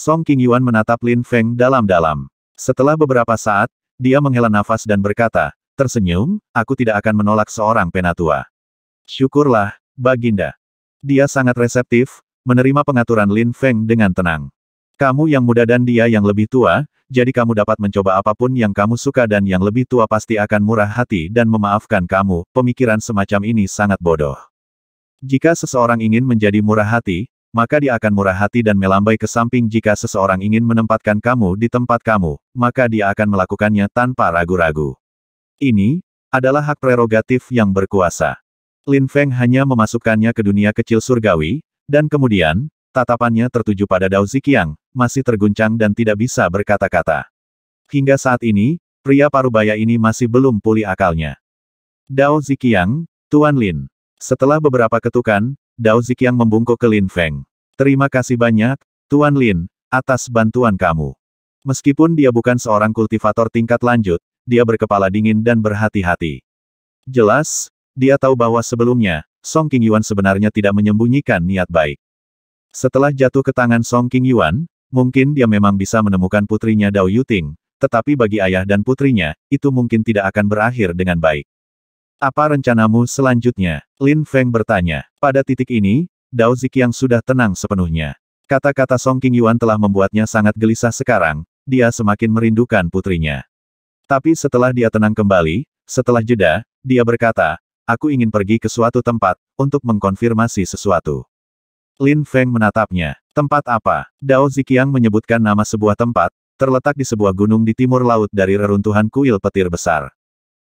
Song King Yuan menatap Lin Feng dalam-dalam. Setelah beberapa saat, dia menghela nafas dan berkata, tersenyum, aku tidak akan menolak seorang penatua. Syukurlah, Baginda. Dia sangat reseptif, menerima pengaturan Lin Feng dengan tenang. Kamu yang muda dan dia yang lebih tua, jadi kamu dapat mencoba apapun yang kamu suka dan yang lebih tua pasti akan murah hati dan memaafkan kamu, pemikiran semacam ini sangat bodoh. Jika seseorang ingin menjadi murah hati, maka dia akan murah hati dan melambai ke samping jika seseorang ingin menempatkan kamu di tempat kamu, maka dia akan melakukannya tanpa ragu-ragu. Ini adalah hak prerogatif yang berkuasa. Lin Feng hanya memasukkannya ke dunia kecil surgawi, dan kemudian, tatapannya tertuju pada Dao Zikiang, masih terguncang dan tidak bisa berkata-kata. Hingga saat ini, pria parubaya ini masih belum pulih akalnya. Dao Zikiang, Tuan Lin. Setelah beberapa ketukan, Dao Zikiang membungkuk ke Lin Feng. Terima kasih banyak, Tuan Lin, atas bantuan kamu. Meskipun dia bukan seorang kultivator tingkat lanjut, dia berkepala dingin dan berhati-hati. Jelas, dia tahu bahwa sebelumnya, Song King Yuan sebenarnya tidak menyembunyikan niat baik. Setelah jatuh ke tangan Song King Yuan, mungkin dia memang bisa menemukan putrinya Dao Yuting, tetapi bagi ayah dan putrinya, itu mungkin tidak akan berakhir dengan baik. Apa rencanamu selanjutnya? Lin Feng bertanya. Pada titik ini, Dao yang sudah tenang sepenuhnya. Kata-kata Song King Yuan telah membuatnya sangat gelisah sekarang, dia semakin merindukan putrinya. Tapi setelah dia tenang kembali, setelah jeda, dia berkata, aku ingin pergi ke suatu tempat, untuk mengkonfirmasi sesuatu. Lin Feng menatapnya. Tempat apa? Dao Zikiang menyebutkan nama sebuah tempat, terletak di sebuah gunung di timur laut dari reruntuhan kuil petir besar.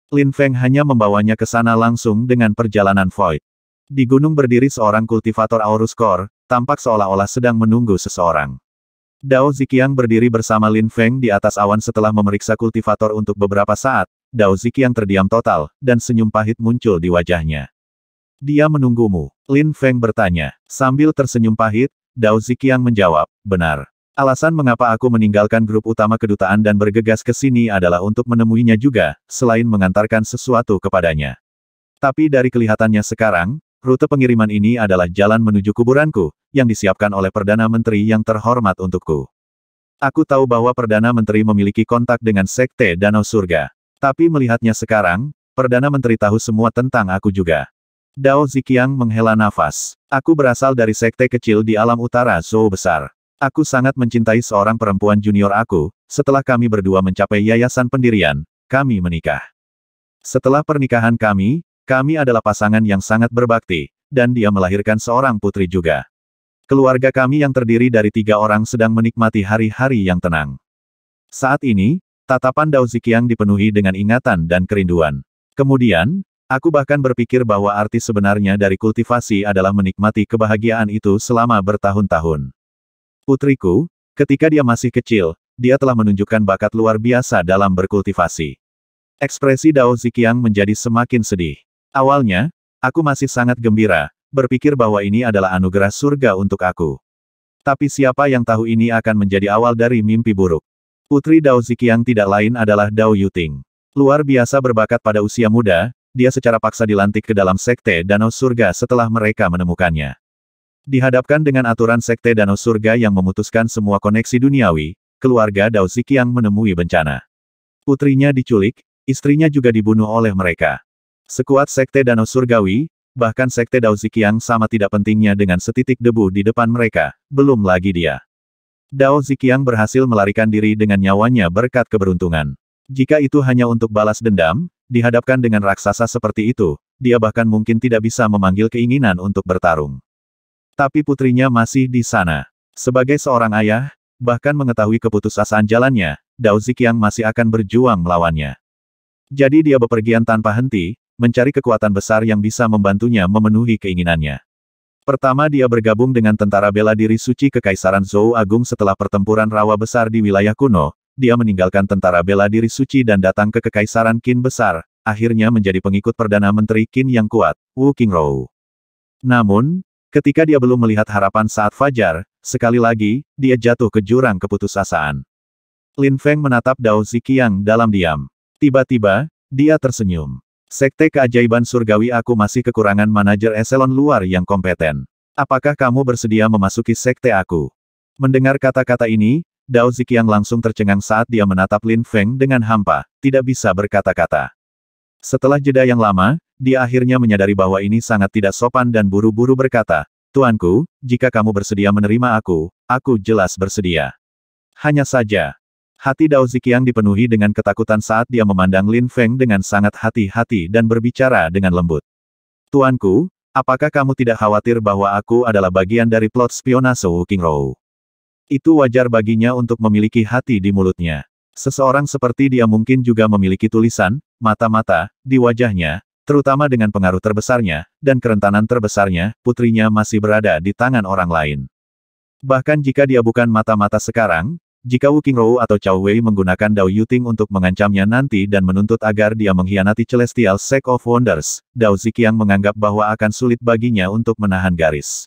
Lin Feng hanya membawanya ke sana langsung dengan perjalanan void. Di gunung berdiri seorang kultivator Aurus Core, tampak seolah-olah sedang menunggu seseorang. Dao Zikiang berdiri bersama Lin Feng di atas awan setelah memeriksa kultivator untuk beberapa saat, Dao Zikiang terdiam total, dan senyum pahit muncul di wajahnya. Dia menunggumu, Lin Feng bertanya. Sambil tersenyum pahit, Dao Zikiang menjawab, benar. Alasan mengapa aku meninggalkan grup utama kedutaan dan bergegas ke sini adalah untuk menemuinya juga, selain mengantarkan sesuatu kepadanya. Tapi dari kelihatannya sekarang, rute pengiriman ini adalah jalan menuju kuburanku, yang disiapkan oleh Perdana Menteri yang terhormat untukku. Aku tahu bahwa Perdana Menteri memiliki kontak dengan Sekte Danau Surga. Tapi melihatnya sekarang, Perdana Menteri tahu semua tentang aku juga. Dao Zikiang menghela nafas. Aku berasal dari sekte kecil di alam utara Zhou Besar. Aku sangat mencintai seorang perempuan junior aku, setelah kami berdua mencapai yayasan pendirian, kami menikah. Setelah pernikahan kami, kami adalah pasangan yang sangat berbakti, dan dia melahirkan seorang putri juga. Keluarga kami yang terdiri dari tiga orang sedang menikmati hari-hari yang tenang. Saat ini, tatapan Dao Zikiang dipenuhi dengan ingatan dan kerinduan. Kemudian, Aku bahkan berpikir bahwa arti sebenarnya dari kultivasi adalah menikmati kebahagiaan itu selama bertahun-tahun. Putriku, ketika dia masih kecil, dia telah menunjukkan bakat luar biasa dalam berkultivasi. Ekspresi Dao Zikiang menjadi semakin sedih. Awalnya, aku masih sangat gembira, berpikir bahwa ini adalah anugerah surga untuk aku. Tapi siapa yang tahu ini akan menjadi awal dari mimpi buruk. Putri Dao Zikiang tidak lain adalah Dao Yuting. Luar biasa berbakat pada usia muda, dia secara paksa dilantik ke dalam sekte Danau Surga setelah mereka menemukannya. Dihadapkan dengan aturan Sekte Danau Surga yang memutuskan semua koneksi duniawi, keluarga Dao Zikiang menemui bencana. Putrinya diculik, istrinya juga dibunuh oleh mereka. Sekuat Sekte Danau Surgawi, bahkan Sekte Dao Zikiang sama tidak pentingnya dengan setitik debu di depan mereka, belum lagi dia. Dao Zikiang berhasil melarikan diri dengan nyawanya berkat keberuntungan. Jika itu hanya untuk balas dendam, dihadapkan dengan raksasa seperti itu, dia bahkan mungkin tidak bisa memanggil keinginan untuk bertarung. Tapi putrinya masih di sana. Sebagai seorang ayah, bahkan mengetahui keputusasaan jalannya, Dao yang masih akan berjuang melawannya. Jadi dia bepergian tanpa henti, mencari kekuatan besar yang bisa membantunya memenuhi keinginannya. Pertama dia bergabung dengan tentara bela diri suci Kekaisaran Zhou Agung setelah pertempuran rawa besar di wilayah kuno, dia meninggalkan tentara bela diri suci dan datang ke Kekaisaran Qin Besar, akhirnya menjadi pengikut Perdana Menteri Qin yang kuat, Wu Qingrou. Namun, Ketika dia belum melihat harapan saat fajar, sekali lagi, dia jatuh ke jurang keputusasaan. Lin Feng menatap Dao Zikiang dalam diam. Tiba-tiba, dia tersenyum. Sekte keajaiban surgawi aku masih kekurangan manajer eselon luar yang kompeten. Apakah kamu bersedia memasuki sekte aku? Mendengar kata-kata ini, Dao Zikiang langsung tercengang saat dia menatap Lin Feng dengan hampa, tidak bisa berkata-kata. Setelah jeda yang lama, dia akhirnya menyadari bahwa ini sangat tidak sopan dan buru-buru berkata, Tuanku, jika kamu bersedia menerima aku, aku jelas bersedia. Hanya saja, hati Dao Zikiang dipenuhi dengan ketakutan saat dia memandang Lin Feng dengan sangat hati-hati dan berbicara dengan lembut. Tuanku, apakah kamu tidak khawatir bahwa aku adalah bagian dari plot spionase Wu Rou? Itu wajar baginya untuk memiliki hati di mulutnya. Seseorang seperti dia mungkin juga memiliki tulisan, mata-mata, di wajahnya, terutama dengan pengaruh terbesarnya, dan kerentanan terbesarnya, putrinya masih berada di tangan orang lain. Bahkan jika dia bukan mata-mata sekarang, jika Wu Qingrou atau Cao Wei menggunakan Dao Yuting untuk mengancamnya nanti dan menuntut agar dia mengkhianati Celestial Sect of Wonders, Dao Zikiang menganggap bahwa akan sulit baginya untuk menahan garis.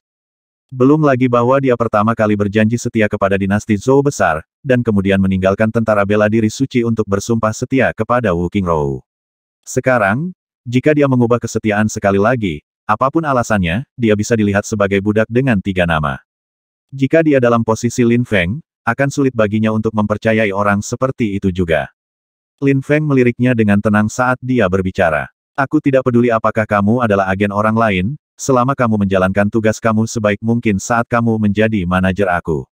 Belum lagi bahwa dia pertama kali berjanji setia kepada dinasti Zhou besar, dan kemudian meninggalkan tentara bela diri suci untuk bersumpah setia kepada Wu Qingrou. Sekarang, jika dia mengubah kesetiaan sekali lagi, apapun alasannya, dia bisa dilihat sebagai budak dengan tiga nama. Jika dia dalam posisi Lin Feng, akan sulit baginya untuk mempercayai orang seperti itu juga. Lin Feng meliriknya dengan tenang saat dia berbicara. Aku tidak peduli apakah kamu adalah agen orang lain, selama kamu menjalankan tugas kamu sebaik mungkin saat kamu menjadi manajer aku.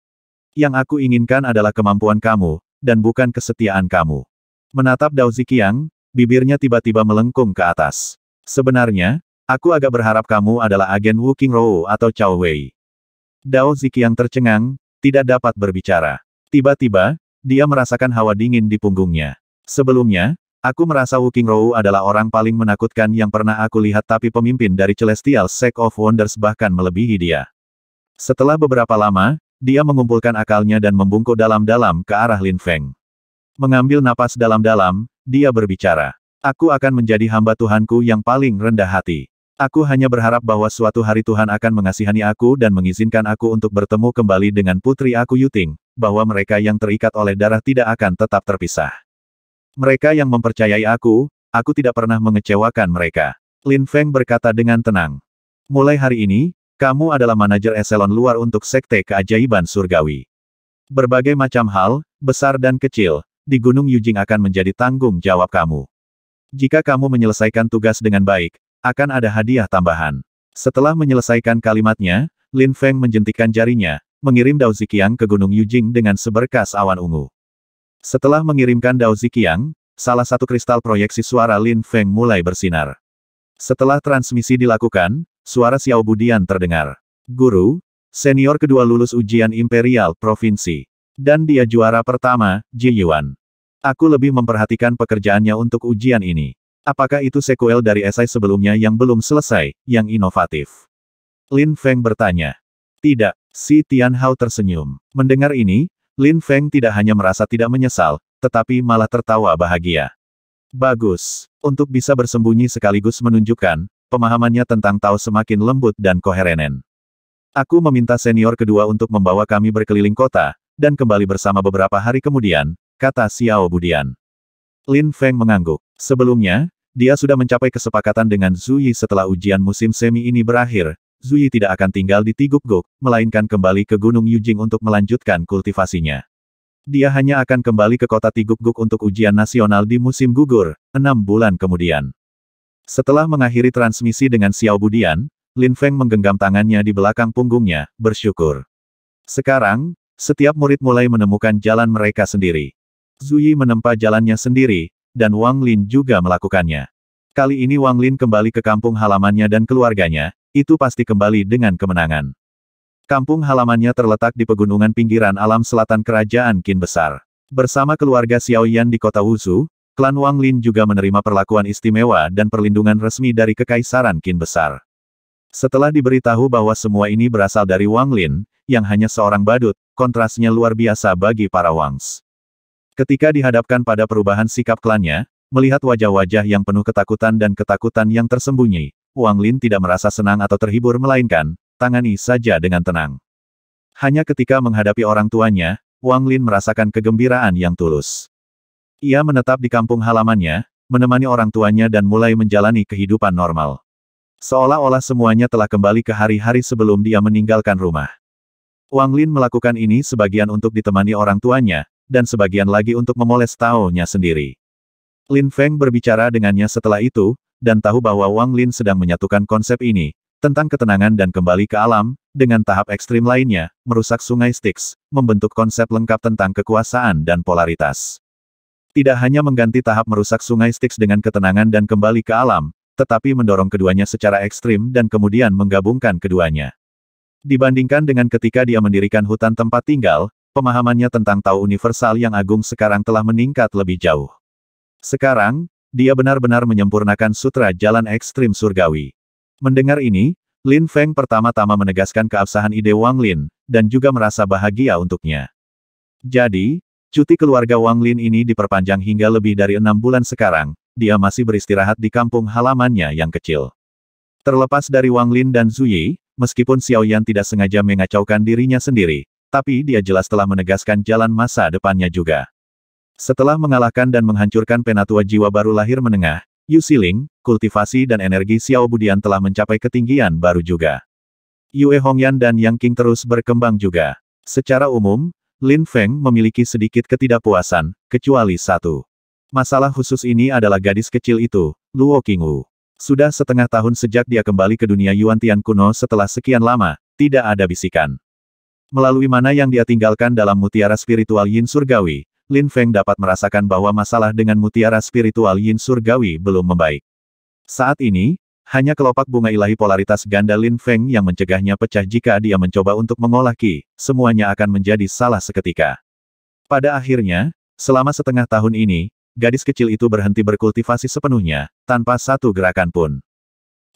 Yang aku inginkan adalah kemampuan kamu, dan bukan kesetiaan kamu. Menatap Dao Zikiang, bibirnya tiba-tiba melengkung ke atas. Sebenarnya, aku agak berharap kamu adalah agen Wu Qingrou atau Cao Wei. Dao yang tercengang, tidak dapat berbicara. Tiba-tiba, dia merasakan hawa dingin di punggungnya. Sebelumnya, aku merasa Wu Qingrou adalah orang paling menakutkan yang pernah aku lihat tapi pemimpin dari Celestial Sect of Wonders bahkan melebihi dia. Setelah beberapa lama, dia mengumpulkan akalnya dan membungkuk dalam-dalam ke arah Lin Feng. Mengambil napas dalam-dalam, dia berbicara. Aku akan menjadi hamba Tuhanku yang paling rendah hati. Aku hanya berharap bahwa suatu hari Tuhan akan mengasihani aku dan mengizinkan aku untuk bertemu kembali dengan putri aku Yuting, bahwa mereka yang terikat oleh darah tidak akan tetap terpisah. Mereka yang mempercayai aku, aku tidak pernah mengecewakan mereka. Lin Feng berkata dengan tenang. Mulai hari ini, kamu adalah manajer eselon luar untuk Sekte Keajaiban Surgawi. Berbagai macam hal, besar dan kecil, di Gunung Yujing akan menjadi tanggung jawab kamu. Jika kamu menyelesaikan tugas dengan baik, akan ada hadiah tambahan. Setelah menyelesaikan kalimatnya, Lin Feng menjentikan jarinya, mengirim Dao Zikiang ke Gunung Yujing dengan seberkas awan ungu. Setelah mengirimkan Dao Zikiang, salah satu kristal proyeksi suara Lin Feng mulai bersinar. Setelah transmisi dilakukan, suara Xiao Budian terdengar. Guru, senior kedua lulus ujian imperial provinsi. Dan dia juara pertama, Ji Yuan. Aku lebih memperhatikan pekerjaannya untuk ujian ini. Apakah itu sequel dari esai sebelumnya yang belum selesai, yang inovatif? Lin Feng bertanya. Tidak, si Tian Hao tersenyum. Mendengar ini, Lin Feng tidak hanya merasa tidak menyesal, tetapi malah tertawa bahagia. Bagus. Untuk bisa bersembunyi sekaligus menunjukkan, pemahamannya tentang Tao semakin lembut dan koherenen. Aku meminta senior kedua untuk membawa kami berkeliling kota, dan kembali bersama beberapa hari kemudian, kata Xiao Budian. Lin Feng mengangguk. Sebelumnya, dia sudah mencapai kesepakatan dengan Zuyi setelah ujian musim semi ini berakhir, Zuyi tidak akan tinggal di Tiguk-guk, melainkan kembali ke Gunung Yujing untuk melanjutkan kultivasinya. Dia hanya akan kembali ke kota Tiguk-guk untuk ujian nasional di musim gugur, enam bulan kemudian. Setelah mengakhiri transmisi dengan Xiao Budian, Lin Feng menggenggam tangannya di belakang punggungnya, bersyukur. Sekarang, setiap murid mulai menemukan jalan mereka sendiri. Zuyi menempa jalannya sendiri, dan Wang Lin juga melakukannya. Kali ini Wang Lin kembali ke kampung halamannya dan keluarganya, itu pasti kembali dengan kemenangan. Kampung halamannya terletak di pegunungan pinggiran alam selatan Kerajaan Qin Besar. Bersama keluarga Xiaoyan di kota Wuzhou, klan Wang Lin juga menerima perlakuan istimewa dan perlindungan resmi dari Kekaisaran Qin Besar. Setelah diberitahu bahwa semua ini berasal dari Wang Lin, yang hanya seorang badut, kontrasnya luar biasa bagi para Wangs. Ketika dihadapkan pada perubahan sikap klannya, melihat wajah-wajah yang penuh ketakutan dan ketakutan yang tersembunyi, Wang Lin tidak merasa senang atau terhibur melainkan, tangani saja dengan tenang. Hanya ketika menghadapi orang tuanya, Wang Lin merasakan kegembiraan yang tulus. Ia menetap di kampung halamannya, menemani orang tuanya dan mulai menjalani kehidupan normal. Seolah-olah semuanya telah kembali ke hari-hari sebelum dia meninggalkan rumah. Wang Lin melakukan ini sebagian untuk ditemani orang tuanya, dan sebagian lagi untuk memoles tao sendiri. Lin Feng berbicara dengannya setelah itu, dan tahu bahwa Wang Lin sedang menyatukan konsep ini, tentang ketenangan dan kembali ke alam, dengan tahap ekstrim lainnya, merusak sungai Styx, membentuk konsep lengkap tentang kekuasaan dan polaritas. Tidak hanya mengganti tahap merusak sungai Styx dengan ketenangan dan kembali ke alam, tetapi mendorong keduanya secara ekstrim dan kemudian menggabungkan keduanya. Dibandingkan dengan ketika dia mendirikan hutan tempat tinggal, pemahamannya tentang Tao Universal yang agung sekarang telah meningkat lebih jauh. Sekarang, dia benar-benar menyempurnakan sutra jalan ekstrim surgawi. Mendengar ini, Lin Feng pertama-tama menegaskan keabsahan ide Wang Lin, dan juga merasa bahagia untuknya. Jadi, cuti keluarga Wang Lin ini diperpanjang hingga lebih dari enam bulan sekarang, dia masih beristirahat di kampung halamannya yang kecil. Terlepas dari Wang Lin dan Zuyi meskipun Xiao Yan tidak sengaja mengacaukan dirinya sendiri, tapi dia jelas telah menegaskan jalan masa depannya juga. Setelah mengalahkan dan menghancurkan penatua jiwa baru lahir menengah, Yu Siling, kultivasi dan energi Xiao Budian telah mencapai ketinggian baru juga. Yue Hongyan dan Yang King terus berkembang juga. Secara umum, Lin Feng memiliki sedikit ketidakpuasan, kecuali satu. Masalah khusus ini adalah gadis kecil itu, Luo Qingwu. Sudah setengah tahun sejak dia kembali ke dunia Yuan Tian kuno setelah sekian lama, tidak ada bisikan. Melalui mana yang dia tinggalkan dalam mutiara spiritual Yin Surgawi, Lin Feng dapat merasakan bahwa masalah dengan mutiara spiritual Yin Surgawi belum membaik. Saat ini, hanya kelopak bunga ilahi polaritas ganda Lin Feng yang mencegahnya pecah jika dia mencoba untuk mengolah Ki, semuanya akan menjadi salah seketika. Pada akhirnya, selama setengah tahun ini, gadis kecil itu berhenti berkultivasi sepenuhnya, tanpa satu gerakan pun.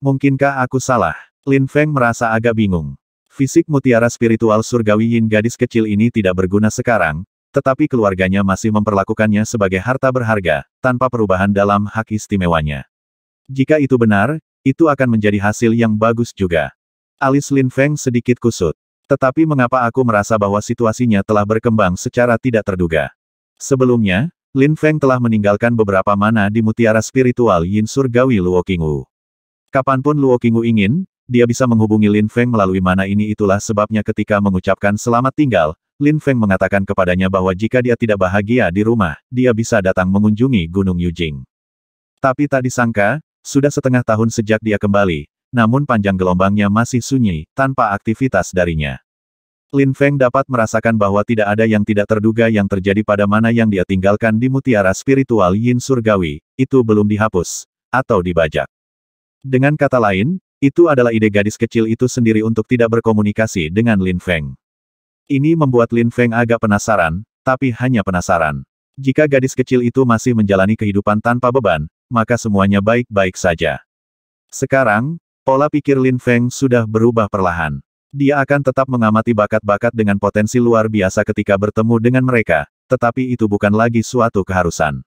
Mungkinkah aku salah? Lin Feng merasa agak bingung. Fisik mutiara spiritual surgawi Yin gadis kecil ini tidak berguna sekarang, tetapi keluarganya masih memperlakukannya sebagai harta berharga, tanpa perubahan dalam hak istimewanya. Jika itu benar, itu akan menjadi hasil yang bagus juga. Alis Lin Feng sedikit kusut. Tetapi mengapa aku merasa bahwa situasinya telah berkembang secara tidak terduga? Sebelumnya, Lin Feng telah meninggalkan beberapa mana di mutiara spiritual Yin Surgawi Luo Qingwu. Kapanpun Luo Qingwu ingin, dia bisa menghubungi Lin Feng melalui mana ini itulah sebabnya ketika mengucapkan selamat tinggal, Lin Feng mengatakan kepadanya bahwa jika dia tidak bahagia di rumah, dia bisa datang mengunjungi Gunung Yujing. Tapi tak disangka, sudah setengah tahun sejak dia kembali, namun panjang gelombangnya masih sunyi, tanpa aktivitas darinya. Lin Feng dapat merasakan bahwa tidak ada yang tidak terduga yang terjadi pada mana yang dia tinggalkan di mutiara spiritual Yin Surgawi, itu belum dihapus, atau dibajak. Dengan kata lain, itu adalah ide gadis kecil itu sendiri untuk tidak berkomunikasi dengan Lin Feng. Ini membuat Lin Feng agak penasaran, tapi hanya penasaran. Jika gadis kecil itu masih menjalani kehidupan tanpa beban, maka semuanya baik-baik saja. Sekarang, pola pikir Lin Feng sudah berubah perlahan. Dia akan tetap mengamati bakat-bakat dengan potensi luar biasa ketika bertemu dengan mereka, tetapi itu bukan lagi suatu keharusan.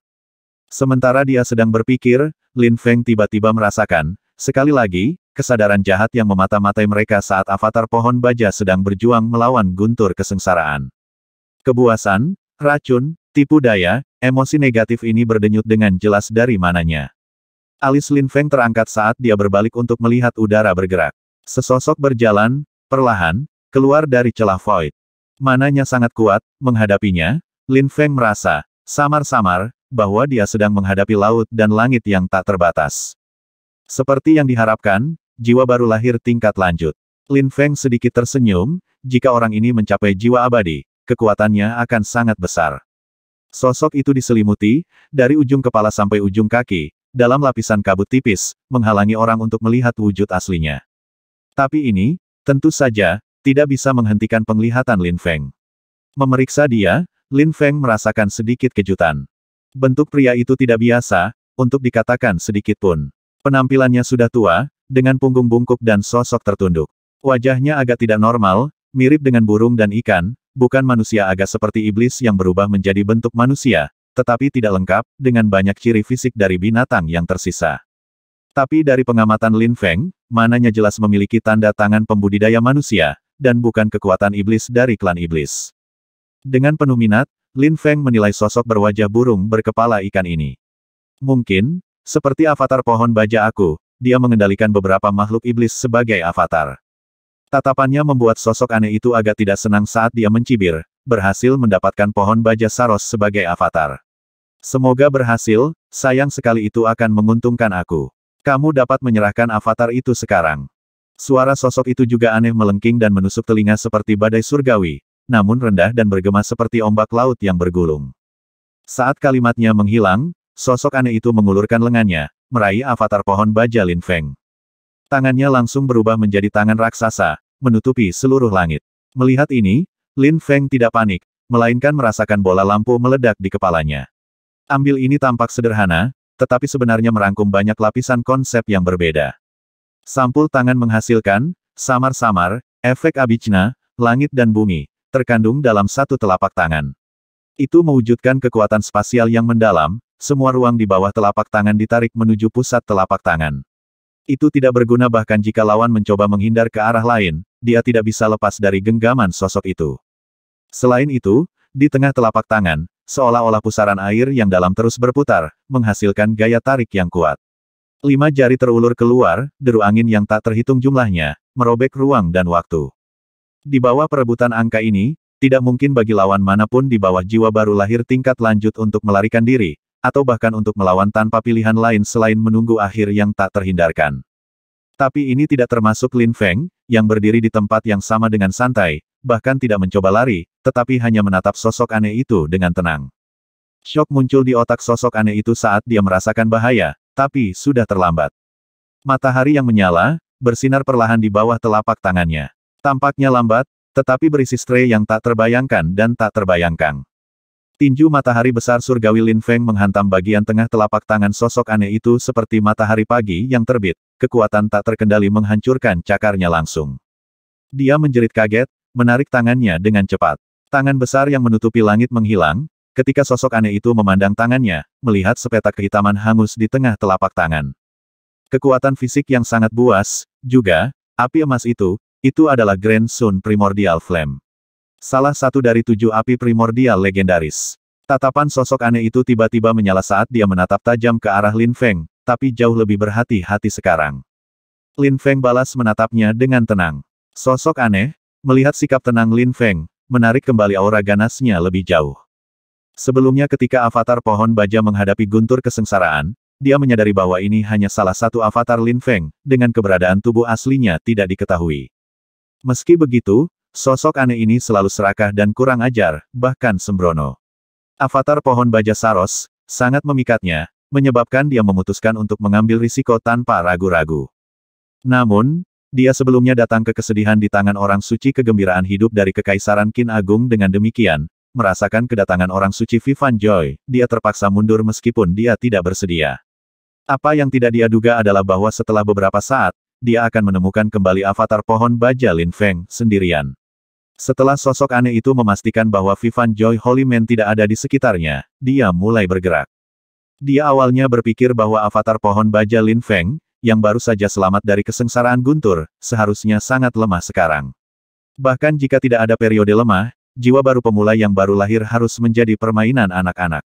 Sementara dia sedang berpikir, Lin Feng tiba-tiba merasakan, sekali lagi, kesadaran jahat yang memata-matai mereka saat avatar pohon baja sedang berjuang melawan guntur kesengsaraan. Kebuasan, racun, tipu daya, emosi negatif ini berdenyut dengan jelas dari mananya. Alis Lin Feng terangkat saat dia berbalik untuk melihat udara bergerak. Sesosok berjalan, Perlahan, keluar dari celah void. Mananya sangat kuat, menghadapinya, Lin Feng merasa, samar-samar, bahwa dia sedang menghadapi laut dan langit yang tak terbatas. Seperti yang diharapkan, jiwa baru lahir tingkat lanjut. Lin Feng sedikit tersenyum, jika orang ini mencapai jiwa abadi, kekuatannya akan sangat besar. Sosok itu diselimuti, dari ujung kepala sampai ujung kaki, dalam lapisan kabut tipis, menghalangi orang untuk melihat wujud aslinya. Tapi ini, Tentu saja, tidak bisa menghentikan penglihatan Lin Feng. Memeriksa dia, Lin Feng merasakan sedikit kejutan. Bentuk pria itu tidak biasa, untuk dikatakan sedikit pun. Penampilannya sudah tua, dengan punggung bungkuk dan sosok tertunduk. Wajahnya agak tidak normal, mirip dengan burung dan ikan, bukan manusia agak seperti iblis yang berubah menjadi bentuk manusia, tetapi tidak lengkap, dengan banyak ciri fisik dari binatang yang tersisa. Tapi dari pengamatan Lin Feng, mananya jelas memiliki tanda tangan pembudidaya manusia, dan bukan kekuatan iblis dari klan iblis. Dengan penuh minat, Lin Feng menilai sosok berwajah burung berkepala ikan ini. Mungkin, seperti avatar pohon baja aku, dia mengendalikan beberapa makhluk iblis sebagai avatar. Tatapannya membuat sosok aneh itu agak tidak senang saat dia mencibir, berhasil mendapatkan pohon baja Saros sebagai avatar. Semoga berhasil, sayang sekali itu akan menguntungkan aku. Kamu dapat menyerahkan avatar itu sekarang. Suara sosok itu juga aneh melengking dan menusuk telinga seperti badai surgawi, namun rendah dan bergema seperti ombak laut yang bergulung. Saat kalimatnya menghilang, sosok aneh itu mengulurkan lengannya, meraih avatar pohon baja Lin Feng. Tangannya langsung berubah menjadi tangan raksasa, menutupi seluruh langit. Melihat ini, Lin Feng tidak panik, melainkan merasakan bola lampu meledak di kepalanya. Ambil ini tampak sederhana, tetapi sebenarnya merangkum banyak lapisan konsep yang berbeda. Sampul tangan menghasilkan, samar-samar, efek abicna, langit dan bumi, terkandung dalam satu telapak tangan. Itu mewujudkan kekuatan spasial yang mendalam, semua ruang di bawah telapak tangan ditarik menuju pusat telapak tangan. Itu tidak berguna bahkan jika lawan mencoba menghindar ke arah lain, dia tidak bisa lepas dari genggaman sosok itu. Selain itu, di tengah telapak tangan, seolah-olah pusaran air yang dalam terus berputar, menghasilkan gaya tarik yang kuat. Lima jari terulur keluar, deru angin yang tak terhitung jumlahnya, merobek ruang dan waktu. Di bawah perebutan angka ini, tidak mungkin bagi lawan manapun di bawah jiwa baru lahir tingkat lanjut untuk melarikan diri, atau bahkan untuk melawan tanpa pilihan lain selain menunggu akhir yang tak terhindarkan. Tapi ini tidak termasuk Lin Feng, yang berdiri di tempat yang sama dengan santai, bahkan tidak mencoba lari, tetapi hanya menatap sosok aneh itu dengan tenang. Shock muncul di otak sosok aneh itu saat dia merasakan bahaya, tapi sudah terlambat. Matahari yang menyala, bersinar perlahan di bawah telapak tangannya. Tampaknya lambat, tetapi berisi stray yang tak terbayangkan dan tak terbayangkan. Tinju matahari besar surgawi Lin Feng menghantam bagian tengah telapak tangan sosok aneh itu seperti matahari pagi yang terbit, kekuatan tak terkendali menghancurkan cakarnya langsung. Dia menjerit kaget, menarik tangannya dengan cepat. Tangan besar yang menutupi langit menghilang, ketika sosok aneh itu memandang tangannya, melihat sepetak kehitaman hangus di tengah telapak tangan. Kekuatan fisik yang sangat buas, juga, api emas itu, itu adalah Grand Sun Primordial Flame salah satu dari tujuh api primordial legendaris. Tatapan sosok aneh itu tiba-tiba menyala saat dia menatap tajam ke arah Lin Feng, tapi jauh lebih berhati-hati sekarang. Lin Feng balas menatapnya dengan tenang. Sosok aneh, melihat sikap tenang Lin Feng, menarik kembali aura ganasnya lebih jauh. Sebelumnya ketika avatar pohon baja menghadapi guntur kesengsaraan, dia menyadari bahwa ini hanya salah satu avatar Lin Feng, dengan keberadaan tubuh aslinya tidak diketahui. Meski begitu, Sosok aneh ini selalu serakah dan kurang ajar, bahkan sembrono. Avatar pohon baja Saros, sangat memikatnya, menyebabkan dia memutuskan untuk mengambil risiko tanpa ragu-ragu. Namun, dia sebelumnya datang ke kesedihan di tangan orang suci kegembiraan hidup dari Kekaisaran Kin Agung dengan demikian, merasakan kedatangan orang suci Vivan Joy, dia terpaksa mundur meskipun dia tidak bersedia. Apa yang tidak dia duga adalah bahwa setelah beberapa saat, dia akan menemukan kembali avatar pohon baja Lin Feng, sendirian. Setelah sosok aneh itu memastikan bahwa Vivan Joy Man tidak ada di sekitarnya, dia mulai bergerak. Dia awalnya berpikir bahwa avatar pohon baja Lin Feng, yang baru saja selamat dari kesengsaraan guntur, seharusnya sangat lemah sekarang. Bahkan jika tidak ada periode lemah, jiwa baru pemula yang baru lahir harus menjadi permainan anak-anak.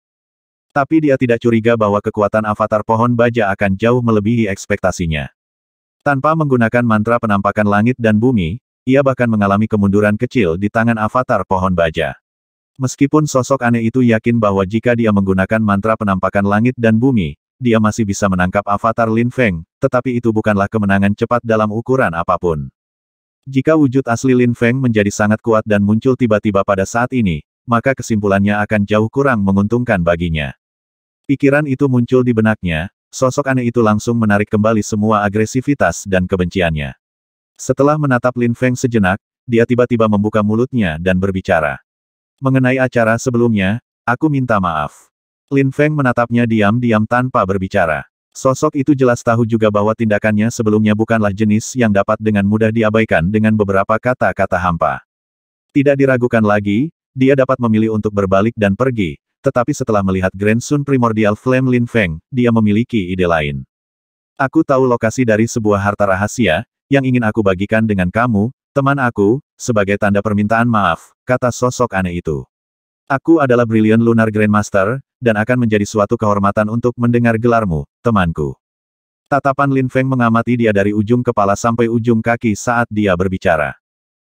Tapi dia tidak curiga bahwa kekuatan avatar pohon baja akan jauh melebihi ekspektasinya. Tanpa menggunakan mantra penampakan langit dan bumi, ia bahkan mengalami kemunduran kecil di tangan avatar pohon baja. Meskipun sosok aneh itu yakin bahwa jika dia menggunakan mantra penampakan langit dan bumi, dia masih bisa menangkap avatar Lin Feng, tetapi itu bukanlah kemenangan cepat dalam ukuran apapun. Jika wujud asli Lin Feng menjadi sangat kuat dan muncul tiba-tiba pada saat ini, maka kesimpulannya akan jauh kurang menguntungkan baginya. Pikiran itu muncul di benaknya, sosok aneh itu langsung menarik kembali semua agresivitas dan kebenciannya. Setelah menatap Lin Feng sejenak, dia tiba-tiba membuka mulutnya dan berbicara. Mengenai acara sebelumnya, aku minta maaf. Lin Feng menatapnya diam-diam tanpa berbicara. Sosok itu jelas tahu juga bahwa tindakannya sebelumnya bukanlah jenis yang dapat dengan mudah diabaikan dengan beberapa kata-kata hampa. Tidak diragukan lagi, dia dapat memilih untuk berbalik dan pergi, tetapi setelah melihat Grand Sun Primordial Flame Lin Feng, dia memiliki ide lain. Aku tahu lokasi dari sebuah harta rahasia, yang ingin aku bagikan dengan kamu, teman aku, sebagai tanda permintaan maaf, kata sosok aneh itu. Aku adalah Brilliant Lunar Grandmaster, dan akan menjadi suatu kehormatan untuk mendengar gelarmu, temanku. Tatapan Lin Feng mengamati dia dari ujung kepala sampai ujung kaki saat dia berbicara.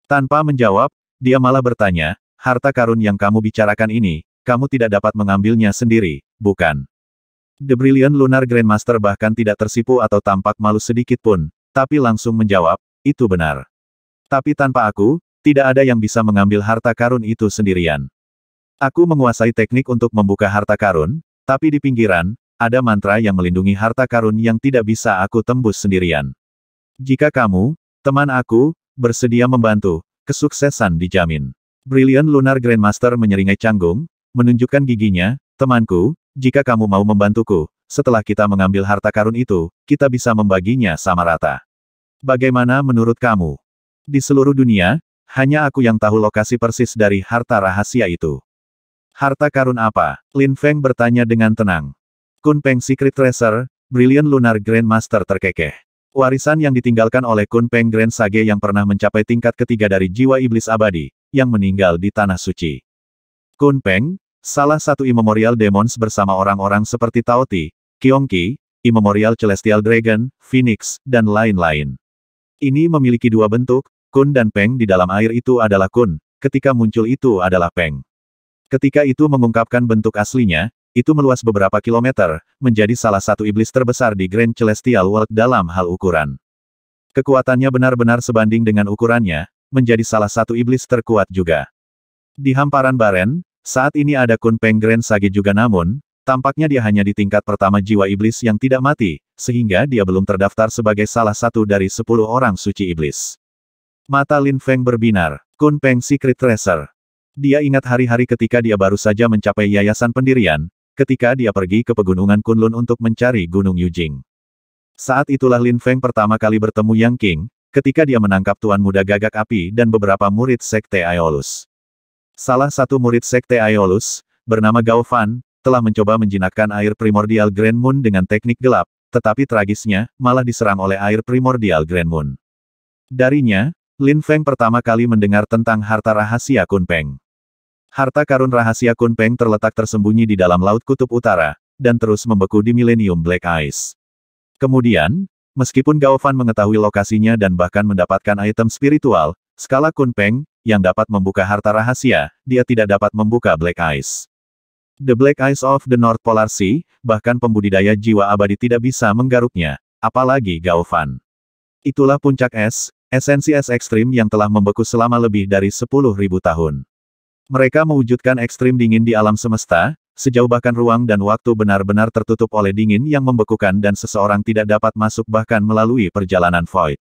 Tanpa menjawab, dia malah bertanya, harta karun yang kamu bicarakan ini, kamu tidak dapat mengambilnya sendiri, bukan? The Brilliant Lunar Grandmaster bahkan tidak tersipu atau tampak malu sedikit pun, tapi langsung menjawab, itu benar. Tapi tanpa aku, tidak ada yang bisa mengambil harta karun itu sendirian. Aku menguasai teknik untuk membuka harta karun, tapi di pinggiran, ada mantra yang melindungi harta karun yang tidak bisa aku tembus sendirian. Jika kamu, teman aku, bersedia membantu, kesuksesan dijamin. Brilliant Lunar Grandmaster menyeringai canggung, menunjukkan giginya, temanku, jika kamu mau membantuku, setelah kita mengambil harta karun itu, kita bisa membaginya sama rata. Bagaimana menurut kamu? Di seluruh dunia, hanya aku yang tahu lokasi persis dari harta rahasia itu. Harta karun apa? Lin Feng bertanya dengan tenang. Kun Peng Secret Treasure, Brilliant Lunar Grandmaster terkekeh. Warisan yang ditinggalkan oleh Kun Peng Grand Sage yang pernah mencapai tingkat ketiga dari jiwa iblis abadi, yang meninggal di Tanah Suci. Kun Peng, salah satu Immemorial Demons bersama orang-orang seperti Tao Ti, Kiong Qi, Immemorial Celestial Dragon, Phoenix, dan lain-lain. Ini memiliki dua bentuk, kun dan peng di dalam air itu adalah kun, ketika muncul itu adalah peng. Ketika itu mengungkapkan bentuk aslinya, itu meluas beberapa kilometer, menjadi salah satu iblis terbesar di Grand Celestial World dalam hal ukuran. Kekuatannya benar-benar sebanding dengan ukurannya, menjadi salah satu iblis terkuat juga. Di hamparan Baren, saat ini ada Kun Peng Grand Sage juga namun, tampaknya dia hanya di tingkat pertama jiwa iblis yang tidak mati, sehingga dia belum terdaftar sebagai salah satu dari sepuluh orang suci iblis. Mata Lin Feng berbinar, Kun Peng Secret Tracer. Dia ingat hari-hari ketika dia baru saja mencapai yayasan pendirian, ketika dia pergi ke pegunungan Kunlun untuk mencari Gunung Yujing. Saat itulah Lin Feng pertama kali bertemu Yang King, ketika dia menangkap Tuan Muda Gagak Api dan beberapa murid Sekte Aeolus. Salah satu murid Sekte Aeolus, bernama Gao Fan, telah mencoba menjinakkan air primordial Grand Moon dengan teknik gelap, tetapi tragisnya, malah diserang oleh air primordial Grand Moon. Darinya, Lin Feng pertama kali mendengar tentang harta rahasia Kun Peng. Harta karun rahasia Kun Peng terletak tersembunyi di dalam Laut Kutub Utara, dan terus membeku di Millennium Black Ice. Kemudian, meskipun Gao Fan mengetahui lokasinya dan bahkan mendapatkan item spiritual, skala Kun Peng, yang dapat membuka harta rahasia, dia tidak dapat membuka Black Ice. The Black Eyes of the North Polar Sea, bahkan pembudidaya jiwa abadi tidak bisa menggaruknya, apalagi Gao Fan. Itulah puncak es, esensi es ekstrim yang telah membeku selama lebih dari 10.000 tahun. Mereka mewujudkan ekstrim dingin di alam semesta, sejauh bahkan ruang dan waktu benar-benar tertutup oleh dingin yang membekukan dan seseorang tidak dapat masuk bahkan melalui perjalanan void.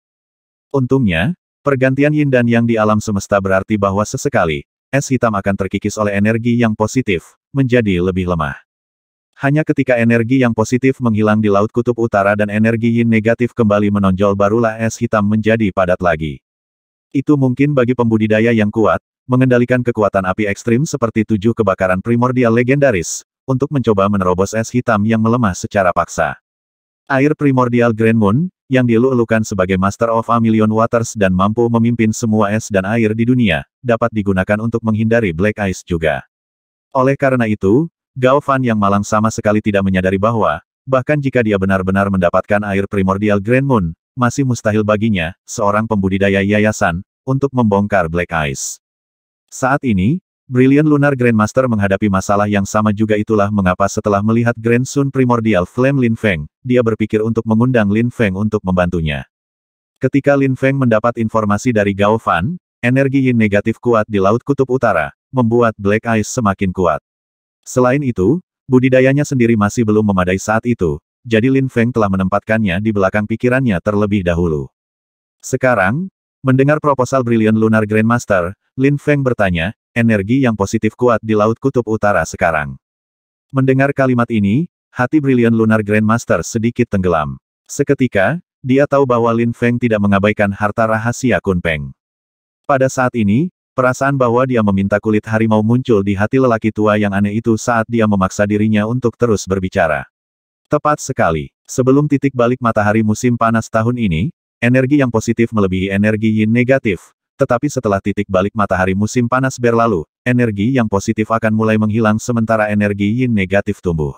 Untungnya, pergantian yin dan yang di alam semesta berarti bahwa sesekali, es hitam akan terkikis oleh energi yang positif, menjadi lebih lemah. Hanya ketika energi yang positif menghilang di Laut Kutub Utara dan energi yin negatif kembali menonjol barulah es hitam menjadi padat lagi. Itu mungkin bagi pembudidaya yang kuat, mengendalikan kekuatan api ekstrim seperti tujuh kebakaran primordial legendaris, untuk mencoba menerobos es hitam yang melemah secara paksa. Air primordial Grand Moon, yang dilulukan sebagai Master of a Million Waters dan mampu memimpin semua es dan air di dunia, dapat digunakan untuk menghindari Black Ice juga. Oleh karena itu, Gao Fan yang malang sama sekali tidak menyadari bahwa, bahkan jika dia benar-benar mendapatkan air primordial Grand Moon, masih mustahil baginya, seorang pembudidaya yayasan, untuk membongkar Black Ice. Saat ini, Brilliant Lunar Grandmaster menghadapi masalah yang sama juga itulah mengapa setelah melihat Grand Sun Primordial Flame Lin Feng, dia berpikir untuk mengundang Lin Feng untuk membantunya. Ketika Lin Feng mendapat informasi dari Gao Fan, energi yin negatif kuat di Laut Kutub Utara, membuat Black Ice semakin kuat. Selain itu, budidayanya sendiri masih belum memadai saat itu, jadi Lin Feng telah menempatkannya di belakang pikirannya terlebih dahulu. Sekarang, Mendengar proposal Brilliant Lunar Grandmaster, Lin Feng bertanya, energi yang positif kuat di Laut Kutub Utara sekarang. Mendengar kalimat ini, hati Brilliant Lunar Grandmaster sedikit tenggelam. Seketika, dia tahu bahwa Lin Feng tidak mengabaikan harta rahasia Kun Peng. Pada saat ini, perasaan bahwa dia meminta kulit harimau muncul di hati lelaki tua yang aneh itu saat dia memaksa dirinya untuk terus berbicara. Tepat sekali, sebelum titik balik matahari musim panas tahun ini, Energi yang positif melebihi energi yin negatif. Tetapi setelah titik balik matahari musim panas berlalu, energi yang positif akan mulai menghilang sementara energi yin negatif tumbuh.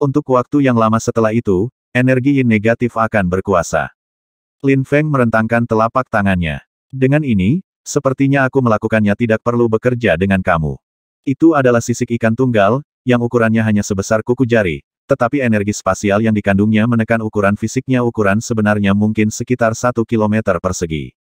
Untuk waktu yang lama setelah itu, energi yin negatif akan berkuasa. Lin Feng merentangkan telapak tangannya. Dengan ini, sepertinya aku melakukannya tidak perlu bekerja dengan kamu. Itu adalah sisik ikan tunggal, yang ukurannya hanya sebesar kuku jari, tetapi energi spasial yang dikandungnya menekan ukuran fisiknya ukuran sebenarnya mungkin sekitar 1 km persegi.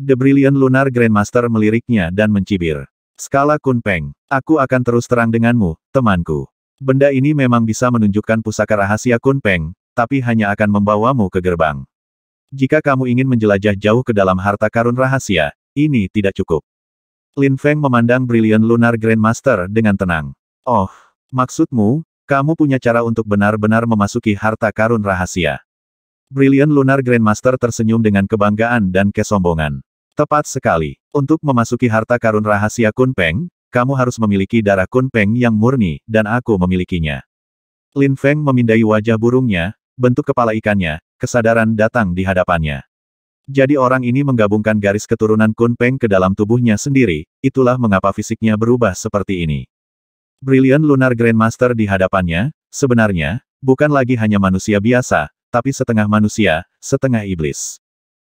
The Brilliant Lunar Grandmaster meliriknya dan mencibir. Skala Kunpeng, aku akan terus terang denganmu, temanku. Benda ini memang bisa menunjukkan pusaka rahasia Kunpeng, tapi hanya akan membawamu ke gerbang. Jika kamu ingin menjelajah jauh ke dalam harta karun rahasia, ini tidak cukup. Lin Feng memandang Brilliant Lunar Grandmaster dengan tenang. Oh, maksudmu, kamu punya cara untuk benar-benar memasuki harta karun rahasia. Brilliant Lunar Grandmaster tersenyum dengan kebanggaan dan kesombongan. Tepat sekali. Untuk memasuki harta karun rahasia Kunpeng, kamu harus memiliki darah Kunpeng yang murni, dan aku memilikinya. Lin Feng memindai wajah burungnya, bentuk kepala ikannya, kesadaran datang di hadapannya. Jadi orang ini menggabungkan garis keturunan Kunpeng ke dalam tubuhnya sendiri, itulah mengapa fisiknya berubah seperti ini. Brilliant Lunar Grandmaster di hadapannya, sebenarnya, bukan lagi hanya manusia biasa, tapi setengah manusia, setengah iblis.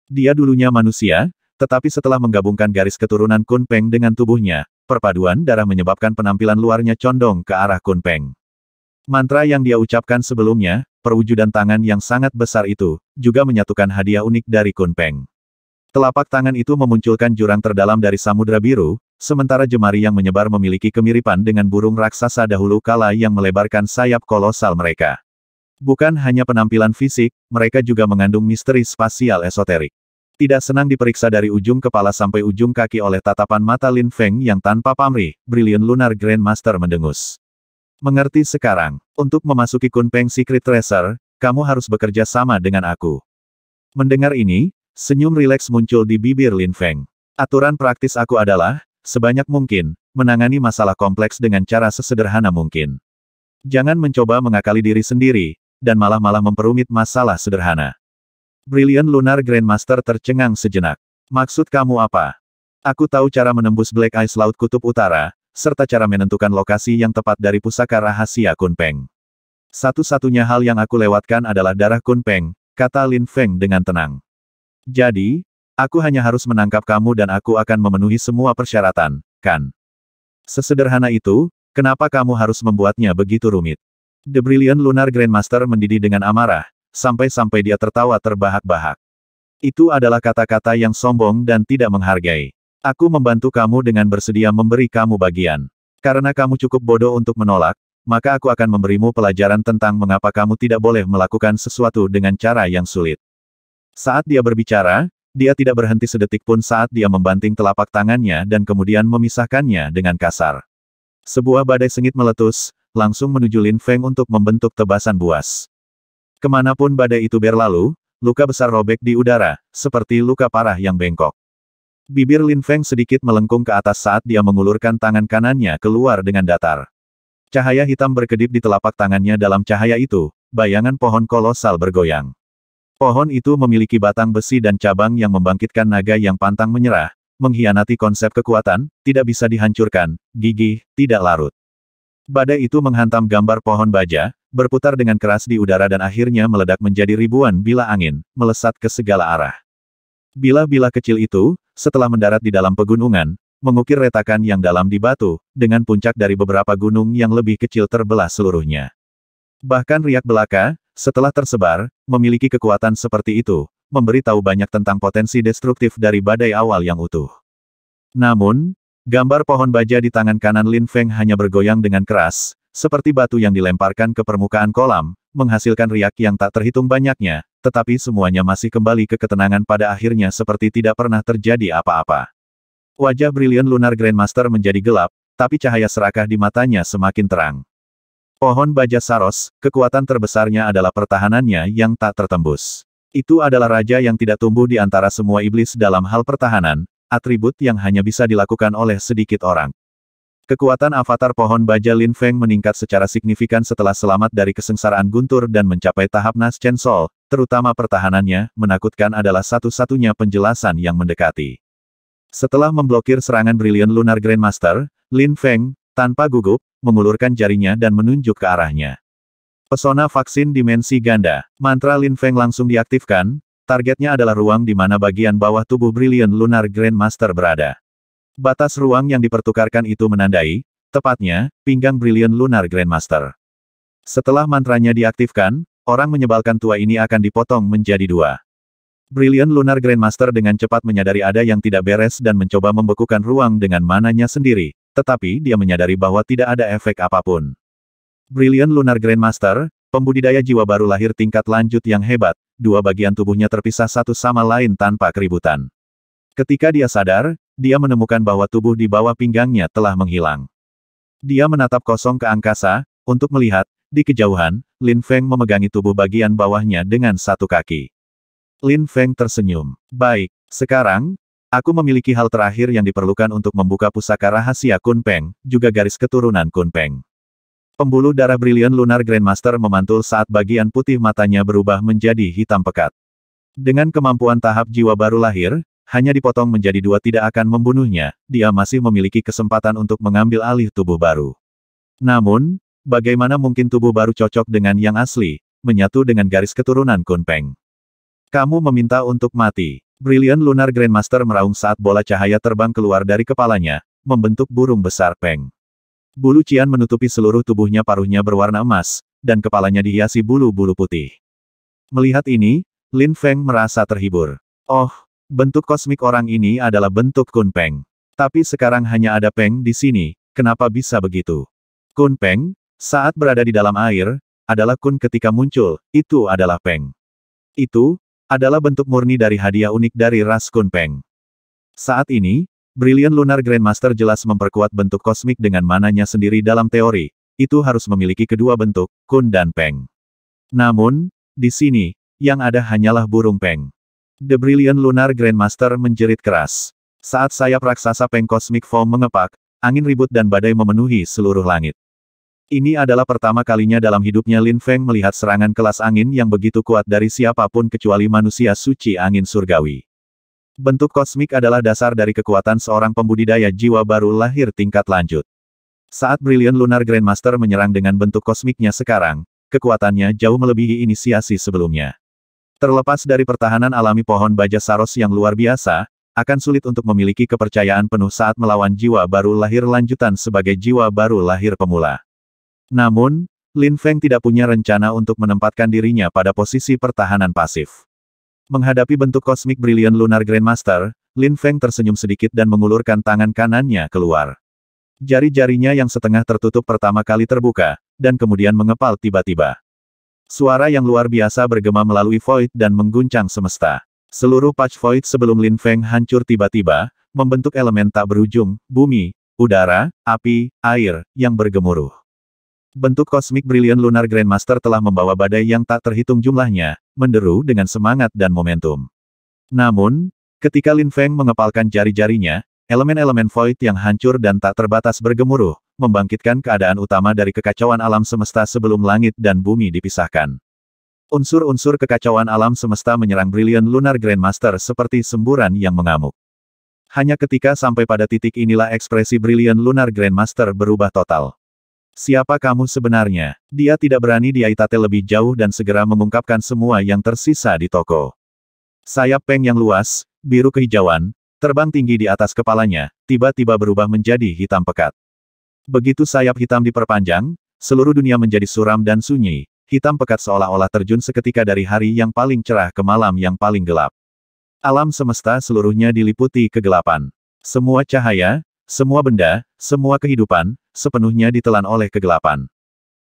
Dia dulunya manusia, tetapi setelah menggabungkan garis keturunan Kunpeng dengan tubuhnya, perpaduan darah menyebabkan penampilan luarnya condong ke arah Kunpeng. Mantra yang dia ucapkan sebelumnya, perwujudan tangan yang sangat besar itu, juga menyatukan hadiah unik dari Kunpeng. Telapak tangan itu memunculkan jurang terdalam dari samudra biru, Sementara jemari yang menyebar memiliki kemiripan dengan burung raksasa dahulu kala yang melebarkan sayap kolosal mereka. Bukan hanya penampilan fisik, mereka juga mengandung misteri spasial esoterik. Tidak senang diperiksa dari ujung kepala sampai ujung kaki oleh tatapan mata Lin Feng yang tanpa pamrih, Brilliant Lunar Grandmaster mendengus. Mengerti sekarang, untuk memasuki Kunpeng Secret Treasure, kamu harus bekerja sama dengan aku. Mendengar ini, senyum rileks muncul di bibir Lin Feng. Aturan praktis aku adalah, sebanyak mungkin, menangani masalah kompleks dengan cara sesederhana mungkin. Jangan mencoba mengakali diri sendiri, dan malah-malah memperumit masalah sederhana. Brilliant Lunar Grandmaster tercengang sejenak. Maksud kamu apa? Aku tahu cara menembus Black Ice Laut Kutub Utara, serta cara menentukan lokasi yang tepat dari pusaka rahasia Kunpeng. Satu-satunya hal yang aku lewatkan adalah darah Kunpeng, kata Lin Feng dengan tenang. Jadi, Aku hanya harus menangkap kamu dan aku akan memenuhi semua persyaratan, kan? Sesederhana itu, kenapa kamu harus membuatnya begitu rumit? The Brilliant Lunar Grandmaster mendidih dengan amarah, sampai-sampai dia tertawa terbahak-bahak. Itu adalah kata-kata yang sombong dan tidak menghargai. Aku membantu kamu dengan bersedia memberi kamu bagian. Karena kamu cukup bodoh untuk menolak, maka aku akan memberimu pelajaran tentang mengapa kamu tidak boleh melakukan sesuatu dengan cara yang sulit. Saat dia berbicara, dia tidak berhenti sedetik pun saat dia membanting telapak tangannya dan kemudian memisahkannya dengan kasar. Sebuah badai sengit meletus, langsung menuju Lin Feng untuk membentuk tebasan buas. Kemanapun badai itu berlalu, luka besar robek di udara, seperti luka parah yang bengkok. Bibir Lin Feng sedikit melengkung ke atas saat dia mengulurkan tangan kanannya keluar dengan datar. Cahaya hitam berkedip di telapak tangannya dalam cahaya itu, bayangan pohon kolosal bergoyang. Pohon itu memiliki batang besi dan cabang yang membangkitkan naga yang pantang menyerah, mengkhianati konsep kekuatan, tidak bisa dihancurkan, gigih, tidak larut. Badai itu menghantam gambar pohon baja, berputar dengan keras di udara dan akhirnya meledak menjadi ribuan bila angin, melesat ke segala arah. Bila-bila kecil itu, setelah mendarat di dalam pegunungan, mengukir retakan yang dalam di batu, dengan puncak dari beberapa gunung yang lebih kecil terbelah seluruhnya. Bahkan riak belaka, setelah tersebar, memiliki kekuatan seperti itu, memberi tahu banyak tentang potensi destruktif dari badai awal yang utuh. Namun, gambar pohon baja di tangan kanan Lin Feng hanya bergoyang dengan keras, seperti batu yang dilemparkan ke permukaan kolam, menghasilkan riak yang tak terhitung banyaknya, tetapi semuanya masih kembali ke ketenangan pada akhirnya seperti tidak pernah terjadi apa-apa. Wajah Brilliant Lunar Grandmaster menjadi gelap, tapi cahaya serakah di matanya semakin terang. Pohon baja Saros, kekuatan terbesarnya adalah pertahanannya yang tak tertembus. Itu adalah raja yang tidak tumbuh di antara semua iblis dalam hal pertahanan, atribut yang hanya bisa dilakukan oleh sedikit orang. Kekuatan avatar pohon baja Lin Feng meningkat secara signifikan setelah selamat dari kesengsaraan guntur dan mencapai tahap Nas Chen Sol, terutama pertahanannya, menakutkan adalah satu-satunya penjelasan yang mendekati. Setelah memblokir serangan Brilliant Lunar Grandmaster, Lin Feng, tanpa gugup, mengulurkan jarinya dan menunjuk ke arahnya. Pesona vaksin dimensi ganda. Mantra Lin Feng langsung diaktifkan, targetnya adalah ruang di mana bagian bawah tubuh Brilliant Lunar Grandmaster berada. Batas ruang yang dipertukarkan itu menandai, tepatnya, pinggang Brilliant Lunar Grandmaster. Setelah mantranya diaktifkan, orang menyebalkan tua ini akan dipotong menjadi dua. Brilliant Lunar Grandmaster dengan cepat menyadari ada yang tidak beres dan mencoba membekukan ruang dengan mananya sendiri, tetapi dia menyadari bahwa tidak ada efek apapun. Brilliant Lunar Grandmaster, pembudidaya jiwa baru lahir tingkat lanjut yang hebat, dua bagian tubuhnya terpisah satu sama lain tanpa keributan. Ketika dia sadar, dia menemukan bahwa tubuh di bawah pinggangnya telah menghilang. Dia menatap kosong ke angkasa, untuk melihat, di kejauhan, Lin Feng memegangi tubuh bagian bawahnya dengan satu kaki. Lin Feng tersenyum. Baik, sekarang, Aku memiliki hal terakhir yang diperlukan untuk membuka pusaka rahasia Kunpeng, juga garis keturunan Kunpeng. Pembuluh darah brilian lunar Grandmaster memantul saat bagian putih matanya berubah menjadi hitam pekat. Dengan kemampuan tahap jiwa baru lahir, hanya dipotong menjadi dua tidak akan membunuhnya, dia masih memiliki kesempatan untuk mengambil alih tubuh baru. Namun, bagaimana mungkin tubuh baru cocok dengan yang asli, menyatu dengan garis keturunan Kunpeng? Kamu meminta untuk mati. Brilliant Lunar Grandmaster meraung saat bola cahaya terbang keluar dari kepalanya, membentuk burung besar Peng. Bulu Cian menutupi seluruh tubuhnya paruhnya berwarna emas, dan kepalanya dihiasi bulu-bulu putih. Melihat ini, Lin Feng merasa terhibur. Oh, bentuk kosmik orang ini adalah bentuk Kun Peng. Tapi sekarang hanya ada Peng di sini, kenapa bisa begitu? Kun Peng, saat berada di dalam air, adalah kun ketika muncul, itu adalah Peng. Itu, adalah bentuk murni dari hadiah unik dari ras Kunpeng. Saat ini, Brilliant Lunar Grandmaster jelas memperkuat bentuk kosmik dengan mananya sendiri dalam teori, itu harus memiliki kedua bentuk, Kun dan Peng. Namun, di sini, yang ada hanyalah burung Peng. The Brilliant Lunar Grandmaster menjerit keras. Saat sayap raksasa Peng Cosmic Foam mengepak, angin ribut dan badai memenuhi seluruh langit. Ini adalah pertama kalinya dalam hidupnya Lin Feng melihat serangan kelas angin yang begitu kuat dari siapapun kecuali manusia suci angin surgawi. Bentuk kosmik adalah dasar dari kekuatan seorang pembudidaya jiwa baru lahir tingkat lanjut. Saat Brilliant Lunar Grandmaster menyerang dengan bentuk kosmiknya sekarang, kekuatannya jauh melebihi inisiasi sebelumnya. Terlepas dari pertahanan alami pohon baja saros yang luar biasa, akan sulit untuk memiliki kepercayaan penuh saat melawan jiwa baru lahir lanjutan sebagai jiwa baru lahir pemula. Namun, Lin Feng tidak punya rencana untuk menempatkan dirinya pada posisi pertahanan pasif. Menghadapi bentuk kosmik brilian Lunar Grandmaster, Lin Feng tersenyum sedikit dan mengulurkan tangan kanannya keluar. Jari-jarinya yang setengah tertutup pertama kali terbuka, dan kemudian mengepal tiba-tiba. Suara yang luar biasa bergema melalui void dan mengguncang semesta. Seluruh patch void sebelum Lin Feng hancur tiba-tiba, membentuk elemen tak berujung, bumi, udara, api, air, yang bergemuruh. Bentuk kosmik brilian Lunar Grandmaster telah membawa badai yang tak terhitung jumlahnya, menderu dengan semangat dan momentum. Namun, ketika Lin Feng mengepalkan jari-jarinya, elemen-elemen void yang hancur dan tak terbatas bergemuruh, membangkitkan keadaan utama dari kekacauan alam semesta sebelum langit dan bumi dipisahkan. Unsur-unsur kekacauan alam semesta menyerang brilian Lunar Grandmaster seperti semburan yang mengamuk. Hanya ketika sampai pada titik inilah ekspresi brilian Lunar Grandmaster berubah total. Siapa kamu sebenarnya? Dia tidak berani diaitate lebih jauh dan segera mengungkapkan semua yang tersisa di toko. Sayap peng yang luas, biru kehijauan, terbang tinggi di atas kepalanya, tiba-tiba berubah menjadi hitam pekat. Begitu sayap hitam diperpanjang, seluruh dunia menjadi suram dan sunyi, hitam pekat seolah-olah terjun seketika dari hari yang paling cerah ke malam yang paling gelap. Alam semesta seluruhnya diliputi kegelapan. Semua cahaya, semua benda, semua kehidupan, sepenuhnya ditelan oleh kegelapan.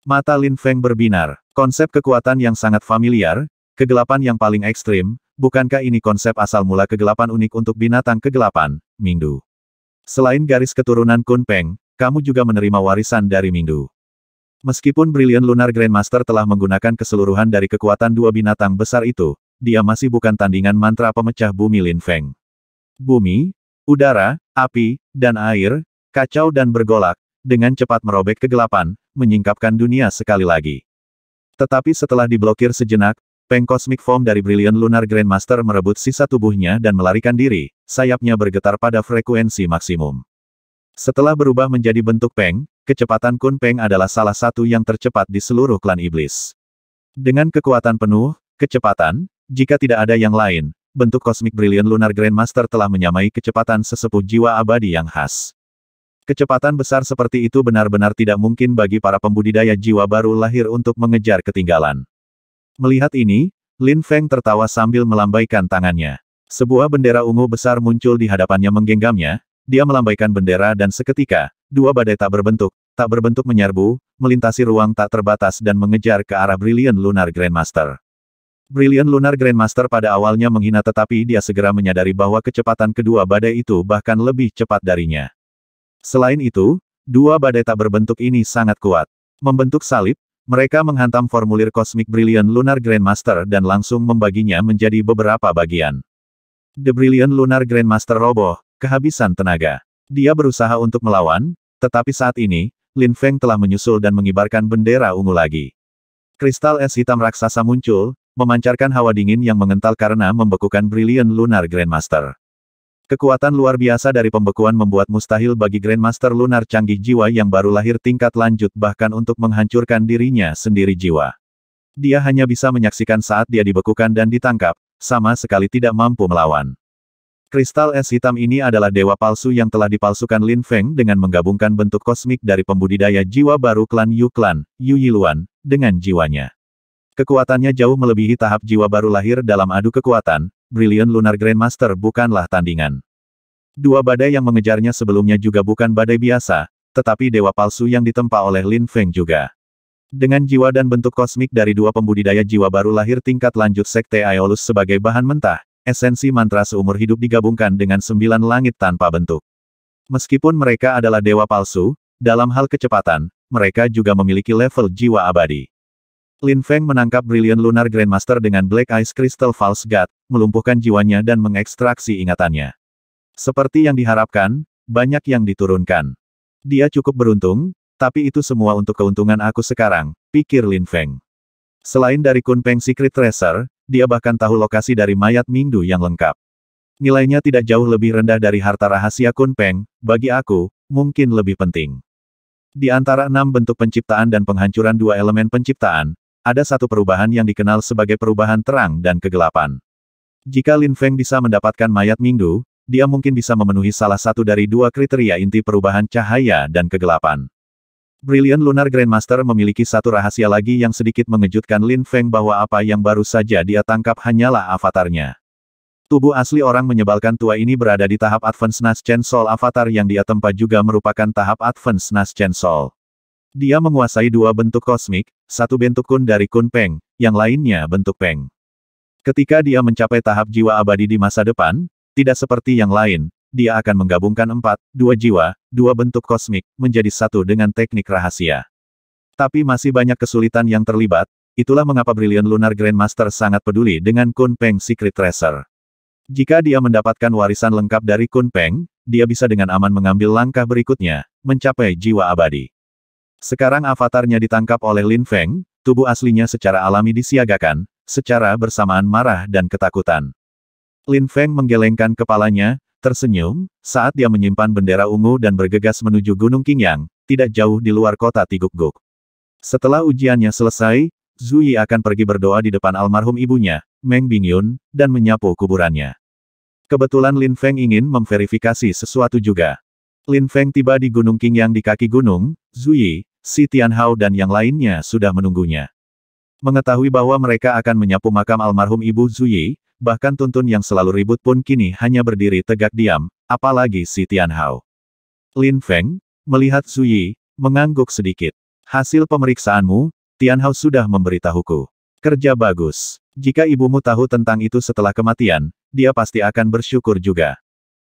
Mata Lin Feng berbinar. Konsep kekuatan yang sangat familiar, kegelapan yang paling ekstrim, bukankah ini konsep asal mula kegelapan unik untuk binatang kegelapan, Mingdu? Selain garis keturunan Kun Peng, kamu juga menerima warisan dari Mingdu. Meskipun Brilliant Lunar Grandmaster telah menggunakan keseluruhan dari kekuatan dua binatang besar itu, dia masih bukan tandingan mantra pemecah bumi Lin Feng. Bumi, Udara, api, dan air, kacau dan bergolak, dengan cepat merobek kegelapan, menyingkapkan dunia sekali lagi. Tetapi setelah diblokir sejenak, Peng Cosmic Form dari Brilliant Lunar Grandmaster merebut sisa tubuhnya dan melarikan diri, sayapnya bergetar pada frekuensi maksimum. Setelah berubah menjadi bentuk Peng, kecepatan Kun Peng adalah salah satu yang tercepat di seluruh klan iblis. Dengan kekuatan penuh, kecepatan, jika tidak ada yang lain, bentuk kosmik brilian Lunar Grandmaster telah menyamai kecepatan sesepuh jiwa abadi yang khas. Kecepatan besar seperti itu benar-benar tidak mungkin bagi para pembudidaya jiwa baru lahir untuk mengejar ketinggalan. Melihat ini, Lin Feng tertawa sambil melambaikan tangannya. Sebuah bendera ungu besar muncul di hadapannya menggenggamnya, dia melambaikan bendera dan seketika, dua badai tak berbentuk, tak berbentuk menyerbu, melintasi ruang tak terbatas dan mengejar ke arah Brilliant Lunar Grandmaster. Brilliant Lunar Grandmaster pada awalnya menghina tetapi dia segera menyadari bahwa kecepatan kedua badai itu bahkan lebih cepat darinya. Selain itu, dua badai tak berbentuk ini sangat kuat. Membentuk salib, mereka menghantam formulir kosmik Brilliant Lunar Grandmaster dan langsung membaginya menjadi beberapa bagian. The Brilliant Lunar Grandmaster roboh, kehabisan tenaga. Dia berusaha untuk melawan, tetapi saat ini, Lin Feng telah menyusul dan mengibarkan bendera ungu lagi. Kristal es hitam raksasa muncul, memancarkan hawa dingin yang mengental karena membekukan Brilliant Lunar Grandmaster. Kekuatan luar biasa dari pembekuan membuat mustahil bagi Grandmaster Lunar canggih jiwa yang baru lahir tingkat lanjut bahkan untuk menghancurkan dirinya sendiri jiwa. Dia hanya bisa menyaksikan saat dia dibekukan dan ditangkap, sama sekali tidak mampu melawan. Kristal es hitam ini adalah dewa palsu yang telah dipalsukan Lin Feng dengan menggabungkan bentuk kosmik dari pembudidaya jiwa baru klan Yu Klan, Yu Yiluan, dengan jiwanya. Kekuatannya jauh melebihi tahap jiwa baru lahir dalam adu kekuatan, Brilliant Lunar Grandmaster bukanlah tandingan. Dua badai yang mengejarnya sebelumnya juga bukan badai biasa, tetapi dewa palsu yang ditempa oleh Lin Feng juga. Dengan jiwa dan bentuk kosmik dari dua pembudidaya jiwa baru lahir tingkat lanjut Sekte Aeolus sebagai bahan mentah, esensi mantra seumur hidup digabungkan dengan sembilan langit tanpa bentuk. Meskipun mereka adalah dewa palsu, dalam hal kecepatan, mereka juga memiliki level jiwa abadi. Lin Feng menangkap Brilliant Lunar Grandmaster dengan Black Ice Crystal False God, melumpuhkan jiwanya dan mengekstraksi ingatannya. Seperti yang diharapkan, banyak yang diturunkan. Dia cukup beruntung, tapi itu semua untuk keuntungan aku sekarang, pikir Lin Feng. Selain dari Kun Peng Secret Tracer, dia bahkan tahu lokasi dari mayat Mingdu yang lengkap. Nilainya tidak jauh lebih rendah dari harta rahasia Kun Peng, bagi aku, mungkin lebih penting. Di antara enam bentuk penciptaan dan penghancuran dua elemen penciptaan, ada satu perubahan yang dikenal sebagai perubahan terang dan kegelapan. Jika Lin Feng bisa mendapatkan mayat Mingdu, dia mungkin bisa memenuhi salah satu dari dua kriteria inti perubahan cahaya dan kegelapan. Brilliant Lunar Grandmaster memiliki satu rahasia lagi yang sedikit mengejutkan Lin Feng bahwa apa yang baru saja dia tangkap hanyalah avatarnya. Tubuh asli orang menyebalkan tua ini berada di tahap Advanced Nas Chen Soul Avatar yang dia tempa juga merupakan tahap Advanced Nas Chen Soul. Dia menguasai dua bentuk kosmik, satu bentuk kun dari kun peng, yang lainnya bentuk peng. Ketika dia mencapai tahap jiwa abadi di masa depan, tidak seperti yang lain, dia akan menggabungkan empat, dua jiwa, dua bentuk kosmik, menjadi satu dengan teknik rahasia. Tapi masih banyak kesulitan yang terlibat, itulah mengapa Brilliant Lunar Grandmaster sangat peduli dengan Kun Peng Secret Treasure. Jika dia mendapatkan warisan lengkap dari Kun Peng, dia bisa dengan aman mengambil langkah berikutnya, mencapai jiwa abadi. Sekarang avatarnya ditangkap oleh Lin Feng, tubuh aslinya secara alami disiagakan, secara bersamaan marah dan ketakutan. Lin Feng menggelengkan kepalanya, tersenyum, saat dia menyimpan bendera ungu dan bergegas menuju Gunung Qingyang, tidak jauh di luar kota Tigukguk. Setelah ujiannya selesai, Zui akan pergi berdoa di depan almarhum ibunya, Meng Bingyun, dan menyapu kuburannya. Kebetulan Lin Feng ingin memverifikasi sesuatu juga. Lin Feng tiba di Gunung Qingyang di kaki gunung, Zui, si Tianhao dan yang lainnya sudah menunggunya. Mengetahui bahwa mereka akan menyapu makam almarhum ibu Zuyi, bahkan Tuntun yang selalu ribut pun kini hanya berdiri tegak diam, apalagi si Tianhao. Lin Feng, melihat Zuyi, mengangguk sedikit. Hasil pemeriksaanmu, Tianhao sudah memberitahuku. Kerja bagus. Jika ibumu tahu tentang itu setelah kematian, dia pasti akan bersyukur juga.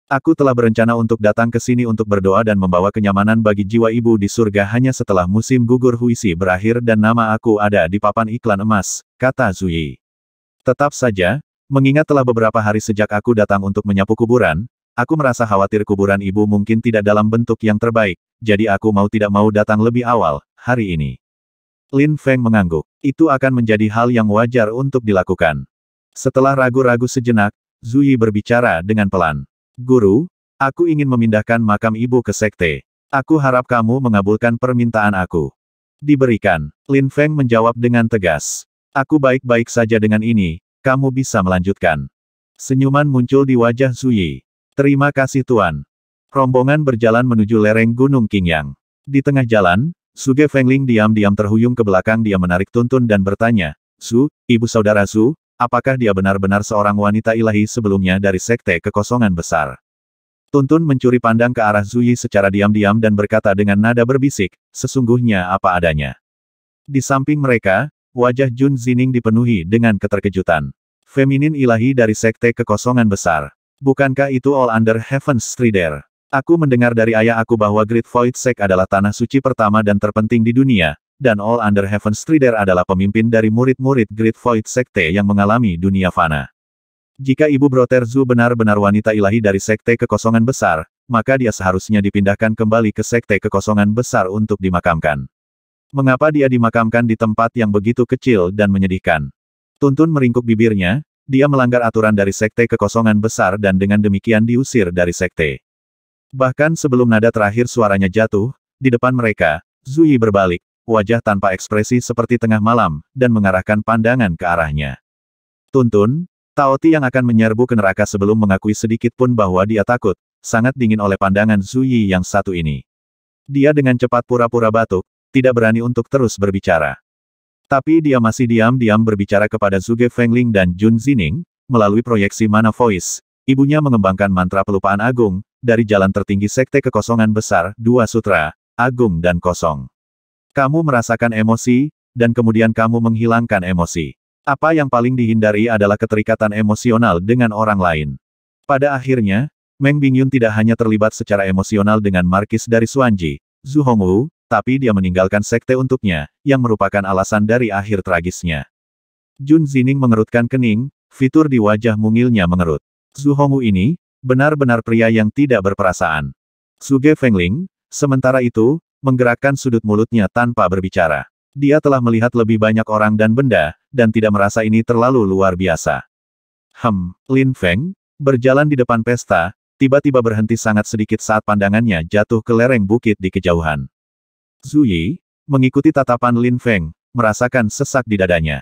Aku telah berencana untuk datang ke sini untuk berdoa dan membawa kenyamanan bagi jiwa ibu di surga hanya setelah musim gugur Huisi berakhir dan nama aku ada di papan iklan emas, kata Zui. Tetap saja, mengingat telah beberapa hari sejak aku datang untuk menyapu kuburan, aku merasa khawatir kuburan ibu mungkin tidak dalam bentuk yang terbaik, jadi aku mau tidak mau datang lebih awal, hari ini. Lin Feng mengangguk. Itu akan menjadi hal yang wajar untuk dilakukan. Setelah ragu-ragu sejenak, Zui berbicara dengan pelan. Guru, aku ingin memindahkan makam ibu ke sekte. Aku harap kamu mengabulkan permintaan aku. Diberikan. Lin Feng menjawab dengan tegas. Aku baik-baik saja dengan ini, kamu bisa melanjutkan. Senyuman muncul di wajah Zuyi. Terima kasih Tuan. Rombongan berjalan menuju lereng Gunung Qingyang. Di tengah jalan, Suge Fengling diam-diam terhuyung ke belakang dia menarik tuntun dan bertanya, Su, ibu saudara Su, Apakah dia benar-benar seorang wanita ilahi sebelumnya dari sekte kekosongan besar? Tuntun mencuri pandang ke arah Zuyi secara diam-diam dan berkata dengan nada berbisik, sesungguhnya apa adanya. Di samping mereka, wajah Jun Zining dipenuhi dengan keterkejutan. Feminin ilahi dari sekte kekosongan besar. Bukankah itu all under heaven's strider? Aku mendengar dari ayah aku bahwa Great Void Sek adalah tanah suci pertama dan terpenting di dunia, dan All Under Heaven Strider adalah pemimpin dari murid-murid Great Void Sekte yang mengalami dunia fana. Jika Ibu Zhu benar-benar wanita ilahi dari Sekte Kekosongan Besar, maka dia seharusnya dipindahkan kembali ke Sekte Kekosongan Besar untuk dimakamkan. Mengapa dia dimakamkan di tempat yang begitu kecil dan menyedihkan? Tuntun meringkuk bibirnya, dia melanggar aturan dari Sekte Kekosongan Besar dan dengan demikian diusir dari Sekte. Bahkan sebelum nada terakhir suaranya jatuh, di depan mereka, Zui berbalik, wajah tanpa ekspresi seperti tengah malam, dan mengarahkan pandangan ke arahnya. Tuntun, Tao Ti yang akan menyerbu ke neraka sebelum mengakui sedikit pun bahwa dia takut, sangat dingin oleh pandangan Zuyi yang satu ini. Dia dengan cepat pura-pura batuk, tidak berani untuk terus berbicara. Tapi dia masih diam-diam berbicara kepada Zuge Fengling dan Jun Zining, melalui proyeksi Mana Voice, ibunya mengembangkan mantra pelupaan agung, dari jalan tertinggi Sekte Kekosongan Besar, Dua Sutra, Agung dan Kosong. Kamu merasakan emosi, dan kemudian kamu menghilangkan emosi. Apa yang paling dihindari adalah keterikatan emosional dengan orang lain. Pada akhirnya, Meng Bingyun tidak hanya terlibat secara emosional dengan Markis dari Suanji, Zhu Hongwu, tapi dia meninggalkan sekte untuknya, yang merupakan alasan dari akhir tragisnya. Jun Zining mengerutkan kening, fitur di wajah mungilnya mengerut. Zhu Hongwu ini, benar-benar pria yang tidak berperasaan. Suge Fengling, sementara itu, menggerakkan sudut mulutnya tanpa berbicara. Dia telah melihat lebih banyak orang dan benda, dan tidak merasa ini terlalu luar biasa. Hem, Lin Feng, berjalan di depan pesta, tiba-tiba berhenti sangat sedikit saat pandangannya jatuh ke lereng bukit di kejauhan. Zuyi, mengikuti tatapan Lin Feng, merasakan sesak di dadanya.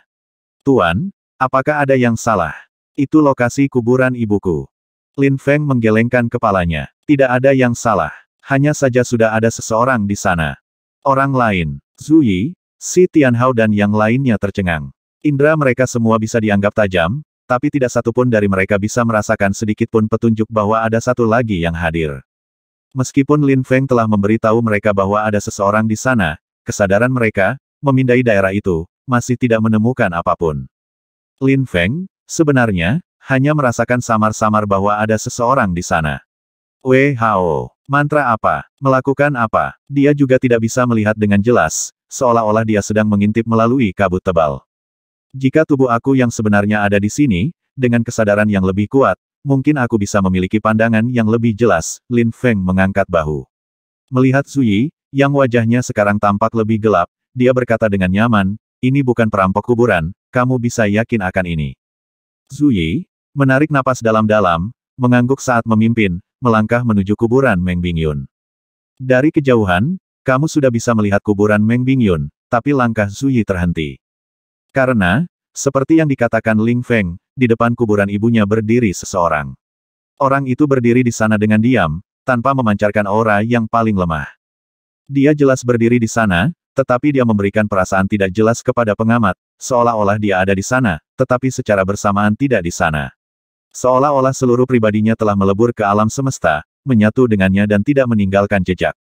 Tuan, apakah ada yang salah? Itu lokasi kuburan ibuku. Lin Feng menggelengkan kepalanya. Tidak ada yang salah hanya saja sudah ada seseorang di sana. Orang lain, Zuyi, si Tianhao dan yang lainnya tercengang. Indra mereka semua bisa dianggap tajam, tapi tidak satupun dari mereka bisa merasakan sedikit pun petunjuk bahwa ada satu lagi yang hadir. Meskipun Lin Feng telah memberitahu mereka bahwa ada seseorang di sana, kesadaran mereka, memindai daerah itu, masih tidak menemukan apapun. Lin Feng, sebenarnya, hanya merasakan samar-samar bahwa ada seseorang di sana. WHO. Mantra apa? Melakukan apa? Dia juga tidak bisa melihat dengan jelas, seolah-olah dia sedang mengintip melalui kabut tebal. Jika tubuh aku yang sebenarnya ada di sini, dengan kesadaran yang lebih kuat, mungkin aku bisa memiliki pandangan yang lebih jelas, Lin Feng mengangkat bahu. Melihat Zuyi, yang wajahnya sekarang tampak lebih gelap, dia berkata dengan nyaman, ini bukan perampok kuburan, kamu bisa yakin akan ini. Zuyi, menarik napas dalam-dalam, mengangguk saat memimpin, melangkah menuju kuburan Meng Bingyun. Dari kejauhan, kamu sudah bisa melihat kuburan Meng Bingyun, tapi langkah Zuyi terhenti. Karena, seperti yang dikatakan Ling Feng, di depan kuburan ibunya berdiri seseorang. Orang itu berdiri di sana dengan diam, tanpa memancarkan aura yang paling lemah. Dia jelas berdiri di sana, tetapi dia memberikan perasaan tidak jelas kepada pengamat, seolah-olah dia ada di sana, tetapi secara bersamaan tidak di sana. Seolah-olah seluruh pribadinya telah melebur ke alam semesta, menyatu dengannya dan tidak meninggalkan jejak.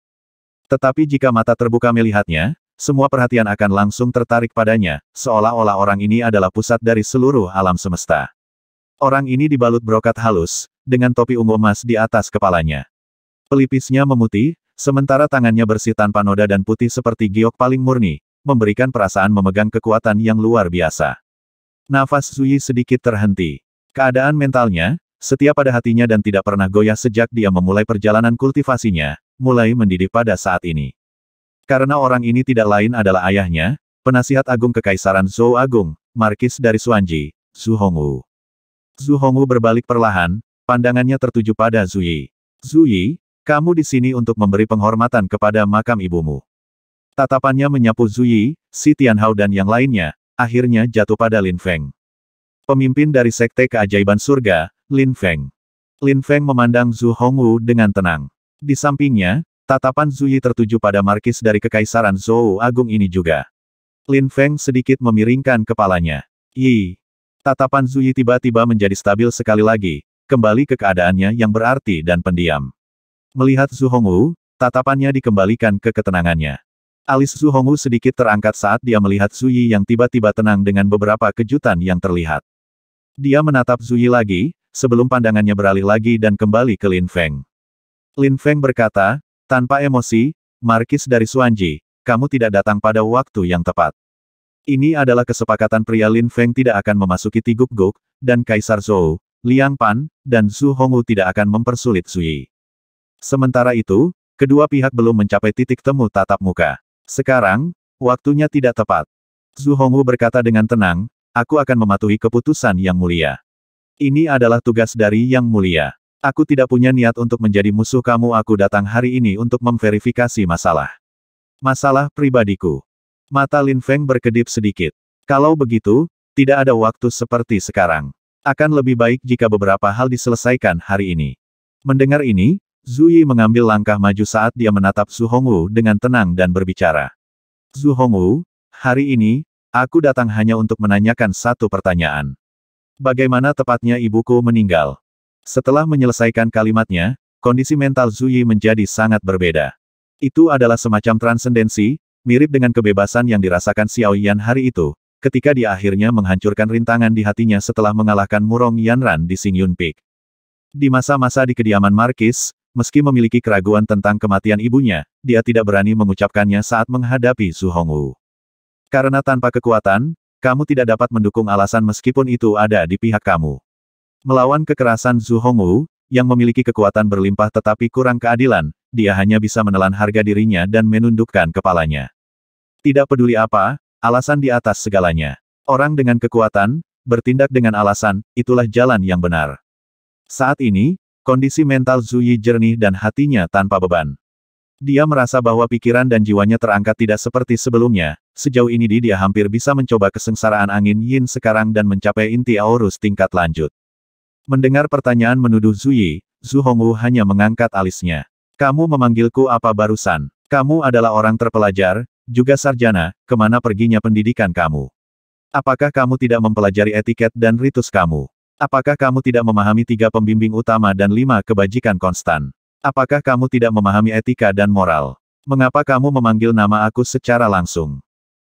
Tetapi jika mata terbuka melihatnya, semua perhatian akan langsung tertarik padanya, seolah-olah orang ini adalah pusat dari seluruh alam semesta. Orang ini dibalut brokat halus, dengan topi ungu emas di atas kepalanya. Pelipisnya memutih, sementara tangannya bersih tanpa noda dan putih seperti giok paling murni, memberikan perasaan memegang kekuatan yang luar biasa. Nafas Zui sedikit terhenti. Keadaan mentalnya, setia pada hatinya dan tidak pernah goyah sejak dia memulai perjalanan kultivasinya, mulai mendidih pada saat ini. Karena orang ini tidak lain adalah ayahnya, penasihat agung kekaisaran Zhou Agung, Markis dari Suanji, Zhu Hongwu. Zhu Hongwu berbalik perlahan, pandangannya tertuju pada Zuyi. Zuyi, kamu di sini untuk memberi penghormatan kepada makam ibumu. Tatapannya menyapu Zuyi, Si Tianhao dan yang lainnya, akhirnya jatuh pada Lin Feng. Pemimpin dari Sekte Keajaiban Surga, Lin Feng. Lin Feng memandang Zhu Hongwu dengan tenang. Di sampingnya, tatapan Zhu Yi tertuju pada markis dari Kekaisaran Zhou Agung ini juga. Lin Feng sedikit memiringkan kepalanya. Yi. Tatapan Zhu Yi tiba-tiba menjadi stabil sekali lagi, kembali ke keadaannya yang berarti dan pendiam. Melihat Zhu Hongwu, tatapannya dikembalikan ke ketenangannya. Alis Zhu Hongwu sedikit terangkat saat dia melihat Zhu Yi yang tiba-tiba tenang dengan beberapa kejutan yang terlihat. Dia menatap Zuyi lagi, sebelum pandangannya beralih lagi dan kembali ke Lin Feng. Lin Feng berkata, tanpa emosi, Markis dari Suanji, kamu tidak datang pada waktu yang tepat. Ini adalah kesepakatan pria Lin Feng tidak akan memasuki Tiguk Guk, dan Kaisar Zhou, Liang Pan, dan Zhu Hongwu tidak akan mempersulit Zuyi. Sementara itu, kedua pihak belum mencapai titik temu tatap muka. Sekarang, waktunya tidak tepat. Zhu Hongwu berkata dengan tenang, Aku akan mematuhi keputusan Yang Mulia. Ini adalah tugas dari Yang Mulia. Aku tidak punya niat untuk menjadi musuh kamu. Aku datang hari ini untuk memverifikasi masalah. Masalah pribadiku. Mata Lin Feng berkedip sedikit. Kalau begitu, tidak ada waktu seperti sekarang. Akan lebih baik jika beberapa hal diselesaikan hari ini. Mendengar ini, Zuyi mengambil langkah maju saat dia menatap Su Hongwu dengan tenang dan berbicara. Zu Hongwu, hari ini, Aku datang hanya untuk menanyakan satu pertanyaan. Bagaimana tepatnya ibuku meninggal? Setelah menyelesaikan kalimatnya, kondisi mental Zuyi menjadi sangat berbeda. Itu adalah semacam transendensi, mirip dengan kebebasan yang dirasakan Xiao Yan hari itu, ketika dia akhirnya menghancurkan rintangan di hatinya setelah mengalahkan Murong Yanran di Sing Yun Peak. Di masa-masa di kediaman Markis, meski memiliki keraguan tentang kematian ibunya, dia tidak berani mengucapkannya saat menghadapi Su Hongwu. Karena tanpa kekuatan, kamu tidak dapat mendukung alasan meskipun itu ada di pihak kamu. Melawan kekerasan Zhu Hongwu, yang memiliki kekuatan berlimpah tetapi kurang keadilan, dia hanya bisa menelan harga dirinya dan menundukkan kepalanya. Tidak peduli apa, alasan di atas segalanya. Orang dengan kekuatan, bertindak dengan alasan, itulah jalan yang benar. Saat ini, kondisi mental Zuyi jernih dan hatinya tanpa beban. Dia merasa bahwa pikiran dan jiwanya terangkat tidak seperti sebelumnya, Sejauh ini dia hampir bisa mencoba kesengsaraan angin yin sekarang dan mencapai inti Aorus tingkat lanjut. Mendengar pertanyaan menuduh Zuyi, Zhu Hongwu hanya mengangkat alisnya. Kamu memanggilku apa barusan? Kamu adalah orang terpelajar, juga sarjana, kemana perginya pendidikan kamu? Apakah kamu tidak mempelajari etiket dan ritus kamu? Apakah kamu tidak memahami tiga pembimbing utama dan lima kebajikan konstan? Apakah kamu tidak memahami etika dan moral? Mengapa kamu memanggil nama aku secara langsung?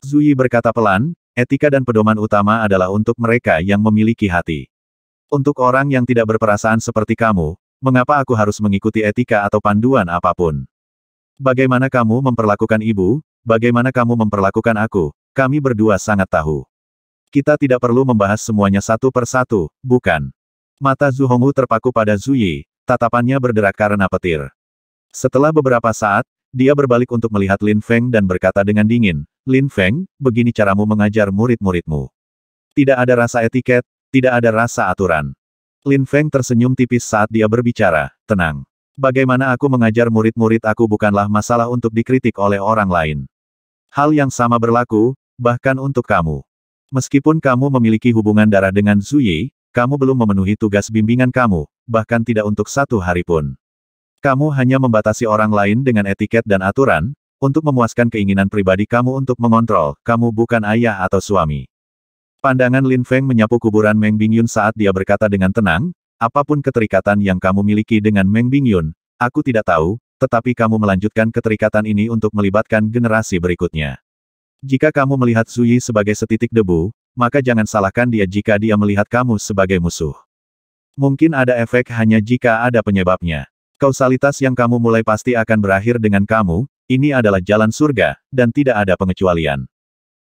Zui berkata pelan, etika dan pedoman utama adalah untuk mereka yang memiliki hati. Untuk orang yang tidak berperasaan seperti kamu, mengapa aku harus mengikuti etika atau panduan apapun? Bagaimana kamu memperlakukan ibu, bagaimana kamu memperlakukan aku, kami berdua sangat tahu. Kita tidak perlu membahas semuanya satu persatu, bukan? Mata Zuhongu terpaku pada Zuyi, tatapannya berderak karena petir. Setelah beberapa saat, dia berbalik untuk melihat Lin Feng dan berkata dengan dingin, Lin Feng, begini caramu mengajar murid-muridmu. Tidak ada rasa etiket, tidak ada rasa aturan. Lin Feng tersenyum tipis saat dia berbicara, tenang. Bagaimana aku mengajar murid-murid aku bukanlah masalah untuk dikritik oleh orang lain. Hal yang sama berlaku, bahkan untuk kamu. Meskipun kamu memiliki hubungan darah dengan Zuyi, kamu belum memenuhi tugas bimbingan kamu, bahkan tidak untuk satu hari pun. Kamu hanya membatasi orang lain dengan etiket dan aturan, untuk memuaskan keinginan pribadi kamu untuk mengontrol, kamu bukan ayah atau suami. Pandangan Lin Feng menyapu kuburan Meng Bingyun saat dia berkata dengan tenang, apapun keterikatan yang kamu miliki dengan Meng Bingyun, aku tidak tahu, tetapi kamu melanjutkan keterikatan ini untuk melibatkan generasi berikutnya. Jika kamu melihat Zuyi sebagai setitik debu, maka jangan salahkan dia jika dia melihat kamu sebagai musuh. Mungkin ada efek hanya jika ada penyebabnya. Kausalitas yang kamu mulai pasti akan berakhir dengan kamu, ini adalah jalan surga, dan tidak ada pengecualian.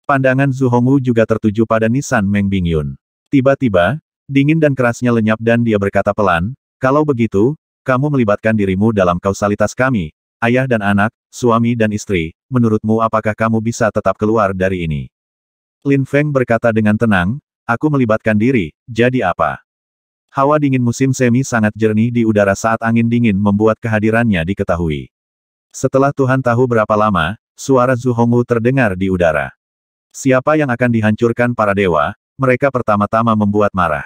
Pandangan Zhu Hongwu juga tertuju pada nisan Meng Bingyun. Tiba-tiba, dingin dan kerasnya lenyap dan dia berkata pelan, kalau begitu, kamu melibatkan dirimu dalam kausalitas kami, ayah dan anak, suami dan istri, menurutmu apakah kamu bisa tetap keluar dari ini? Lin Feng berkata dengan tenang, aku melibatkan diri, jadi apa? Hawa dingin musim semi sangat jernih di udara saat angin dingin membuat kehadirannya diketahui. Setelah Tuhan tahu berapa lama, suara Hongwu terdengar di udara. Siapa yang akan dihancurkan para dewa, mereka pertama-tama membuat marah.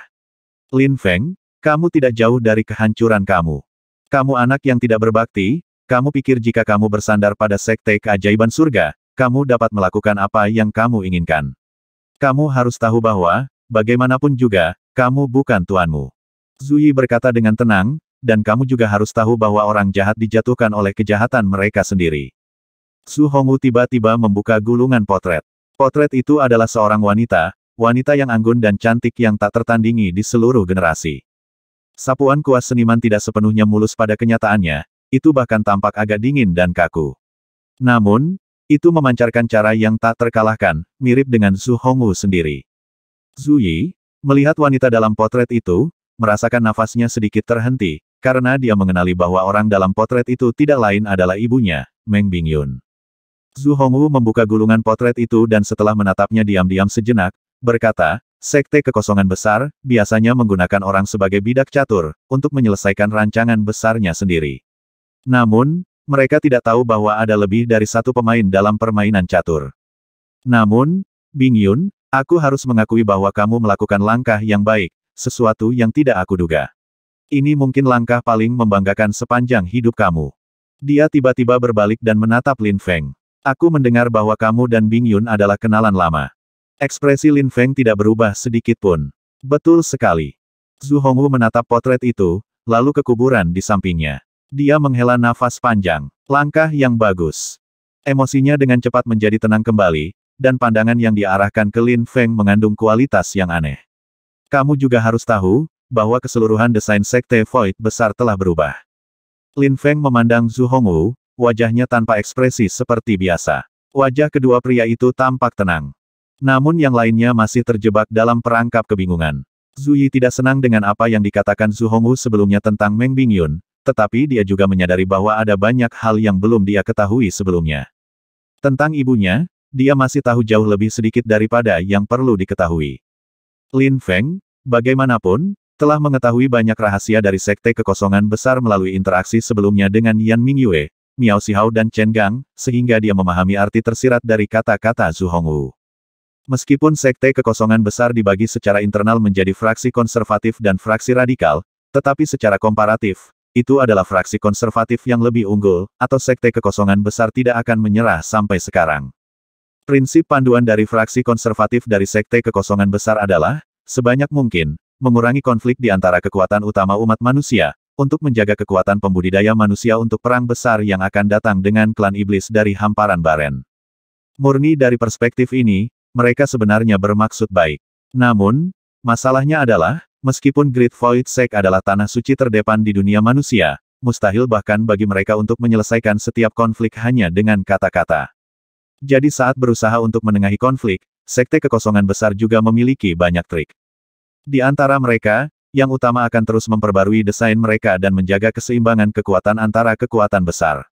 Lin Feng, kamu tidak jauh dari kehancuran kamu. Kamu anak yang tidak berbakti, kamu pikir jika kamu bersandar pada sekte keajaiban surga, kamu dapat melakukan apa yang kamu inginkan. Kamu harus tahu bahwa, bagaimanapun juga, kamu bukan tuanmu. Zui berkata dengan tenang, dan kamu juga harus tahu bahwa orang jahat dijatuhkan oleh kejahatan mereka sendiri. Su Hongwu tiba-tiba membuka gulungan potret. Potret itu adalah seorang wanita, wanita yang anggun dan cantik yang tak tertandingi di seluruh generasi. Sapuan kuas seniman tidak sepenuhnya mulus pada kenyataannya, itu bahkan tampak agak dingin dan kaku. Namun, itu memancarkan cara yang tak terkalahkan, mirip dengan Su Hongwu sendiri. Zuyi, melihat wanita dalam potret itu, merasakan nafasnya sedikit terhenti, karena dia mengenali bahwa orang dalam potret itu tidak lain adalah ibunya, Meng Bingyun. Zhu Hongwu membuka gulungan potret itu dan setelah menatapnya diam-diam sejenak, berkata, Sekte kekosongan besar, biasanya menggunakan orang sebagai bidak catur, untuk menyelesaikan rancangan besarnya sendiri. Namun, mereka tidak tahu bahwa ada lebih dari satu pemain dalam permainan catur. Namun, Bing Yun, aku harus mengakui bahwa kamu melakukan langkah yang baik, sesuatu yang tidak aku duga. Ini mungkin langkah paling membanggakan sepanjang hidup kamu. Dia tiba-tiba berbalik dan menatap Lin Feng. Aku mendengar bahwa kamu dan Bing Yun adalah kenalan lama. Ekspresi Lin Feng tidak berubah sedikit pun. Betul sekali. Zhu Hongwu menatap potret itu, lalu ke kuburan di sampingnya. Dia menghela nafas panjang. Langkah yang bagus. Emosinya dengan cepat menjadi tenang kembali, dan pandangan yang diarahkan ke Lin Feng mengandung kualitas yang aneh. Kamu juga harus tahu, bahwa keseluruhan desain Sekte Void besar telah berubah. Lin Feng memandang Zhu Hongwu, wajahnya tanpa ekspresi seperti biasa. Wajah kedua pria itu tampak tenang. Namun yang lainnya masih terjebak dalam perangkap kebingungan. Zhu Yi tidak senang dengan apa yang dikatakan Zhu Hongwu sebelumnya tentang Meng Bingyun, tetapi dia juga menyadari bahwa ada banyak hal yang belum dia ketahui sebelumnya. Tentang ibunya, dia masih tahu jauh lebih sedikit daripada yang perlu diketahui. Lin Feng, bagaimanapun, telah mengetahui banyak rahasia dari Sekte Kekosongan Besar melalui interaksi sebelumnya dengan Yan Mingyue, Miao Xihao dan Chen Gang, sehingga dia memahami arti tersirat dari kata-kata Zhu Hongwu. Meskipun Sekte Kekosongan Besar dibagi secara internal menjadi fraksi konservatif dan fraksi radikal, tetapi secara komparatif, itu adalah fraksi konservatif yang lebih unggul, atau Sekte Kekosongan Besar tidak akan menyerah sampai sekarang. Prinsip panduan dari fraksi konservatif dari Sekte Kekosongan Besar adalah, sebanyak mungkin, mengurangi konflik di antara kekuatan utama umat manusia, untuk menjaga kekuatan pembudidaya manusia untuk perang besar yang akan datang dengan klan iblis dari hamparan Baren. Murni dari perspektif ini, mereka sebenarnya bermaksud baik. Namun, masalahnya adalah, meskipun Great Void Sect adalah tanah suci terdepan di dunia manusia, mustahil bahkan bagi mereka untuk menyelesaikan setiap konflik hanya dengan kata-kata. Jadi saat berusaha untuk menengahi konflik, sekte kekosongan besar juga memiliki banyak trik. Di antara mereka, yang utama akan terus memperbarui desain mereka dan menjaga keseimbangan kekuatan antara kekuatan besar.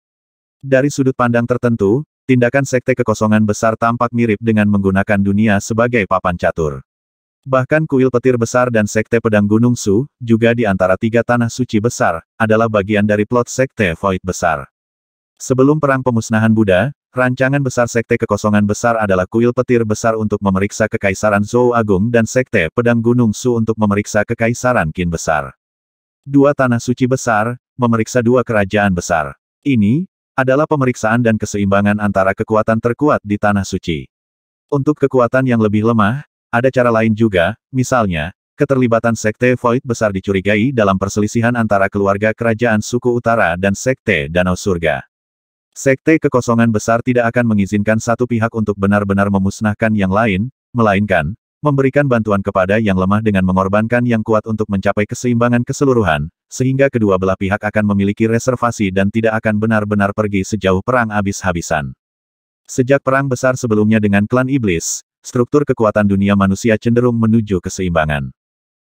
Dari sudut pandang tertentu, tindakan sekte kekosongan besar tampak mirip dengan menggunakan dunia sebagai papan catur. Bahkan kuil petir besar dan sekte pedang Gunung Su, juga di antara tiga tanah suci besar, adalah bagian dari plot sekte Void besar. Sebelum perang pemusnahan Buddha, Rancangan besar Sekte Kekosongan Besar adalah kuil petir besar untuk memeriksa Kekaisaran Zhou Agung dan Sekte Pedang Gunung Su untuk memeriksa Kekaisaran Qin Besar. Dua Tanah Suci Besar, memeriksa dua kerajaan besar. Ini, adalah pemeriksaan dan keseimbangan antara kekuatan terkuat di Tanah Suci. Untuk kekuatan yang lebih lemah, ada cara lain juga, misalnya, keterlibatan Sekte Void besar dicurigai dalam perselisihan antara keluarga kerajaan suku utara dan Sekte Danau Surga. Sekte kekosongan besar tidak akan mengizinkan satu pihak untuk benar-benar memusnahkan yang lain, melainkan, memberikan bantuan kepada yang lemah dengan mengorbankan yang kuat untuk mencapai keseimbangan keseluruhan, sehingga kedua belah pihak akan memiliki reservasi dan tidak akan benar-benar pergi sejauh perang habis-habisan. Sejak perang besar sebelumnya dengan klan iblis, struktur kekuatan dunia manusia cenderung menuju keseimbangan.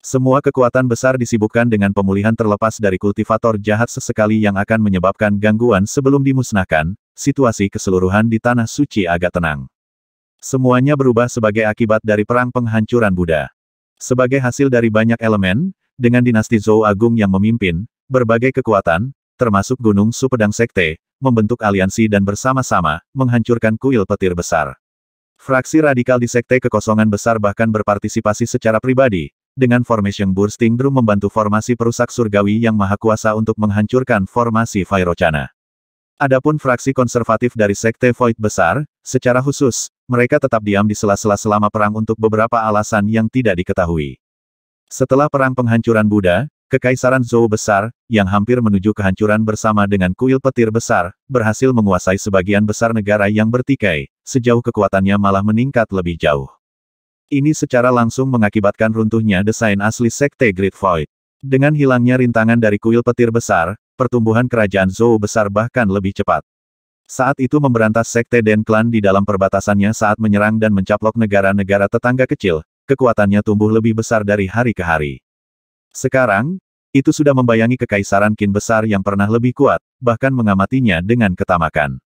Semua kekuatan besar disibukkan dengan pemulihan terlepas dari kultivator jahat sesekali yang akan menyebabkan gangguan sebelum dimusnahkan, situasi keseluruhan di Tanah Suci agak tenang. Semuanya berubah sebagai akibat dari perang penghancuran Buddha. Sebagai hasil dari banyak elemen, dengan dinasti Zhou Agung yang memimpin, berbagai kekuatan, termasuk Gunung Su Pedang Sekte, membentuk aliansi dan bersama-sama, menghancurkan kuil petir besar. Fraksi radikal di Sekte Kekosongan Besar bahkan berpartisipasi secara pribadi, dengan Formation Bursting Drum membantu formasi perusak surgawi yang maha kuasa untuk menghancurkan formasi Fairochana. Adapun fraksi konservatif dari Sekte Void besar, secara khusus, mereka tetap diam di sela-sela selama perang untuk beberapa alasan yang tidak diketahui. Setelah perang penghancuran Buddha, Kekaisaran Zhou besar, yang hampir menuju kehancuran bersama dengan kuil petir besar, berhasil menguasai sebagian besar negara yang bertikai, sejauh kekuatannya malah meningkat lebih jauh. Ini secara langsung mengakibatkan runtuhnya desain asli Sekte Great Void. Dengan hilangnya rintangan dari kuil petir besar, pertumbuhan kerajaan Zhou besar bahkan lebih cepat. Saat itu memberantas Sekte Den Clan di dalam perbatasannya saat menyerang dan mencaplok negara-negara tetangga kecil, kekuatannya tumbuh lebih besar dari hari ke hari. Sekarang, itu sudah membayangi kekaisaran Qin besar yang pernah lebih kuat, bahkan mengamatinya dengan ketamakan.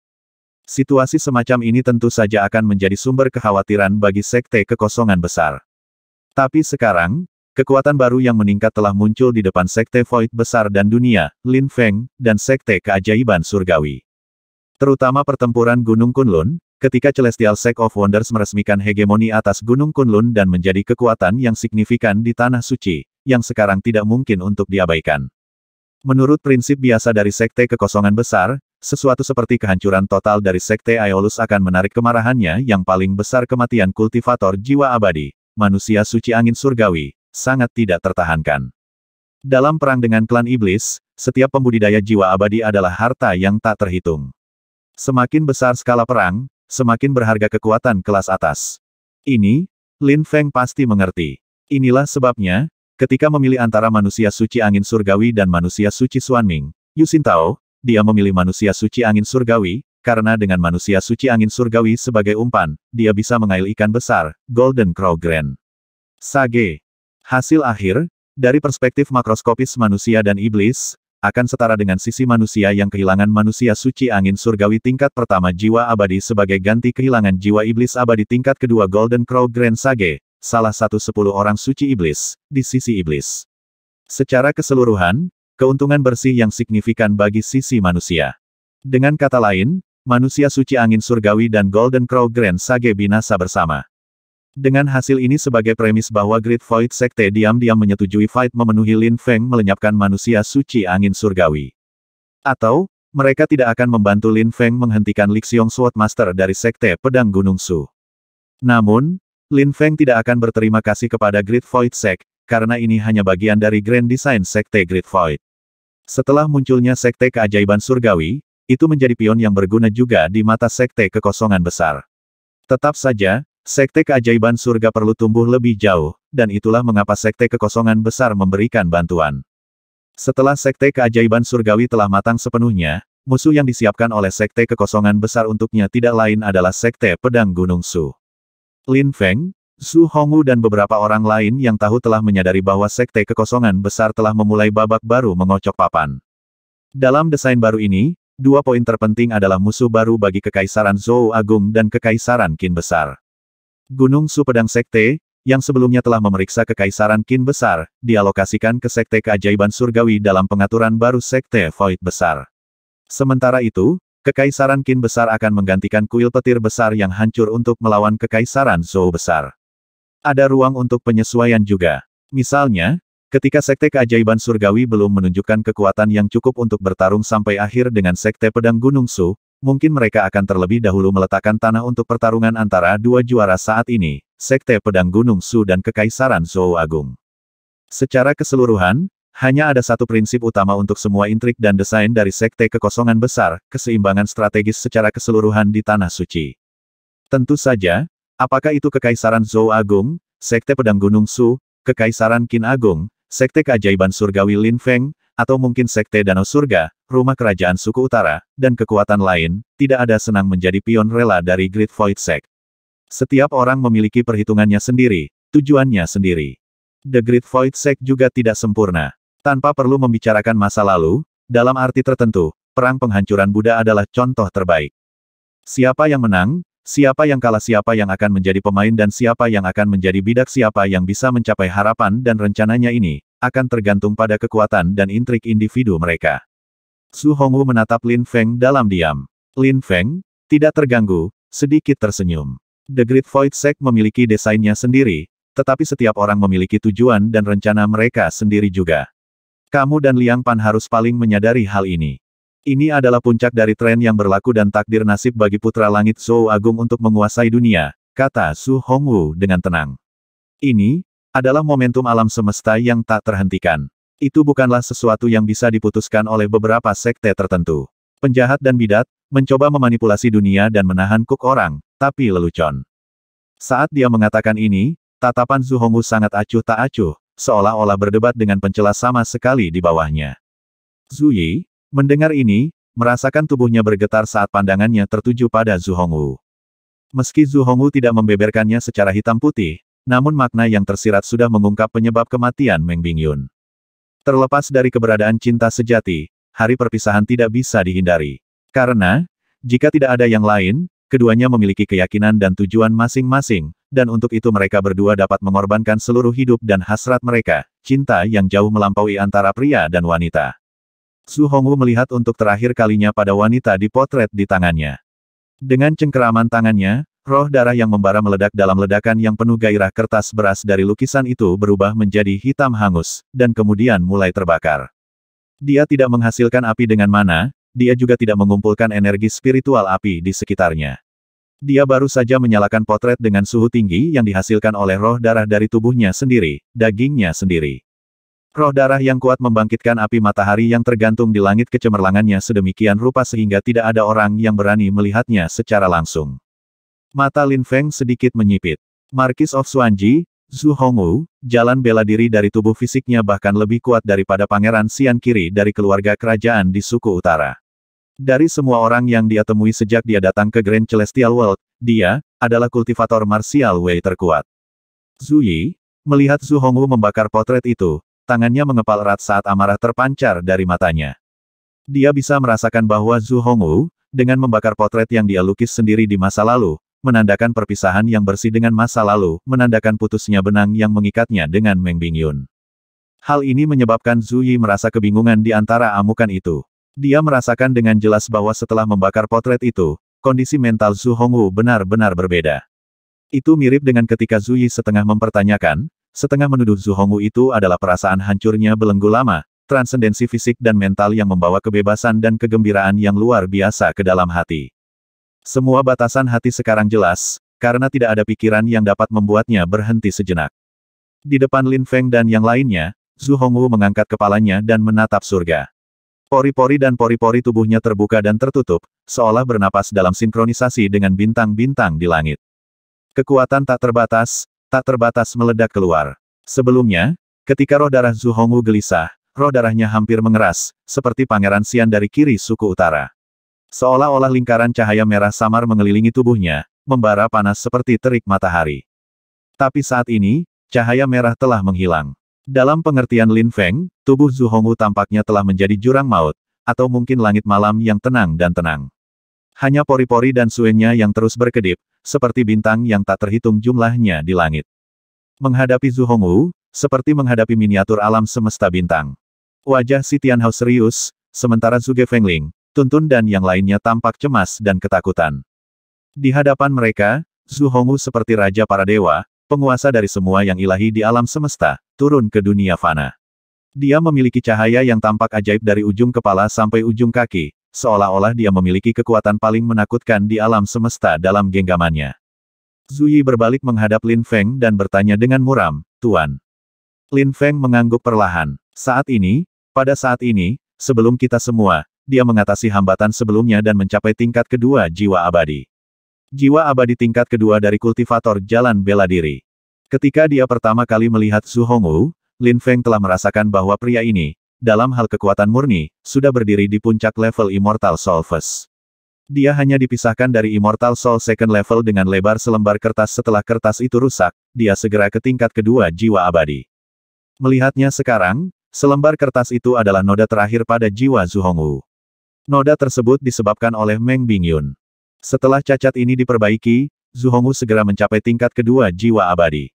Situasi semacam ini tentu saja akan menjadi sumber kekhawatiran bagi sekte kekosongan besar. Tapi sekarang, kekuatan baru yang meningkat telah muncul di depan sekte Void besar dan dunia, Lin Feng, dan sekte keajaiban surgawi. Terutama pertempuran Gunung Kunlun, ketika Celestial Sect of Wonders meresmikan hegemoni atas Gunung Kunlun dan menjadi kekuatan yang signifikan di Tanah Suci, yang sekarang tidak mungkin untuk diabaikan. Menurut prinsip biasa dari sekte kekosongan besar, sesuatu seperti kehancuran total dari Sekte Aeolus akan menarik kemarahannya yang paling besar kematian kultivator jiwa abadi, manusia suci angin surgawi, sangat tidak tertahankan. Dalam perang dengan klan iblis, setiap pembudidaya jiwa abadi adalah harta yang tak terhitung. Semakin besar skala perang, semakin berharga kekuatan kelas atas. Ini, Lin Feng pasti mengerti. Inilah sebabnya, ketika memilih antara manusia suci angin surgawi dan manusia suci Ming, Yusin Tao, dia memilih manusia suci angin surgawi, karena dengan manusia suci angin surgawi sebagai umpan, dia bisa mengail ikan besar, Golden Crow Grand. Sage. Hasil akhir, dari perspektif makroskopis manusia dan iblis, akan setara dengan sisi manusia yang kehilangan manusia suci angin surgawi tingkat pertama jiwa abadi sebagai ganti kehilangan jiwa iblis abadi tingkat kedua Golden Crow Grand Sage, salah satu sepuluh orang suci iblis, di sisi iblis. Secara keseluruhan, keuntungan bersih yang signifikan bagi sisi manusia. Dengan kata lain, manusia suci angin surgawi dan Golden Crow Grand Sage binasa bersama. Dengan hasil ini sebagai premis bahwa Great Void Sekte diam-diam menyetujui Fight memenuhi Lin Feng melenyapkan manusia suci angin surgawi. Atau, mereka tidak akan membantu Lin Feng menghentikan Lixiong Swordmaster dari Sekte Pedang Gunung Su. Namun, Lin Feng tidak akan berterima kasih kepada Great Void Sekte karena ini hanya bagian dari Grand Design Sekte Great Void. Setelah munculnya Sekte Keajaiban Surgawi, itu menjadi pion yang berguna juga di mata Sekte Kekosongan Besar. Tetap saja, Sekte Keajaiban Surga perlu tumbuh lebih jauh, dan itulah mengapa Sekte Kekosongan Besar memberikan bantuan. Setelah Sekte Keajaiban Surgawi telah matang sepenuhnya, musuh yang disiapkan oleh Sekte Kekosongan Besar untuknya tidak lain adalah Sekte Pedang Gunung Su. Lin Feng, Su Hongwu dan beberapa orang lain yang tahu telah menyadari bahwa sekte kekosongan besar telah memulai babak baru mengocok papan. Dalam desain baru ini, dua poin terpenting adalah musuh baru bagi Kekaisaran Zhou Agung dan Kekaisaran Qin Besar. Gunung Su Pedang Sekte, yang sebelumnya telah memeriksa Kekaisaran Qin Besar, dialokasikan ke Sekte Keajaiban Surgawi dalam pengaturan baru Sekte Void Besar. Sementara itu, Kekaisaran Qin Besar akan menggantikan kuil petir besar yang hancur untuk melawan Kekaisaran Zhou Besar. Ada ruang untuk penyesuaian juga. Misalnya, ketika sekte keajaiban surgawi belum menunjukkan kekuatan yang cukup untuk bertarung sampai akhir dengan sekte pedang Gunung Su, mungkin mereka akan terlebih dahulu meletakkan tanah untuk pertarungan antara dua juara saat ini, sekte pedang Gunung Su dan Kekaisaran Zhou Agung. Secara keseluruhan, hanya ada satu prinsip utama untuk semua intrik dan desain dari sekte kekosongan besar, keseimbangan strategis secara keseluruhan di Tanah Suci. Tentu saja, Apakah itu Kekaisaran Zhou Agung, Sekte Pedang Gunung Su, Kekaisaran Qin Agung, Sekte Keajaiban Surgawi Lin Feng, atau mungkin Sekte Danau Surga, Rumah Kerajaan Suku Utara, dan kekuatan lain, tidak ada senang menjadi pion rela dari Great Void Sect. Setiap orang memiliki perhitungannya sendiri, tujuannya sendiri. The Great Void Sect juga tidak sempurna. Tanpa perlu membicarakan masa lalu, dalam arti tertentu, perang penghancuran Buddha adalah contoh terbaik. Siapa yang menang, Siapa yang kalah siapa yang akan menjadi pemain dan siapa yang akan menjadi bidak siapa yang bisa mencapai harapan dan rencananya ini, akan tergantung pada kekuatan dan intrik individu mereka. Su Hongwu menatap Lin Feng dalam diam. Lin Feng, tidak terganggu, sedikit tersenyum. The Great Void Sect memiliki desainnya sendiri, tetapi setiap orang memiliki tujuan dan rencana mereka sendiri juga. Kamu dan Liang Pan harus paling menyadari hal ini. Ini adalah puncak dari tren yang berlaku dan takdir nasib bagi putra langit Zhou Agung untuk menguasai dunia, kata Su Hongwu dengan tenang. Ini adalah momentum alam semesta yang tak terhentikan. Itu bukanlah sesuatu yang bisa diputuskan oleh beberapa sekte tertentu. Penjahat dan bidat, mencoba memanipulasi dunia dan menahan kuk orang, tapi lelucon. Saat dia mengatakan ini, tatapan Zhu Hongwu sangat acuh tak acuh, seolah-olah berdebat dengan pencela sama sekali di bawahnya. Zhu Yi, Mendengar ini, merasakan tubuhnya bergetar saat pandangannya tertuju pada Zhu Hongwu. Meski Zhu Hongwu tidak membeberkannya secara hitam putih, namun makna yang tersirat sudah mengungkap penyebab kematian Meng Bingyun. Terlepas dari keberadaan cinta sejati, hari perpisahan tidak bisa dihindari. Karena, jika tidak ada yang lain, keduanya memiliki keyakinan dan tujuan masing-masing, dan untuk itu mereka berdua dapat mengorbankan seluruh hidup dan hasrat mereka, cinta yang jauh melampaui antara pria dan wanita. Su Hongwu melihat untuk terakhir kalinya pada wanita di potret di tangannya. Dengan cengkeraman tangannya, roh darah yang membara meledak dalam ledakan yang penuh gairah kertas beras dari lukisan itu berubah menjadi hitam hangus, dan kemudian mulai terbakar. Dia tidak menghasilkan api dengan mana, dia juga tidak mengumpulkan energi spiritual api di sekitarnya. Dia baru saja menyalakan potret dengan suhu tinggi yang dihasilkan oleh roh darah dari tubuhnya sendiri, dagingnya sendiri. Roh darah yang kuat membangkitkan api matahari yang tergantung di langit kecemerlangannya sedemikian rupa sehingga tidak ada orang yang berani melihatnya secara langsung. Mata Lin Feng sedikit menyipit. Markis of Suanji, Zhu Hongwu, jalan bela diri dari tubuh fisiknya bahkan lebih kuat daripada Pangeran Sian Kiri dari keluarga kerajaan di suku utara. Dari semua orang yang dia temui sejak dia datang ke Grand Celestial World, dia adalah kultivator martial Wei terkuat. Zhu Yi, melihat Zhu Hongwu membakar potret itu, tangannya mengepal erat saat amarah terpancar dari matanya. Dia bisa merasakan bahwa Zhu Hongwu, dengan membakar potret yang dia lukis sendiri di masa lalu, menandakan perpisahan yang bersih dengan masa lalu, menandakan putusnya benang yang mengikatnya dengan Meng Bingyun. Hal ini menyebabkan Zhu Yi merasa kebingungan di antara amukan itu. Dia merasakan dengan jelas bahwa setelah membakar potret itu, kondisi mental Zhu Hongwu benar-benar berbeda. Itu mirip dengan ketika Zhu Yi setengah mempertanyakan, Setengah menuduh Zuhongu itu adalah perasaan hancurnya belenggu lama, transendensi fisik dan mental yang membawa kebebasan dan kegembiraan yang luar biasa ke dalam hati. Semua batasan hati sekarang jelas, karena tidak ada pikiran yang dapat membuatnya berhenti sejenak. Di depan Lin Feng dan yang lainnya, Zhu Hongwu mengangkat kepalanya dan menatap surga. Pori-pori dan pori-pori tubuhnya terbuka dan tertutup, seolah bernapas dalam sinkronisasi dengan bintang-bintang di langit. Kekuatan tak terbatas, tak terbatas meledak keluar. Sebelumnya, ketika roh darah Zhu Hongwu gelisah, roh darahnya hampir mengeras, seperti pangeran Xian dari kiri suku utara. Seolah-olah lingkaran cahaya merah samar mengelilingi tubuhnya, membara panas seperti terik matahari. Tapi saat ini, cahaya merah telah menghilang. Dalam pengertian Lin Feng, tubuh Zhu Hongwu tampaknya telah menjadi jurang maut, atau mungkin langit malam yang tenang dan tenang. Hanya pori-pori dan suenya yang terus berkedip, seperti bintang yang tak terhitung jumlahnya di langit. Menghadapi Zhu Hongwu, seperti menghadapi miniatur alam semesta bintang. Wajah si Tianhao serius, sementara Zhu Fengling, Tuntun dan yang lainnya tampak cemas dan ketakutan. Di hadapan mereka, Zhu Hongwu seperti raja para dewa, penguasa dari semua yang ilahi di alam semesta, turun ke dunia fana. Dia memiliki cahaya yang tampak ajaib dari ujung kepala sampai ujung kaki, seolah-olah dia memiliki kekuatan paling menakutkan di alam semesta dalam genggamannya. Zuyi berbalik menghadap Lin Feng dan bertanya dengan muram, Tuan. Lin Feng mengangguk perlahan. Saat ini, pada saat ini, sebelum kita semua, dia mengatasi hambatan sebelumnya dan mencapai tingkat kedua jiwa abadi. Jiwa abadi tingkat kedua dari kultivator jalan bela diri. Ketika dia pertama kali melihat Su Hongwu, Lin Feng telah merasakan bahwa pria ini, dalam hal kekuatan murni, sudah berdiri di puncak level Immortal Soul First. Dia hanya dipisahkan dari Immortal Soul Second Level dengan lebar selembar kertas setelah kertas itu rusak, dia segera ke tingkat kedua jiwa abadi. Melihatnya sekarang, selembar kertas itu adalah noda terakhir pada jiwa Zuhongwu. Noda tersebut disebabkan oleh Meng Bingyun. Setelah cacat ini diperbaiki, Zuhongwu segera mencapai tingkat kedua jiwa abadi.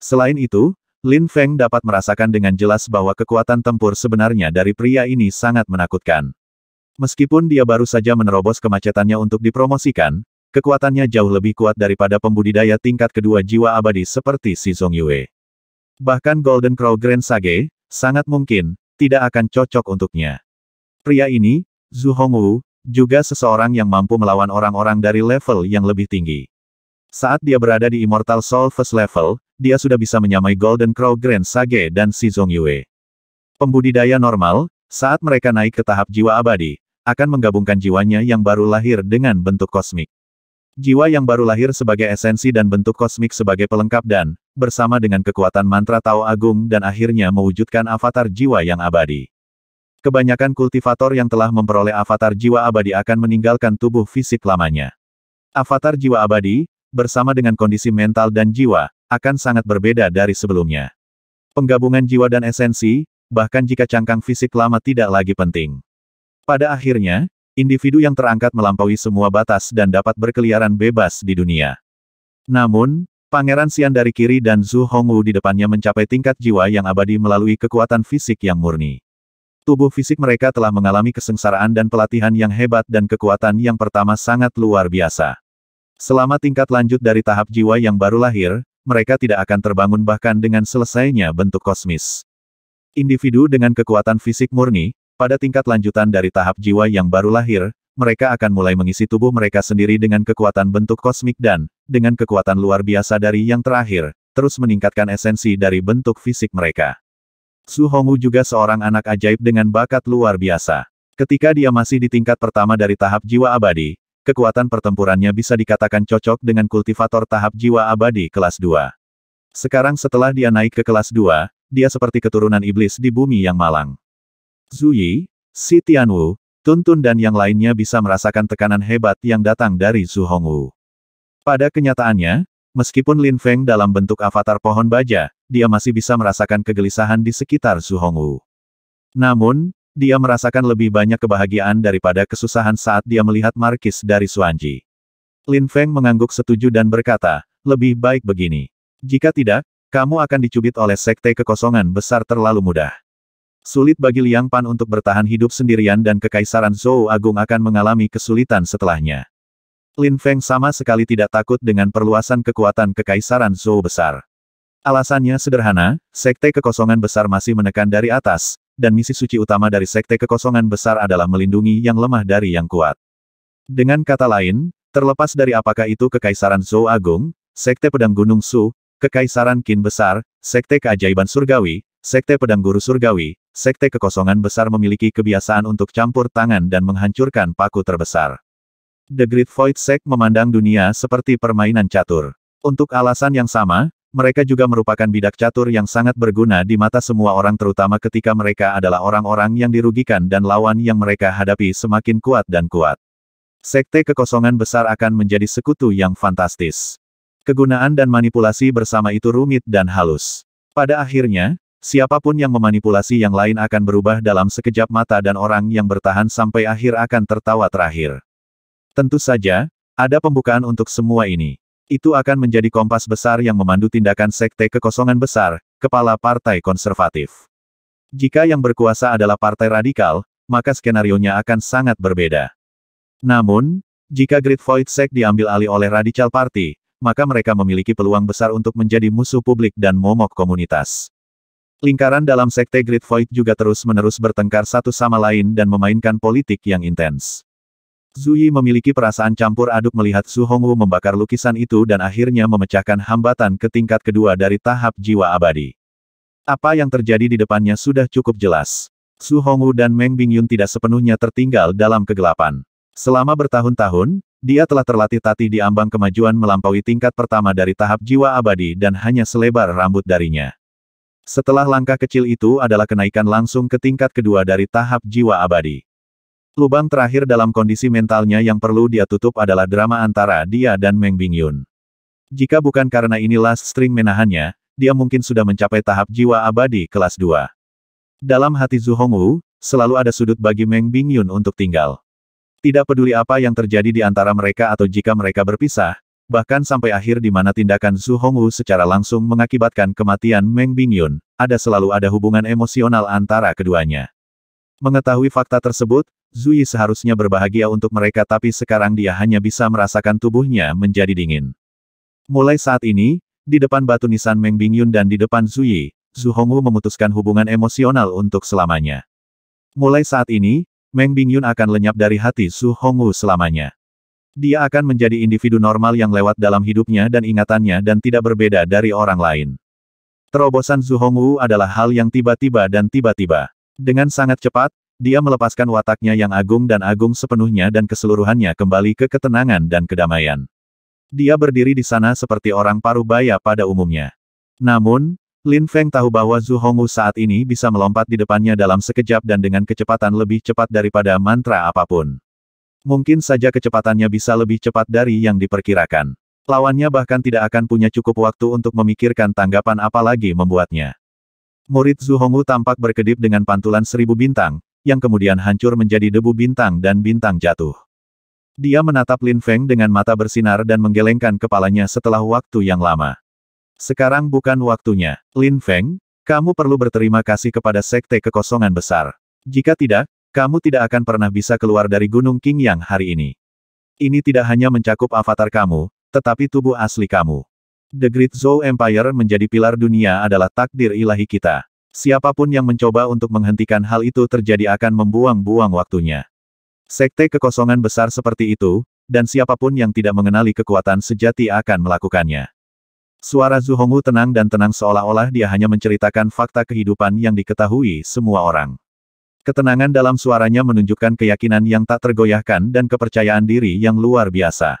Selain itu, Lin Feng dapat merasakan dengan jelas bahwa kekuatan tempur sebenarnya dari pria ini sangat menakutkan. Meskipun dia baru saja menerobos kemacetannya untuk dipromosikan, kekuatannya jauh lebih kuat daripada pembudidaya tingkat kedua jiwa abadi seperti si Zong Yue. Bahkan Golden Crow Grand Sage, sangat mungkin, tidak akan cocok untuknya. Pria ini, Zhu Hongwu, juga seseorang yang mampu melawan orang-orang dari level yang lebih tinggi. Saat dia berada di Immortal Soul First Level, dia sudah bisa menyamai Golden Crow Grand Sage dan Zong Yue. Pembudidaya normal, saat mereka naik ke tahap jiwa abadi, akan menggabungkan jiwanya yang baru lahir dengan bentuk kosmik. Jiwa yang baru lahir sebagai esensi dan bentuk kosmik sebagai pelengkap dan, bersama dengan kekuatan mantra Tao Agung dan akhirnya mewujudkan avatar jiwa yang abadi. Kebanyakan kultivator yang telah memperoleh avatar jiwa abadi akan meninggalkan tubuh fisik lamanya. Avatar jiwa abadi, bersama dengan kondisi mental dan jiwa, akan sangat berbeda dari sebelumnya. Penggabungan jiwa dan esensi, bahkan jika cangkang fisik lama tidak lagi penting. Pada akhirnya, individu yang terangkat melampaui semua batas dan dapat berkeliaran bebas di dunia. Namun, Pangeran Sian dari kiri dan Zhu Hongwu di depannya mencapai tingkat jiwa yang abadi melalui kekuatan fisik yang murni. Tubuh fisik mereka telah mengalami kesengsaraan dan pelatihan yang hebat dan kekuatan yang pertama sangat luar biasa. Selama tingkat lanjut dari tahap jiwa yang baru lahir, mereka tidak akan terbangun bahkan dengan selesainya bentuk kosmis. Individu dengan kekuatan fisik murni, pada tingkat lanjutan dari tahap jiwa yang baru lahir, mereka akan mulai mengisi tubuh mereka sendiri dengan kekuatan bentuk kosmik dan, dengan kekuatan luar biasa dari yang terakhir, terus meningkatkan esensi dari bentuk fisik mereka. Su Hongwu juga seorang anak ajaib dengan bakat luar biasa. Ketika dia masih di tingkat pertama dari tahap jiwa abadi, kekuatan pertempurannya bisa dikatakan cocok dengan kultivator tahap jiwa abadi kelas 2. Sekarang setelah dia naik ke kelas 2, dia seperti keturunan iblis di bumi yang malang. Zuyi, Si Tianwu, Tuntun dan yang lainnya bisa merasakan tekanan hebat yang datang dari Zhu Hongwu. Pada kenyataannya, meskipun Lin Feng dalam bentuk avatar pohon baja, dia masih bisa merasakan kegelisahan di sekitar Zhu Hongwu. Namun, dia merasakan lebih banyak kebahagiaan daripada kesusahan saat dia melihat Markis dari Suanji. Lin Feng mengangguk setuju dan berkata, lebih baik begini. Jika tidak, kamu akan dicubit oleh sekte kekosongan besar terlalu mudah. Sulit bagi Liang Pan untuk bertahan hidup sendirian dan kekaisaran Zhou Agung akan mengalami kesulitan setelahnya. Lin Feng sama sekali tidak takut dengan perluasan kekuatan kekaisaran Zhou besar. Alasannya sederhana, sekte kekosongan besar masih menekan dari atas, dan misi suci utama dari Sekte Kekosongan Besar adalah melindungi yang lemah dari yang kuat. Dengan kata lain, terlepas dari apakah itu Kekaisaran Zhou Agung, Sekte Pedang Gunung Su, Kekaisaran Qin Besar, Sekte Keajaiban Surgawi, Sekte Pedang Guru Surgawi, Sekte Kekosongan Besar memiliki kebiasaan untuk campur tangan dan menghancurkan paku terbesar. The Great Void Sect memandang dunia seperti permainan catur. Untuk alasan yang sama, mereka juga merupakan bidak catur yang sangat berguna di mata semua orang terutama ketika mereka adalah orang-orang yang dirugikan dan lawan yang mereka hadapi semakin kuat dan kuat. Sekte kekosongan besar akan menjadi sekutu yang fantastis. Kegunaan dan manipulasi bersama itu rumit dan halus. Pada akhirnya, siapapun yang memanipulasi yang lain akan berubah dalam sekejap mata dan orang yang bertahan sampai akhir akan tertawa terakhir. Tentu saja, ada pembukaan untuk semua ini itu akan menjadi kompas besar yang memandu tindakan sekte kekosongan besar, kepala partai konservatif. Jika yang berkuasa adalah partai radikal, maka skenario nya akan sangat berbeda. Namun, jika Great Void Sect diambil alih oleh Radical Party, maka mereka memiliki peluang besar untuk menjadi musuh publik dan momok komunitas. Lingkaran dalam sekte Great Void juga terus-menerus bertengkar satu sama lain dan memainkan politik yang intens. Zuyi memiliki perasaan campur aduk melihat Su Hongwu membakar lukisan itu dan akhirnya memecahkan hambatan ke tingkat kedua dari tahap jiwa abadi. Apa yang terjadi di depannya sudah cukup jelas. Su Hongwu dan Meng Bingyun tidak sepenuhnya tertinggal dalam kegelapan. Selama bertahun-tahun, dia telah terlatih tati di ambang kemajuan melampaui tingkat pertama dari tahap jiwa abadi dan hanya selebar rambut darinya. Setelah langkah kecil itu adalah kenaikan langsung ke tingkat kedua dari tahap jiwa abadi. Lubang terakhir dalam kondisi mentalnya yang perlu dia tutup adalah drama antara dia dan Meng Bingyun. Jika bukan karena ini last string menahannya, dia mungkin sudah mencapai tahap jiwa abadi kelas 2. Dalam hati Zhu Hongwu, selalu ada sudut bagi Meng Bingyun untuk tinggal. Tidak peduli apa yang terjadi di antara mereka atau jika mereka berpisah, bahkan sampai akhir di mana tindakan Zhu Hongwu secara langsung mengakibatkan kematian Meng Bingyun, ada selalu ada hubungan emosional antara keduanya. Mengetahui fakta tersebut, Zui seharusnya berbahagia untuk mereka tapi sekarang dia hanya bisa merasakan tubuhnya menjadi dingin. Mulai saat ini, di depan batu nisan Meng Bingyun dan di depan Zui, Zhu Hongwu memutuskan hubungan emosional untuk selamanya. Mulai saat ini, Meng Bingyun akan lenyap dari hati Zhu Hongwu selamanya. Dia akan menjadi individu normal yang lewat dalam hidupnya dan ingatannya dan tidak berbeda dari orang lain. Terobosan Zhu Hongwu adalah hal yang tiba-tiba dan tiba-tiba. Dengan sangat cepat, dia melepaskan wataknya yang agung dan agung sepenuhnya dan keseluruhannya kembali ke ketenangan dan kedamaian. Dia berdiri di sana seperti orang paruh baya pada umumnya. Namun, Lin Feng tahu bahwa Zhu Hongwu saat ini bisa melompat di depannya dalam sekejap dan dengan kecepatan lebih cepat daripada mantra apapun. Mungkin saja kecepatannya bisa lebih cepat dari yang diperkirakan. Lawannya bahkan tidak akan punya cukup waktu untuk memikirkan tanggapan apalagi membuatnya. Murid Zhu Hongwu tampak berkedip dengan pantulan seribu bintang, yang kemudian hancur menjadi debu bintang dan bintang jatuh. Dia menatap Lin Feng dengan mata bersinar dan menggelengkan kepalanya setelah waktu yang lama. Sekarang bukan waktunya. Lin Feng, kamu perlu berterima kasih kepada Sekte Kekosongan Besar. Jika tidak, kamu tidak akan pernah bisa keluar dari Gunung King yang hari ini. Ini tidak hanya mencakup avatar kamu, tetapi tubuh asli kamu. The Great Zhou Empire menjadi pilar dunia adalah takdir ilahi kita. Siapapun yang mencoba untuk menghentikan hal itu terjadi akan membuang-buang waktunya. Sekte kekosongan besar seperti itu, dan siapapun yang tidak mengenali kekuatan sejati akan melakukannya. Suara Hongwu tenang dan tenang seolah-olah dia hanya menceritakan fakta kehidupan yang diketahui semua orang. Ketenangan dalam suaranya menunjukkan keyakinan yang tak tergoyahkan dan kepercayaan diri yang luar biasa.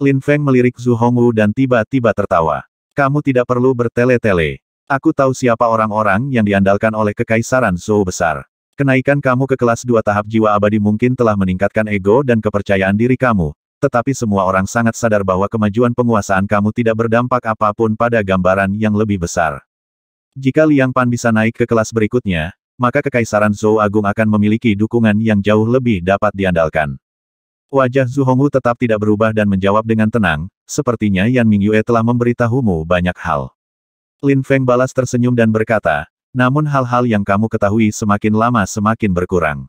Lin Feng melirik Hongwu dan tiba-tiba tertawa. Kamu tidak perlu bertele-tele. Aku tahu siapa orang-orang yang diandalkan oleh kekaisaran Zhou besar. Kenaikan kamu ke kelas dua tahap jiwa abadi mungkin telah meningkatkan ego dan kepercayaan diri kamu, tetapi semua orang sangat sadar bahwa kemajuan penguasaan kamu tidak berdampak apapun pada gambaran yang lebih besar. Jika Liang Pan bisa naik ke kelas berikutnya, maka Kekaisaran Zhou Agung akan memiliki dukungan yang jauh lebih dapat diandalkan. Wajah Zhu Hongwu tetap tidak berubah dan menjawab dengan tenang, sepertinya Yan Mingyue telah memberitahumu banyak hal. Lin Feng balas tersenyum dan berkata, namun hal-hal yang kamu ketahui semakin lama semakin berkurang.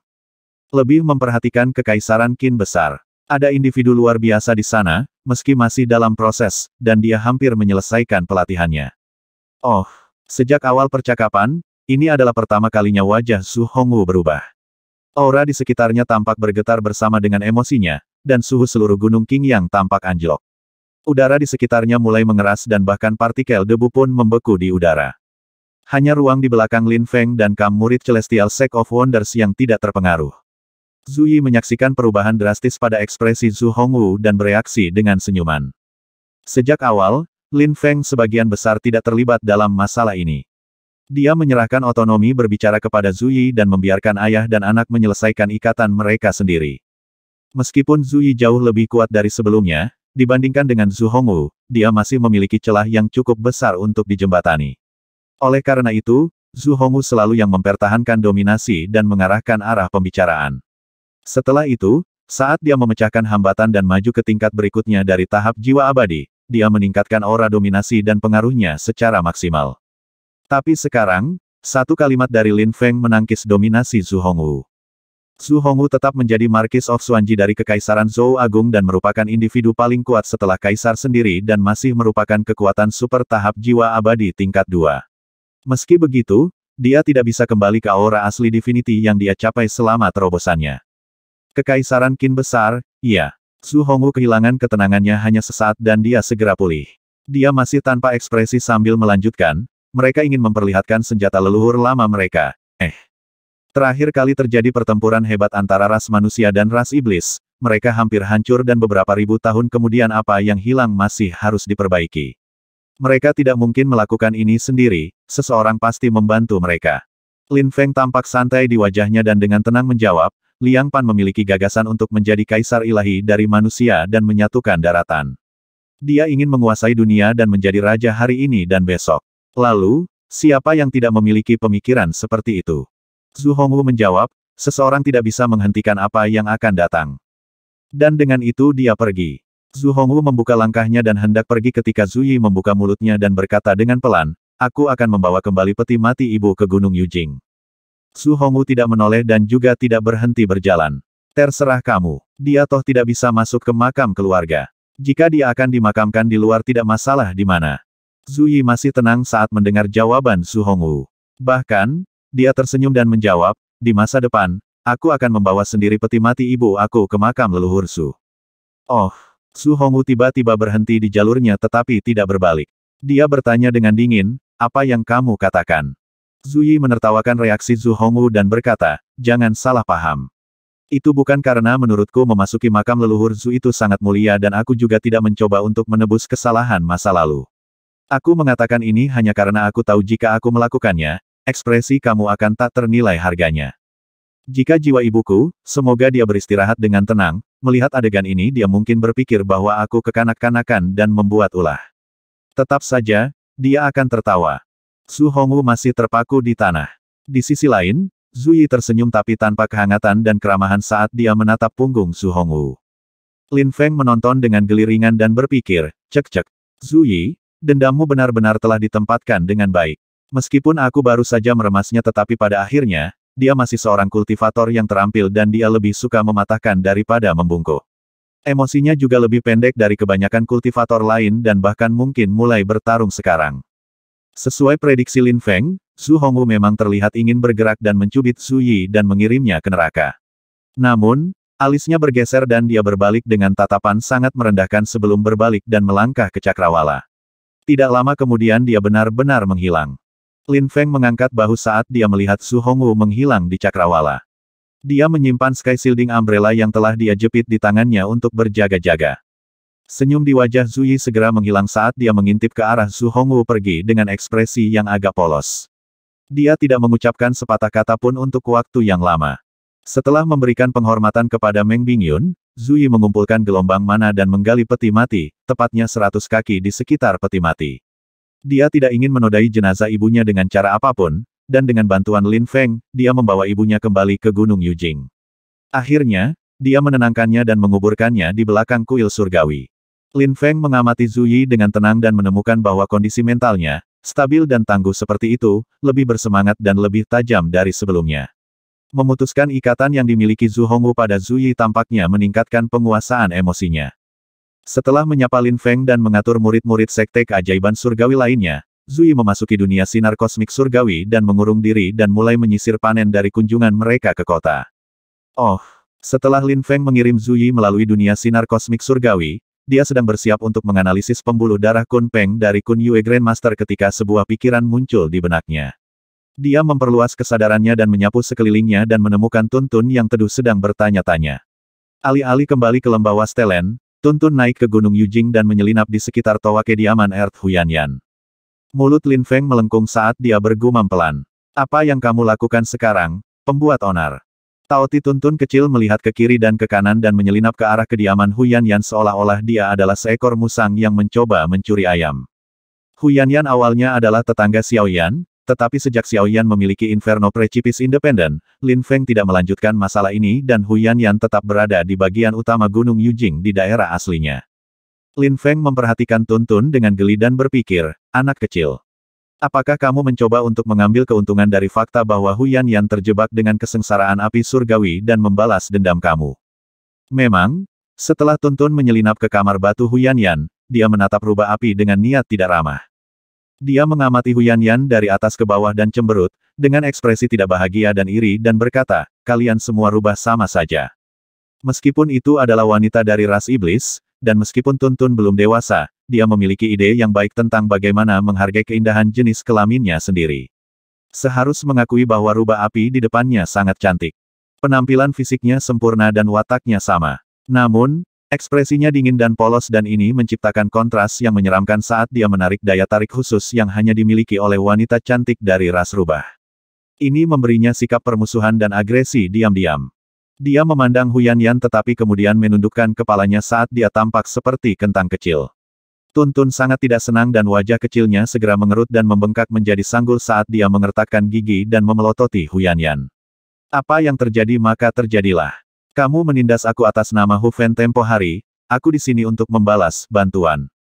Lebih memperhatikan kekaisaran Qin besar. Ada individu luar biasa di sana, meski masih dalam proses, dan dia hampir menyelesaikan pelatihannya. Oh, sejak awal percakapan, ini adalah pertama kalinya wajah Su Hongwu berubah. Aura di sekitarnya tampak bergetar bersama dengan emosinya, dan suhu seluruh Gunung King yang tampak anjlok. Udara di sekitarnya mulai mengeras dan bahkan partikel debu pun membeku di udara. Hanya ruang di belakang Lin Feng dan Kam murid Celestial Sect of Wonders yang tidak terpengaruh. Zui menyaksikan perubahan drastis pada ekspresi Zhu Hongwu dan bereaksi dengan senyuman. Sejak awal, Lin Feng sebagian besar tidak terlibat dalam masalah ini. Dia menyerahkan otonomi berbicara kepada Zui dan membiarkan ayah dan anak menyelesaikan ikatan mereka sendiri. Meskipun Zui jauh lebih kuat dari sebelumnya, Dibandingkan dengan Zhu Hongwu, dia masih memiliki celah yang cukup besar untuk dijembatani. Oleh karena itu, Zhu Hongwu selalu yang mempertahankan dominasi dan mengarahkan arah pembicaraan. Setelah itu, saat dia memecahkan hambatan dan maju ke tingkat berikutnya dari tahap jiwa abadi, dia meningkatkan aura dominasi dan pengaruhnya secara maksimal. Tapi sekarang, satu kalimat dari Lin Feng menangkis dominasi Zhu Hongwu. Su Hongwu tetap menjadi Markis of Xuanji dari Kekaisaran Zhou Agung dan merupakan individu paling kuat setelah kaisar sendiri dan masih merupakan kekuatan super tahap jiwa abadi tingkat 2. Meski begitu, dia tidak bisa kembali ke aura asli divinity yang dia capai selama terobosannya. Kekaisaran Qin besar, iya. Su Hongwu kehilangan ketenangannya hanya sesaat dan dia segera pulih. Dia masih tanpa ekspresi sambil melanjutkan, mereka ingin memperlihatkan senjata leluhur lama mereka. Eh. Terakhir kali terjadi pertempuran hebat antara ras manusia dan ras iblis, mereka hampir hancur dan beberapa ribu tahun kemudian apa yang hilang masih harus diperbaiki. Mereka tidak mungkin melakukan ini sendiri, seseorang pasti membantu mereka. Lin Feng tampak santai di wajahnya dan dengan tenang menjawab, Liang Pan memiliki gagasan untuk menjadi kaisar ilahi dari manusia dan menyatukan daratan. Dia ingin menguasai dunia dan menjadi raja hari ini dan besok. Lalu, siapa yang tidak memiliki pemikiran seperti itu? Zhu Hongwu menjawab, seseorang tidak bisa menghentikan apa yang akan datang. Dan dengan itu dia pergi. Zhu Hongwu membuka langkahnya dan hendak pergi ketika Zhu Yi membuka mulutnya dan berkata dengan pelan, aku akan membawa kembali peti mati ibu ke Gunung Yujing. Zhu Hongwu tidak menoleh dan juga tidak berhenti berjalan. Terserah kamu, dia toh tidak bisa masuk ke makam keluarga. Jika dia akan dimakamkan di luar tidak masalah di mana. Zhu Yi masih tenang saat mendengar jawaban Zhu Hongwu. Bahkan, dia tersenyum dan menjawab, di masa depan, aku akan membawa sendiri peti mati ibu aku ke makam leluhur Su. Oh, Su Hongwu tiba-tiba berhenti di jalurnya tetapi tidak berbalik. Dia bertanya dengan dingin, apa yang kamu katakan? Zuyi menertawakan reaksi Zhu Hongwu dan berkata, jangan salah paham. Itu bukan karena menurutku memasuki makam leluhur Zhu itu sangat mulia dan aku juga tidak mencoba untuk menebus kesalahan masa lalu. Aku mengatakan ini hanya karena aku tahu jika aku melakukannya, ekspresi kamu akan tak ternilai harganya. Jika jiwa ibuku, semoga dia beristirahat dengan tenang, melihat adegan ini dia mungkin berpikir bahwa aku kekanak-kanakan dan membuat ulah. Tetap saja, dia akan tertawa. Su Hongwu masih terpaku di tanah. Di sisi lain, Zui tersenyum tapi tanpa kehangatan dan keramahan saat dia menatap punggung Su Hongwu. Lin Feng menonton dengan geliringan dan berpikir, cek-cek. Zui, dendammu benar-benar telah ditempatkan dengan baik. Meskipun aku baru saja meremasnya tetapi pada akhirnya, dia masih seorang kultivator yang terampil dan dia lebih suka mematahkan daripada membungkuk. Emosinya juga lebih pendek dari kebanyakan kultivator lain dan bahkan mungkin mulai bertarung sekarang. Sesuai prediksi Lin Feng, Su Hongwu memang terlihat ingin bergerak dan mencubit Su Yi dan mengirimnya ke neraka. Namun, alisnya bergeser dan dia berbalik dengan tatapan sangat merendahkan sebelum berbalik dan melangkah ke cakrawala. Tidak lama kemudian dia benar-benar menghilang. Lin Feng mengangkat bahu saat dia melihat Su Hongwu menghilang di cakrawala. Dia menyimpan sky shielding umbrella yang telah dia jepit di tangannya untuk berjaga-jaga. Senyum di wajah Zuyi segera menghilang saat dia mengintip ke arah Su Hongwu pergi dengan ekspresi yang agak polos. Dia tidak mengucapkan sepatah kata pun untuk waktu yang lama. Setelah memberikan penghormatan kepada Meng Bingyun, Zui mengumpulkan gelombang mana dan menggali peti mati, tepatnya seratus kaki di sekitar peti mati. Dia tidak ingin menodai jenazah ibunya dengan cara apapun, dan dengan bantuan Lin Feng, dia membawa ibunya kembali ke Gunung Yujing. Akhirnya, dia menenangkannya dan menguburkannya di belakang kuil surgawi. Lin Feng mengamati Zuyi dengan tenang dan menemukan bahwa kondisi mentalnya, stabil dan tangguh seperti itu, lebih bersemangat dan lebih tajam dari sebelumnya. Memutuskan ikatan yang dimiliki Zhu Hongwu pada Zuyi tampaknya meningkatkan penguasaan emosinya. Setelah menyapa Lin Feng dan mengatur murid-murid sekte keajaiban surgawi lainnya, Zui memasuki dunia sinar kosmik surgawi dan mengurung diri dan mulai menyisir panen dari kunjungan mereka ke kota. Oh, setelah Lin Feng mengirim Zui melalui dunia sinar kosmik surgawi, dia sedang bersiap untuk menganalisis pembuluh darah Kun Peng dari Kun Yue Grandmaster ketika sebuah pikiran muncul di benaknya. Dia memperluas kesadarannya dan menyapu sekelilingnya dan menemukan Tuntun yang teduh sedang bertanya-tanya. Alih-alih kembali ke Lembah Wastelen, Tuntun naik ke Gunung Yujing dan menyelinap di sekitar toa kediaman Earth Huyanyan. Mulut Lin Feng melengkung saat dia bergumam pelan. Apa yang kamu lakukan sekarang, pembuat onar? Tao Tun Tuntun kecil melihat ke kiri dan ke kanan dan menyelinap ke arah kediaman Huyanyan seolah-olah dia adalah seekor musang yang mencoba mencuri ayam. Huyanyan awalnya adalah tetangga Xiaoyan, tetapi sejak Xiao Xiaoyan memiliki Inferno Precipice Independent, Lin Feng tidak melanjutkan masalah ini dan Huyan Yan tetap berada di bagian utama Gunung Yujing di daerah aslinya. Lin Feng memperhatikan Tuntun dengan geli dan berpikir, anak kecil. Apakah kamu mencoba untuk mengambil keuntungan dari fakta bahwa Huyan Yan terjebak dengan kesengsaraan api surgawi dan membalas dendam kamu? Memang, setelah Tuntun menyelinap ke kamar batu Huyan Yan, dia menatap rubah api dengan niat tidak ramah. Dia mengamati Huyan Yan dari atas ke bawah dan cemberut, dengan ekspresi tidak bahagia dan iri dan berkata, kalian semua rubah sama saja. Meskipun itu adalah wanita dari ras iblis, dan meskipun Tuntun belum dewasa, dia memiliki ide yang baik tentang bagaimana menghargai keindahan jenis kelaminnya sendiri. Seharus mengakui bahwa rubah api di depannya sangat cantik. Penampilan fisiknya sempurna dan wataknya sama. Namun, Ekspresinya dingin dan polos dan ini menciptakan kontras yang menyeramkan saat dia menarik daya tarik khusus yang hanya dimiliki oleh wanita cantik dari ras rubah. Ini memberinya sikap permusuhan dan agresi diam-diam. Dia memandang Huyan Yan tetapi kemudian menundukkan kepalanya saat dia tampak seperti kentang kecil. Tuntun sangat tidak senang dan wajah kecilnya segera mengerut dan membengkak menjadi sanggul saat dia mengertakkan gigi dan memelototi Huyan Yan. Apa yang terjadi maka terjadilah. Kamu menindas aku atas nama Hu Fen tempo hari, aku di sini untuk membalas bantuan.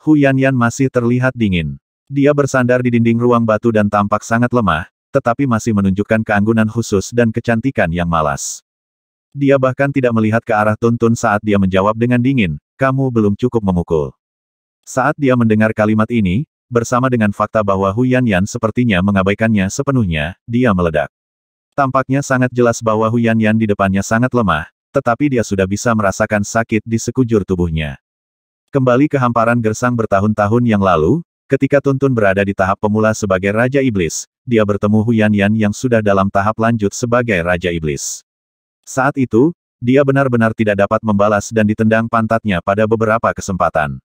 Hu Yan Yan masih terlihat dingin. Dia bersandar di dinding ruang batu dan tampak sangat lemah, tetapi masih menunjukkan keanggunan khusus dan kecantikan yang malas. Dia bahkan tidak melihat ke arah Tuntun saat dia menjawab dengan dingin, kamu belum cukup memukul. Saat dia mendengar kalimat ini, bersama dengan fakta bahwa Hu Yan Yan sepertinya mengabaikannya sepenuhnya, dia meledak. Tampaknya sangat jelas bahwa Huyan Yan di depannya sangat lemah, tetapi dia sudah bisa merasakan sakit di sekujur tubuhnya. Kembali ke hamparan gersang bertahun-tahun yang lalu, ketika Tuntun berada di tahap pemula sebagai Raja Iblis, dia bertemu Huyan Yan yang sudah dalam tahap lanjut sebagai Raja Iblis. Saat itu, dia benar-benar tidak dapat membalas dan ditendang pantatnya pada beberapa kesempatan.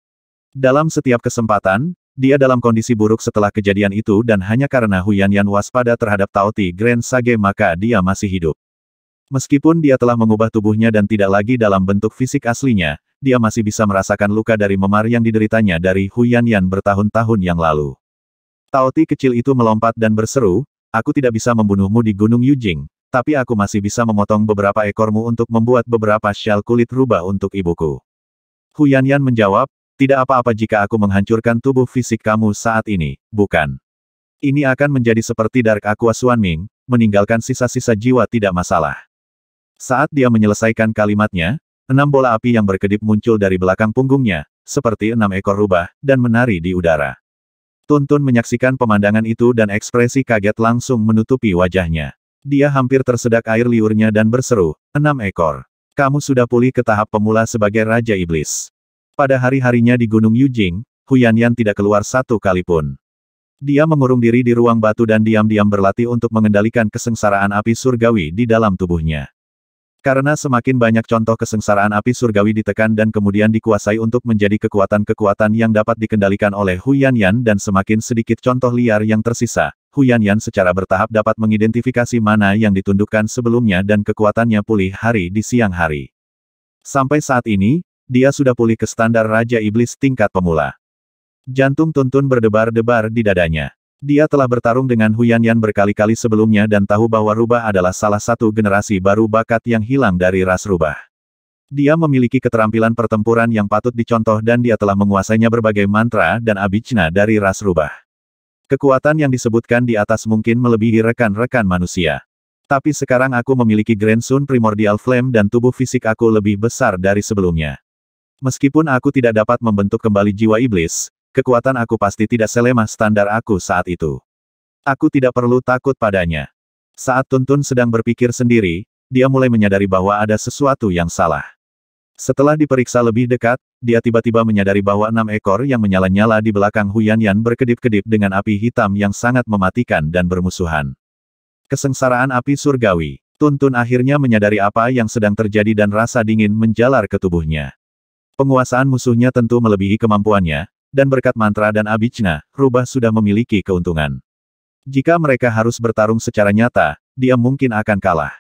Dalam setiap kesempatan, dia dalam kondisi buruk setelah kejadian itu dan hanya karena Huyan Yan waspada terhadap Tao Ti Grand Sage maka dia masih hidup. Meskipun dia telah mengubah tubuhnya dan tidak lagi dalam bentuk fisik aslinya, dia masih bisa merasakan luka dari memar yang dideritanya dari Huyan Yan bertahun-tahun yang lalu. Tao Ti kecil itu melompat dan berseru, Aku tidak bisa membunuhmu di Gunung Yujing, tapi aku masih bisa memotong beberapa ekormu untuk membuat beberapa syal kulit rubah untuk ibuku. Huyan Yan menjawab, tidak apa-apa jika aku menghancurkan tubuh fisik kamu saat ini, bukan? Ini akan menjadi seperti Dark Aqua Ming, meninggalkan sisa-sisa jiwa tidak masalah. Saat dia menyelesaikan kalimatnya, enam bola api yang berkedip muncul dari belakang punggungnya, seperti enam ekor rubah, dan menari di udara. Tuntun menyaksikan pemandangan itu dan ekspresi kaget langsung menutupi wajahnya. Dia hampir tersedak air liurnya dan berseru, enam ekor. Kamu sudah pulih ke tahap pemula sebagai Raja Iblis. Pada hari-harinya di Gunung Yujing, Huyanyan tidak keluar satu kali pun. Dia mengurung diri di ruang batu dan diam-diam berlatih untuk mengendalikan kesengsaraan api surgawi di dalam tubuhnya. Karena semakin banyak contoh kesengsaraan api surgawi ditekan dan kemudian dikuasai untuk menjadi kekuatan-kekuatan yang dapat dikendalikan oleh Huyanyan dan semakin sedikit contoh liar yang tersisa, Huyanyan secara bertahap dapat mengidentifikasi mana yang ditundukkan sebelumnya dan kekuatannya pulih hari di siang hari. Sampai saat ini, dia sudah pulih ke standar Raja Iblis tingkat pemula. Jantung Tuntun berdebar-debar di dadanya. Dia telah bertarung dengan Huyan Yan berkali-kali sebelumnya dan tahu bahwa rubah adalah salah satu generasi baru bakat yang hilang dari ras rubah. Dia memiliki keterampilan pertempuran yang patut dicontoh dan dia telah menguasainya berbagai mantra dan abicna dari ras rubah. Kekuatan yang disebutkan di atas mungkin melebihi rekan-rekan manusia. Tapi sekarang aku memiliki Grand Sun Primordial Flame dan tubuh fisik aku lebih besar dari sebelumnya. Meskipun aku tidak dapat membentuk kembali jiwa iblis, kekuatan aku pasti tidak selemah standar aku saat itu. Aku tidak perlu takut padanya. Saat Tuntun sedang berpikir sendiri, dia mulai menyadari bahwa ada sesuatu yang salah. Setelah diperiksa lebih dekat, dia tiba-tiba menyadari bahwa enam ekor yang menyala-nyala di belakang Huyan Yan berkedip-kedip dengan api hitam yang sangat mematikan dan bermusuhan. Kesengsaraan api surgawi. Tuntun akhirnya menyadari apa yang sedang terjadi dan rasa dingin menjalar ke tubuhnya. Penguasaan musuhnya tentu melebihi kemampuannya, dan berkat mantra dan abicna, rubah sudah memiliki keuntungan. Jika mereka harus bertarung secara nyata, dia mungkin akan kalah.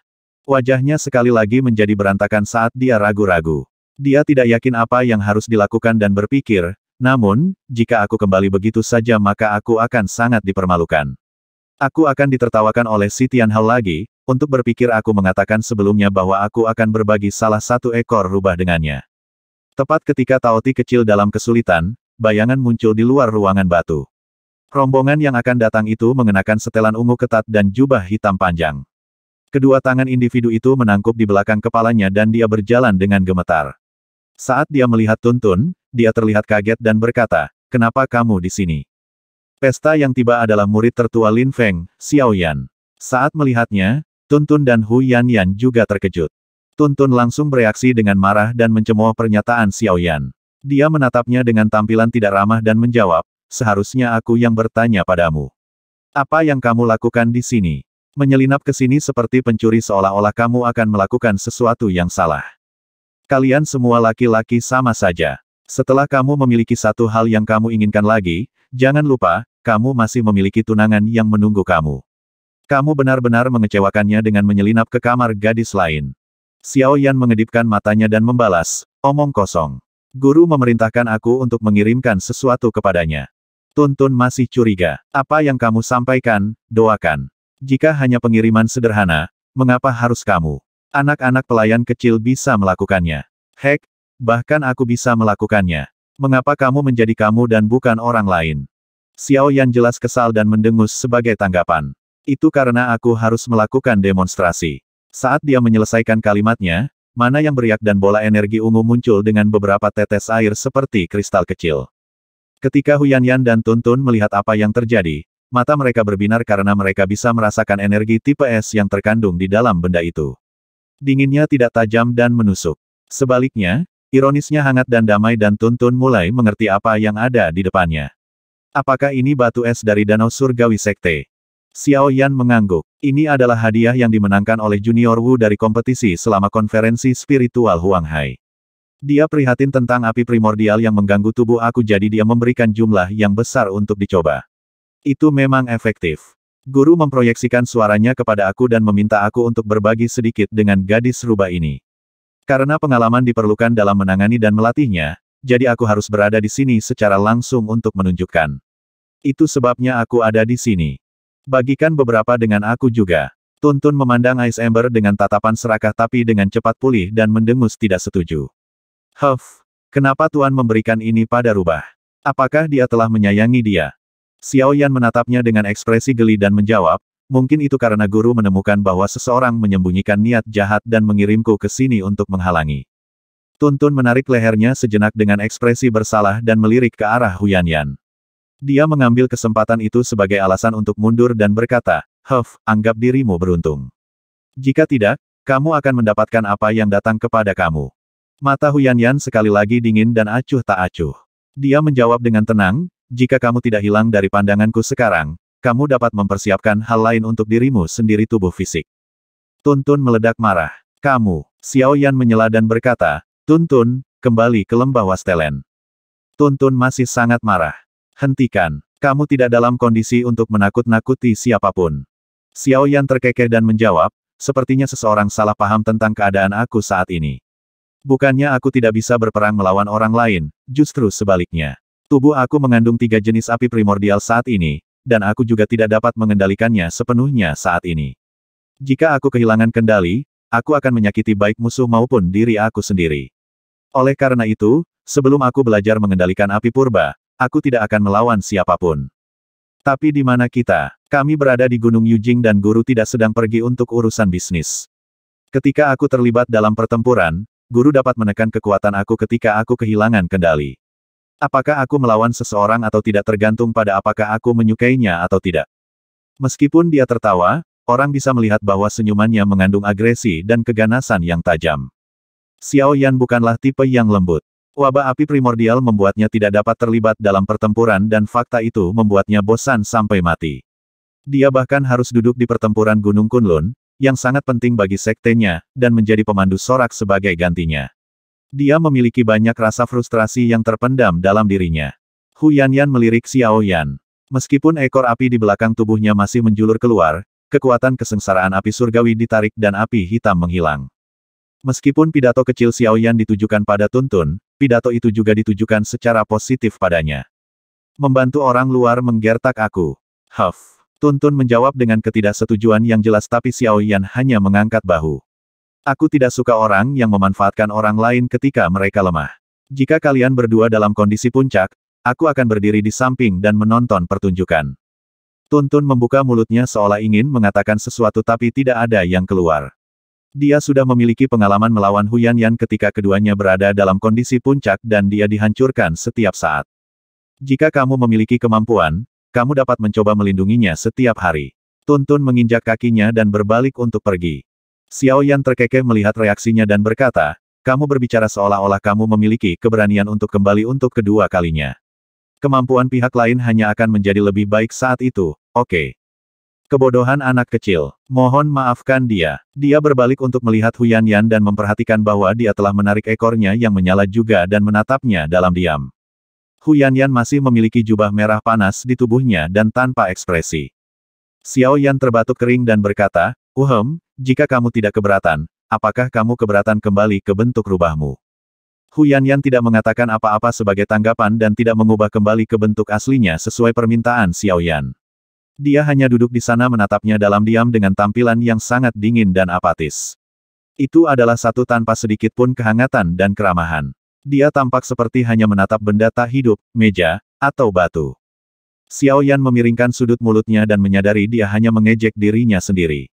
Wajahnya sekali lagi menjadi berantakan saat dia ragu-ragu. Dia tidak yakin apa yang harus dilakukan dan berpikir, namun, jika aku kembali begitu saja maka aku akan sangat dipermalukan. Aku akan ditertawakan oleh si Tianhao lagi, untuk berpikir aku mengatakan sebelumnya bahwa aku akan berbagi salah satu ekor rubah dengannya. Tepat ketika Taoti kecil dalam kesulitan, bayangan muncul di luar ruangan batu. Rombongan yang akan datang itu mengenakan setelan ungu ketat dan jubah hitam panjang. Kedua tangan individu itu menangkup di belakang kepalanya dan dia berjalan dengan gemetar. Saat dia melihat Tuntun, dia terlihat kaget dan berkata, kenapa kamu di sini? Pesta yang tiba adalah murid tertua Lin Feng, Xiao Yan. Saat melihatnya, Tuntun dan Hu Yan Yan juga terkejut. Tun Tun langsung bereaksi dengan marah dan mencemooh pernyataan Xiao Yan. Dia menatapnya dengan tampilan tidak ramah dan menjawab, seharusnya aku yang bertanya padamu. Apa yang kamu lakukan di sini? Menyelinap ke sini seperti pencuri seolah-olah kamu akan melakukan sesuatu yang salah. Kalian semua laki-laki sama saja. Setelah kamu memiliki satu hal yang kamu inginkan lagi, jangan lupa, kamu masih memiliki tunangan yang menunggu kamu. Kamu benar-benar mengecewakannya dengan menyelinap ke kamar gadis lain. Xiao Yan mengedipkan matanya dan membalas, omong kosong. Guru memerintahkan aku untuk mengirimkan sesuatu kepadanya. Tuntun masih curiga. Apa yang kamu sampaikan, doakan. Jika hanya pengiriman sederhana, mengapa harus kamu? Anak-anak pelayan kecil bisa melakukannya. Hek, bahkan aku bisa melakukannya. Mengapa kamu menjadi kamu dan bukan orang lain? Xiao Yan jelas kesal dan mendengus sebagai tanggapan. Itu karena aku harus melakukan demonstrasi. Saat dia menyelesaikan kalimatnya, mana yang beriak dan bola energi ungu muncul dengan beberapa tetes air seperti kristal kecil. Ketika Huyan Yan dan Tuntun melihat apa yang terjadi, mata mereka berbinar karena mereka bisa merasakan energi tipe es yang terkandung di dalam benda itu. Dinginnya tidak tajam dan menusuk. Sebaliknya, ironisnya hangat dan damai dan Tuntun mulai mengerti apa yang ada di depannya. Apakah ini batu es dari Danau Surgawi Sekte? Xiao Yan mengangguk. Ini adalah hadiah yang dimenangkan oleh Junior Wu dari kompetisi selama konferensi spiritual Huang Hai. Dia prihatin tentang api primordial yang mengganggu tubuh aku jadi dia memberikan jumlah yang besar untuk dicoba. Itu memang efektif. Guru memproyeksikan suaranya kepada aku dan meminta aku untuk berbagi sedikit dengan gadis rubah ini. Karena pengalaman diperlukan dalam menangani dan melatihnya, jadi aku harus berada di sini secara langsung untuk menunjukkan. Itu sebabnya aku ada di sini. Bagikan beberapa dengan aku juga. Tuntun memandang Ice Ember dengan tatapan serakah tapi dengan cepat pulih dan mendengus tidak setuju. Huff, kenapa Tuan memberikan ini pada rubah? Apakah dia telah menyayangi dia? Xiao Yan menatapnya dengan ekspresi geli dan menjawab, mungkin itu karena guru menemukan bahwa seseorang menyembunyikan niat jahat dan mengirimku ke sini untuk menghalangi. Tuntun menarik lehernya sejenak dengan ekspresi bersalah dan melirik ke arah Huyan Yan. Dia mengambil kesempatan itu sebagai alasan untuk mundur dan berkata, Huff, anggap dirimu beruntung. Jika tidak, kamu akan mendapatkan apa yang datang kepada kamu. Mata Huyan Yan sekali lagi dingin dan acuh tak acuh. Dia menjawab dengan tenang, jika kamu tidak hilang dari pandanganku sekarang, kamu dapat mempersiapkan hal lain untuk dirimu sendiri tubuh fisik. Tuntun meledak marah. Kamu, Xiao Yan menyela dan berkata, Tuntun, kembali ke lembah Wastelen. Tuntun masih sangat marah. Hentikan. Kamu tidak dalam kondisi untuk menakut-nakuti siapapun. Xiao Yan terkekeh dan menjawab, sepertinya seseorang salah paham tentang keadaan aku saat ini. Bukannya aku tidak bisa berperang melawan orang lain, justru sebaliknya. Tubuh aku mengandung tiga jenis api primordial saat ini, dan aku juga tidak dapat mengendalikannya sepenuhnya saat ini. Jika aku kehilangan kendali, aku akan menyakiti baik musuh maupun diri aku sendiri. Oleh karena itu, sebelum aku belajar mengendalikan api purba, Aku tidak akan melawan siapapun. Tapi di mana kita? Kami berada di Gunung Yujing dan guru tidak sedang pergi untuk urusan bisnis. Ketika aku terlibat dalam pertempuran, guru dapat menekan kekuatan aku ketika aku kehilangan kendali. Apakah aku melawan seseorang atau tidak tergantung pada apakah aku menyukainya atau tidak. Meskipun dia tertawa, orang bisa melihat bahwa senyumannya mengandung agresi dan keganasan yang tajam. Xiao Yan bukanlah tipe yang lembut. Wabah api primordial membuatnya tidak dapat terlibat dalam pertempuran dan fakta itu membuatnya bosan sampai mati. Dia bahkan harus duduk di pertempuran Gunung Kunlun, yang sangat penting bagi sektenya, dan menjadi pemandu sorak sebagai gantinya. Dia memiliki banyak rasa frustrasi yang terpendam dalam dirinya. Hu Yan melirik Xiao Yan. Meskipun ekor api di belakang tubuhnya masih menjulur keluar, kekuatan kesengsaraan api surgawi ditarik dan api hitam menghilang. Meskipun pidato kecil Xiao Yan ditujukan pada Tuntun, pidato itu juga ditujukan secara positif padanya. Membantu orang luar menggertak aku. Huff. Tuntun menjawab dengan ketidaksetujuan yang jelas tapi Xiao Yan hanya mengangkat bahu. Aku tidak suka orang yang memanfaatkan orang lain ketika mereka lemah. Jika kalian berdua dalam kondisi puncak, aku akan berdiri di samping dan menonton pertunjukan. Tuntun membuka mulutnya seolah ingin mengatakan sesuatu tapi tidak ada yang keluar. Dia sudah memiliki pengalaman melawan Huyan Yan ketika keduanya berada dalam kondisi puncak dan dia dihancurkan setiap saat. Jika kamu memiliki kemampuan, kamu dapat mencoba melindunginya setiap hari. Tuntun menginjak kakinya dan berbalik untuk pergi. Xiao Yan terkekeh melihat reaksinya dan berkata, kamu berbicara seolah-olah kamu memiliki keberanian untuk kembali untuk kedua kalinya. Kemampuan pihak lain hanya akan menjadi lebih baik saat itu, oke. Okay. Kebodohan anak kecil. Mohon maafkan dia. Dia berbalik untuk melihat Huyan Yan dan memperhatikan bahwa dia telah menarik ekornya yang menyala juga dan menatapnya dalam diam. Huyan Yan masih memiliki jubah merah panas di tubuhnya dan tanpa ekspresi. Xiao Yan terbatuk kering dan berkata, Uhem, jika kamu tidak keberatan, apakah kamu keberatan kembali ke bentuk rubahmu? Huyan Yan tidak mengatakan apa-apa sebagai tanggapan dan tidak mengubah kembali ke bentuk aslinya sesuai permintaan Xiao Yan. Dia hanya duduk di sana menatapnya dalam diam dengan tampilan yang sangat dingin dan apatis. Itu adalah satu tanpa sedikit pun kehangatan dan keramahan. Dia tampak seperti hanya menatap benda tak hidup, meja, atau batu. Xiao Yan memiringkan sudut mulutnya dan menyadari dia hanya mengejek dirinya sendiri.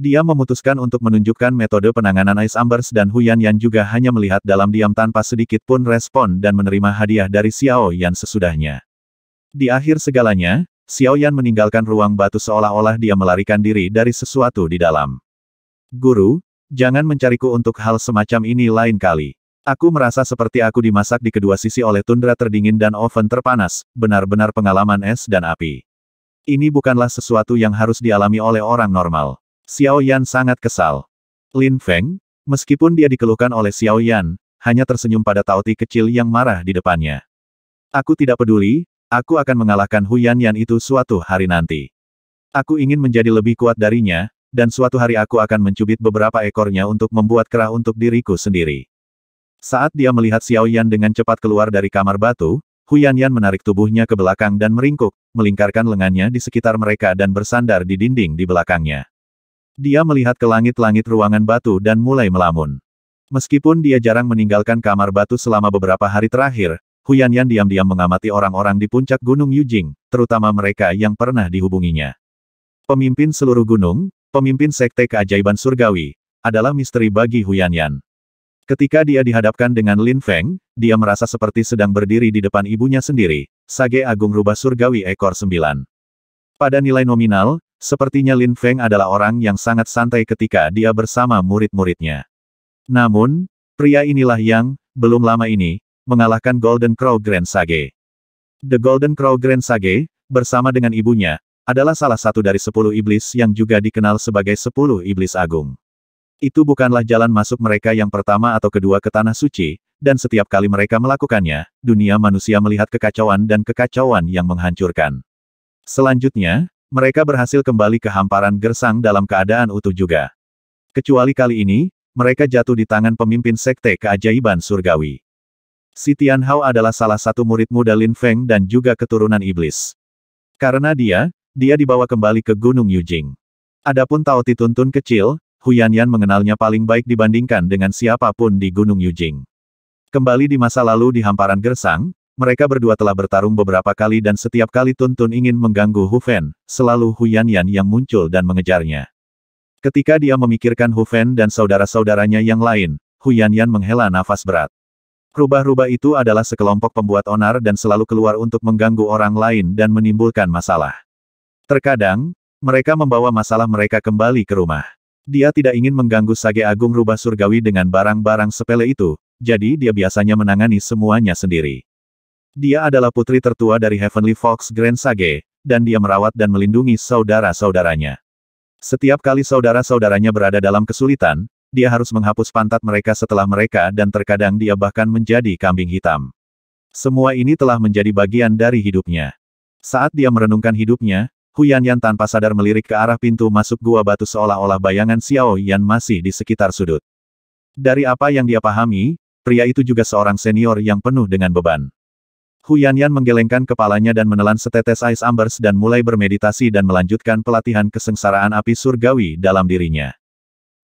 Dia memutuskan untuk menunjukkan metode penanganan Ice Ambers dan Huyan Yan juga hanya melihat dalam diam tanpa sedikit pun respon dan menerima hadiah dari Xiao Yan sesudahnya. Di akhir segalanya, Xiao Yan meninggalkan ruang batu seolah-olah dia melarikan diri dari sesuatu di dalam. Guru, jangan mencariku untuk hal semacam ini lain kali. Aku merasa seperti aku dimasak di kedua sisi oleh tundra terdingin dan oven terpanas, benar-benar pengalaman es dan api. Ini bukanlah sesuatu yang harus dialami oleh orang normal. Xiao Yan sangat kesal. Lin Feng, meskipun dia dikeluhkan oleh Xiao Yan, hanya tersenyum pada Tauti kecil yang marah di depannya. Aku tidak peduli, Aku akan mengalahkan Huyan Yan itu suatu hari nanti. Aku ingin menjadi lebih kuat darinya, dan suatu hari aku akan mencubit beberapa ekornya untuk membuat kerah untuk diriku sendiri. Saat dia melihat Xiao Yan dengan cepat keluar dari kamar batu, Huyan Yan menarik tubuhnya ke belakang dan meringkuk, melingkarkan lengannya di sekitar mereka dan bersandar di dinding di belakangnya. Dia melihat ke langit-langit ruangan batu dan mulai melamun. Meskipun dia jarang meninggalkan kamar batu selama beberapa hari terakhir, Yan diam-diam mengamati orang-orang di puncak Gunung Yujing, terutama mereka yang pernah dihubunginya. Pemimpin seluruh gunung, pemimpin sekte keajaiban surgawi, adalah misteri bagi Yan. Ketika dia dihadapkan dengan Lin Feng, dia merasa seperti sedang berdiri di depan ibunya sendiri, Sage Agung Rubah Surgawi Ekor 9. Pada nilai nominal, sepertinya Lin Feng adalah orang yang sangat santai ketika dia bersama murid-muridnya. Namun, pria inilah yang, belum lama ini, mengalahkan Golden Crow Grand Sage. The Golden Crow Grand Sage, bersama dengan ibunya, adalah salah satu dari sepuluh iblis yang juga dikenal sebagai sepuluh iblis agung. Itu bukanlah jalan masuk mereka yang pertama atau kedua ke Tanah Suci, dan setiap kali mereka melakukannya, dunia manusia melihat kekacauan dan kekacauan yang menghancurkan. Selanjutnya, mereka berhasil kembali ke hamparan gersang dalam keadaan utuh juga. Kecuali kali ini, mereka jatuh di tangan pemimpin Sekte Keajaiban Surgawi. Si Hao adalah salah satu murid muda Lin Feng dan juga keturunan iblis. Karena dia, dia dibawa kembali ke Gunung Yujing. Adapun Tao Tituntun kecil, Yan mengenalnya paling baik dibandingkan dengan siapapun di Gunung Yujing. Kembali di masa lalu di hamparan Gersang, mereka berdua telah bertarung beberapa kali dan setiap kali Tuntun ingin mengganggu Hu Fen, selalu Hu Yan yang muncul dan mengejarnya. Ketika dia memikirkan Hu Fen dan saudara-saudaranya yang lain, Hu Yan menghela nafas berat. Rubah-rubah itu adalah sekelompok pembuat onar dan selalu keluar untuk mengganggu orang lain dan menimbulkan masalah. Terkadang, mereka membawa masalah mereka kembali ke rumah. Dia tidak ingin mengganggu Sage Agung Rubah Surgawi dengan barang-barang sepele itu, jadi dia biasanya menangani semuanya sendiri. Dia adalah putri tertua dari Heavenly Fox Grand Sage, dan dia merawat dan melindungi saudara-saudaranya. Setiap kali saudara-saudaranya berada dalam kesulitan, dia harus menghapus pantat mereka setelah mereka dan terkadang dia bahkan menjadi kambing hitam. Semua ini telah menjadi bagian dari hidupnya. Saat dia merenungkan hidupnya, Hu Yan tanpa sadar melirik ke arah pintu masuk gua batu seolah-olah bayangan Xiao Yan masih di sekitar sudut. Dari apa yang dia pahami, pria itu juga seorang senior yang penuh dengan beban. Huyan Yan menggelengkan kepalanya dan menelan setetes ice ambers dan mulai bermeditasi dan melanjutkan pelatihan kesengsaraan api surgawi dalam dirinya.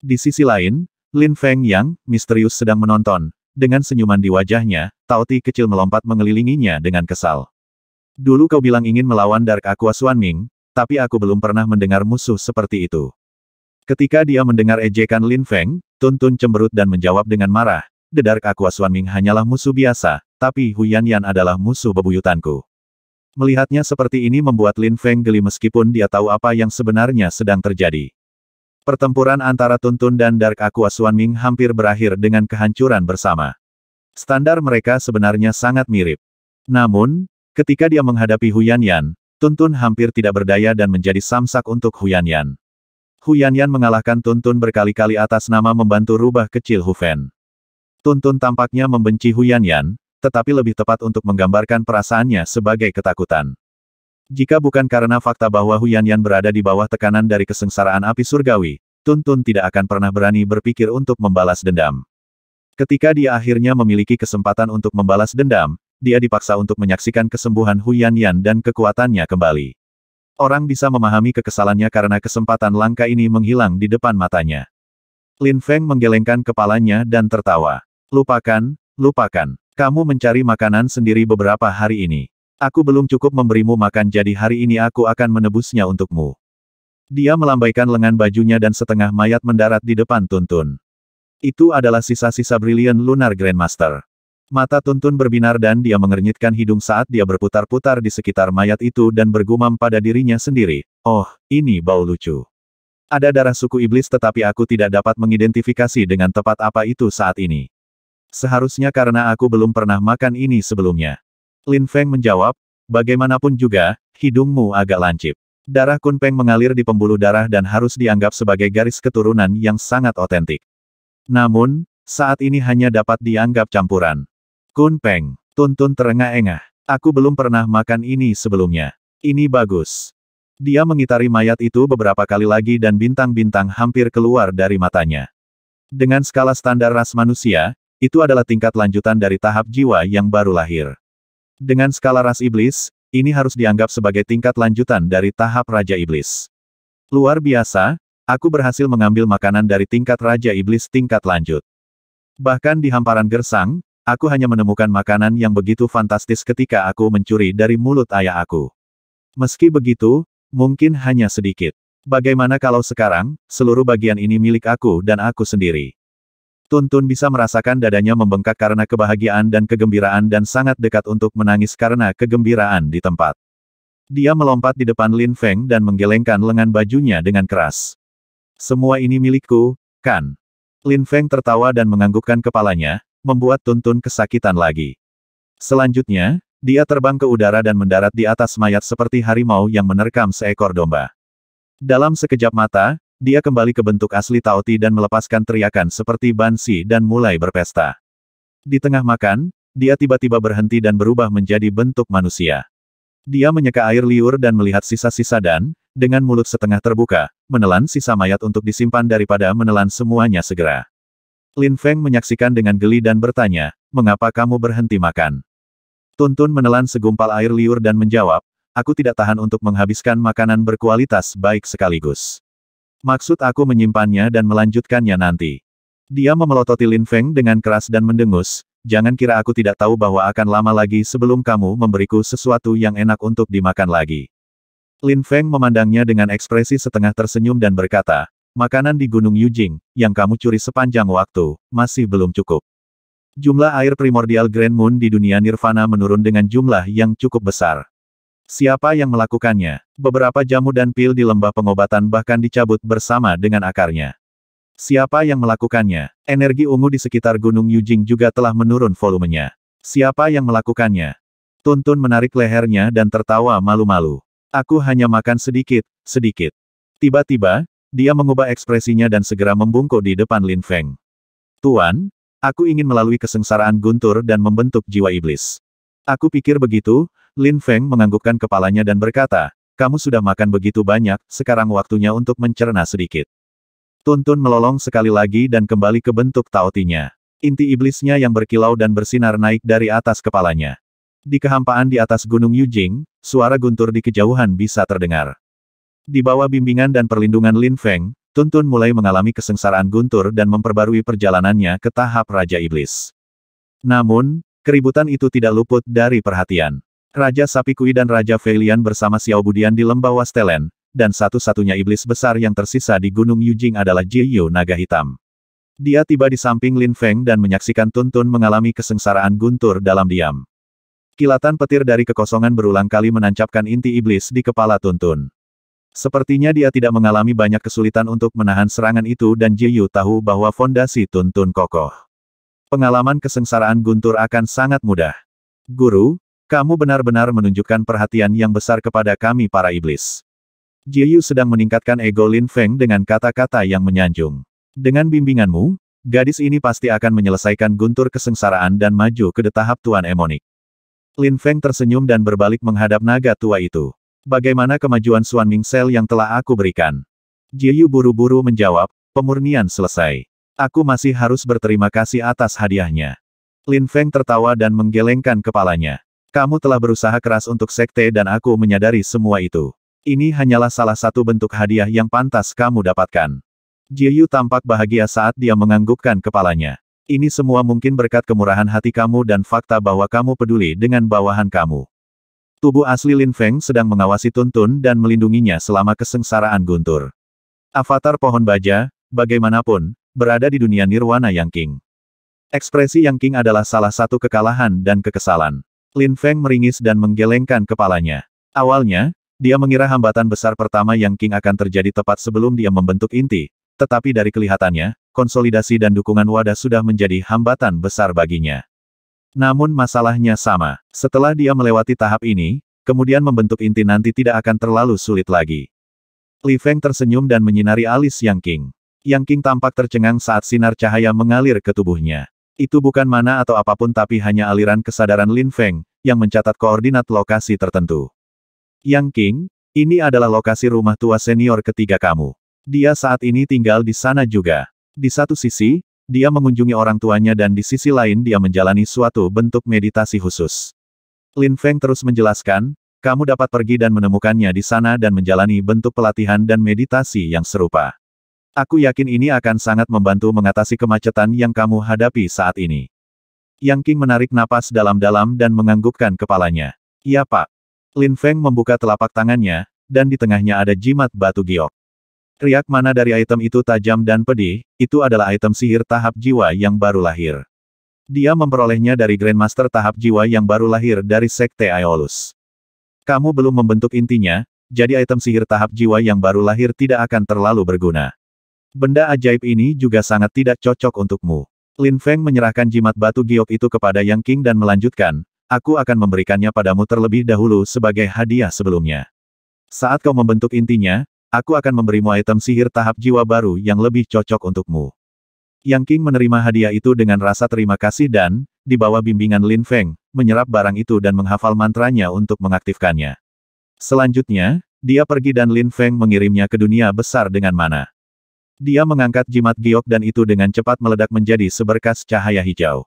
Di sisi lain, Lin Feng Yang, misterius sedang menonton. Dengan senyuman di wajahnya, Ti kecil melompat mengelilinginya dengan kesal. Dulu kau bilang ingin melawan Dark Aqua Swan Ming, tapi aku belum pernah mendengar musuh seperti itu. Ketika dia mendengar ejekan Lin Feng, Tun Tun cemberut dan menjawab dengan marah, The Dark Aqua Swan Ming hanyalah musuh biasa, tapi Huyan Yan adalah musuh bebuyutanku. Melihatnya seperti ini membuat Lin Feng geli meskipun dia tahu apa yang sebenarnya sedang terjadi. Pertempuran antara Tuntun dan Dark Aqua Ming hampir berakhir dengan kehancuran bersama. Standar mereka sebenarnya sangat mirip. Namun, ketika dia menghadapi Huyan Yan, Tuntun hampir tidak berdaya dan menjadi samsak untuk Huyan Yan. Huyan Yan mengalahkan Tuntun berkali-kali atas nama membantu rubah kecil Hufen. Tuntun tampaknya membenci Huyan Yan, tetapi lebih tepat untuk menggambarkan perasaannya sebagai ketakutan. Jika bukan karena fakta bahwa Huyan Yan berada di bawah tekanan dari kesengsaraan api surgawi, Tun Tun tidak akan pernah berani berpikir untuk membalas dendam. Ketika dia akhirnya memiliki kesempatan untuk membalas dendam, dia dipaksa untuk menyaksikan kesembuhan Huyan Yan dan kekuatannya kembali. Orang bisa memahami kekesalannya karena kesempatan langka ini menghilang di depan matanya. Lin Feng menggelengkan kepalanya dan tertawa. Lupakan, lupakan. Kamu mencari makanan sendiri beberapa hari ini. Aku belum cukup memberimu makan jadi hari ini aku akan menebusnya untukmu. Dia melambaikan lengan bajunya dan setengah mayat mendarat di depan Tuntun. Itu adalah sisa-sisa brilian Lunar Grandmaster. Mata Tuntun berbinar dan dia mengernyitkan hidung saat dia berputar-putar di sekitar mayat itu dan bergumam pada dirinya sendiri, Oh, ini bau lucu. Ada darah suku iblis tetapi aku tidak dapat mengidentifikasi dengan tepat apa itu saat ini. Seharusnya karena aku belum pernah makan ini sebelumnya. Lin Feng menjawab, bagaimanapun juga, hidungmu agak lancip. Darah Kun Peng mengalir di pembuluh darah dan harus dianggap sebagai garis keturunan yang sangat otentik. Namun, saat ini hanya dapat dianggap campuran. Kun Peng, tuntun terengah-engah. Aku belum pernah makan ini sebelumnya. Ini bagus. Dia mengitari mayat itu beberapa kali lagi dan bintang-bintang hampir keluar dari matanya. Dengan skala standar ras manusia, itu adalah tingkat lanjutan dari tahap jiwa yang baru lahir. Dengan skala ras iblis, ini harus dianggap sebagai tingkat lanjutan dari tahap Raja Iblis. Luar biasa, aku berhasil mengambil makanan dari tingkat Raja Iblis tingkat lanjut. Bahkan di hamparan gersang, aku hanya menemukan makanan yang begitu fantastis ketika aku mencuri dari mulut ayah aku. Meski begitu, mungkin hanya sedikit. Bagaimana kalau sekarang, seluruh bagian ini milik aku dan aku sendiri. Tuntun bisa merasakan dadanya membengkak karena kebahagiaan dan kegembiraan dan sangat dekat untuk menangis karena kegembiraan di tempat. Dia melompat di depan Lin Feng dan menggelengkan lengan bajunya dengan keras. Semua ini milikku, kan? Lin Feng tertawa dan menganggukkan kepalanya, membuat Tuntun kesakitan lagi. Selanjutnya, dia terbang ke udara dan mendarat di atas mayat seperti harimau yang menerkam seekor domba. Dalam sekejap mata, dia kembali ke bentuk asli Taoti dan melepaskan teriakan seperti bansi dan mulai berpesta. Di tengah makan, dia tiba-tiba berhenti dan berubah menjadi bentuk manusia. Dia menyeka air liur dan melihat sisa-sisa dan, dengan mulut setengah terbuka, menelan sisa mayat untuk disimpan daripada menelan semuanya segera. Lin Feng menyaksikan dengan geli dan bertanya, mengapa kamu berhenti makan? Tuntun menelan segumpal air liur dan menjawab, aku tidak tahan untuk menghabiskan makanan berkualitas baik sekaligus. Maksud aku menyimpannya dan melanjutkannya nanti. Dia memelototi Lin Feng dengan keras dan mendengus, jangan kira aku tidak tahu bahwa akan lama lagi sebelum kamu memberiku sesuatu yang enak untuk dimakan lagi. Lin Feng memandangnya dengan ekspresi setengah tersenyum dan berkata, makanan di Gunung Yujing, yang kamu curi sepanjang waktu, masih belum cukup. Jumlah air primordial Grand Moon di dunia Nirvana menurun dengan jumlah yang cukup besar. Siapa yang melakukannya? Beberapa jamu dan pil di lembah pengobatan bahkan dicabut bersama dengan akarnya. Siapa yang melakukannya? Energi ungu di sekitar Gunung Yujing juga telah menurun volumenya. Siapa yang melakukannya? Tuntun menarik lehernya dan tertawa malu-malu. Aku hanya makan sedikit, sedikit. Tiba-tiba, dia mengubah ekspresinya dan segera membungkuk di depan Lin Feng. Tuan, aku ingin melalui kesengsaraan guntur dan membentuk jiwa iblis. Aku pikir begitu, Lin Feng menganggukkan kepalanya dan berkata, kamu sudah makan begitu banyak, sekarang waktunya untuk mencerna sedikit. Tuntun melolong sekali lagi dan kembali ke bentuk tautinya. Inti iblisnya yang berkilau dan bersinar naik dari atas kepalanya. Di kehampaan di atas Gunung Yujing, suara guntur di kejauhan bisa terdengar. Di bawah bimbingan dan perlindungan Lin Feng, Tuntun mulai mengalami kesengsaraan guntur dan memperbarui perjalanannya ke tahap Raja Iblis. Namun, keributan itu tidak luput dari perhatian. Raja Sapi Kui dan Raja Feilian bersama Xiao Budian di Lembah Wastelen, dan satu-satunya iblis besar yang tersisa di Gunung Yujing adalah Jiyu Naga Hitam. Dia tiba di samping Lin Feng dan menyaksikan Tuntun mengalami kesengsaraan guntur dalam diam. Kilatan petir dari kekosongan berulang kali menancapkan inti iblis di kepala Tuntun. Sepertinya dia tidak mengalami banyak kesulitan untuk menahan serangan itu dan Jiyu tahu bahwa fondasi Tuntun kokoh. Pengalaman kesengsaraan guntur akan sangat mudah. Guru, kamu benar-benar menunjukkan perhatian yang besar kepada kami para iblis. Jiu sedang meningkatkan ego Lin Feng dengan kata-kata yang menyanjung. Dengan bimbinganmu, gadis ini pasti akan menyelesaikan guntur kesengsaraan dan maju ke tahap Tuan Emonik. Lin Feng tersenyum dan berbalik menghadap naga tua itu. Bagaimana kemajuan Suan Ming Sel yang telah aku berikan? Jiu buru-buru menjawab, pemurnian selesai. Aku masih harus berterima kasih atas hadiahnya. Lin Feng tertawa dan menggelengkan kepalanya. Kamu telah berusaha keras untuk sekte dan aku menyadari semua itu. Ini hanyalah salah satu bentuk hadiah yang pantas kamu dapatkan. Jiu tampak bahagia saat dia menganggukkan kepalanya. Ini semua mungkin berkat kemurahan hati kamu dan fakta bahwa kamu peduli dengan bawahan kamu. Tubuh asli Lin Feng sedang mengawasi Tuntun dan melindunginya selama kesengsaraan guntur. Avatar pohon baja, bagaimanapun, berada di dunia nirwana Yang King. Ekspresi Yang King adalah salah satu kekalahan dan kekesalan. Lin Feng meringis dan menggelengkan kepalanya. Awalnya, dia mengira hambatan besar pertama yang King akan terjadi tepat sebelum dia membentuk inti, tetapi dari kelihatannya, konsolidasi dan dukungan wadah sudah menjadi hambatan besar baginya. Namun masalahnya sama, setelah dia melewati tahap ini, kemudian membentuk inti nanti tidak akan terlalu sulit lagi. Li Feng tersenyum dan menyinari alis Yang King. Yang King tampak tercengang saat sinar cahaya mengalir ke tubuhnya. Itu bukan mana atau apapun tapi hanya aliran kesadaran Lin Feng, yang mencatat koordinat lokasi tertentu. Yang King, ini adalah lokasi rumah tua senior ketiga kamu. Dia saat ini tinggal di sana juga. Di satu sisi, dia mengunjungi orang tuanya dan di sisi lain dia menjalani suatu bentuk meditasi khusus. Lin Feng terus menjelaskan, kamu dapat pergi dan menemukannya di sana dan menjalani bentuk pelatihan dan meditasi yang serupa. Aku yakin ini akan sangat membantu mengatasi kemacetan yang kamu hadapi saat ini. Yang King menarik napas dalam-dalam dan menganggukkan kepalanya. Ya Pak. Lin Feng membuka telapak tangannya, dan di tengahnya ada jimat batu giok. Riak mana dari item itu tajam dan pedih, itu adalah item sihir tahap jiwa yang baru lahir. Dia memperolehnya dari Grandmaster tahap jiwa yang baru lahir dari Sekte Aeolus. Kamu belum membentuk intinya, jadi item sihir tahap jiwa yang baru lahir tidak akan terlalu berguna. Benda ajaib ini juga sangat tidak cocok untukmu. Lin Feng menyerahkan jimat batu giok itu kepada Yang King dan melanjutkan, aku akan memberikannya padamu terlebih dahulu sebagai hadiah sebelumnya. Saat kau membentuk intinya, aku akan memberimu item sihir tahap jiwa baru yang lebih cocok untukmu. Yang King menerima hadiah itu dengan rasa terima kasih dan, di bawah bimbingan Lin Feng, menyerap barang itu dan menghafal mantranya untuk mengaktifkannya. Selanjutnya, dia pergi dan Lin Feng mengirimnya ke dunia besar dengan mana. Dia mengangkat jimat giok dan itu dengan cepat meledak menjadi seberkas cahaya hijau.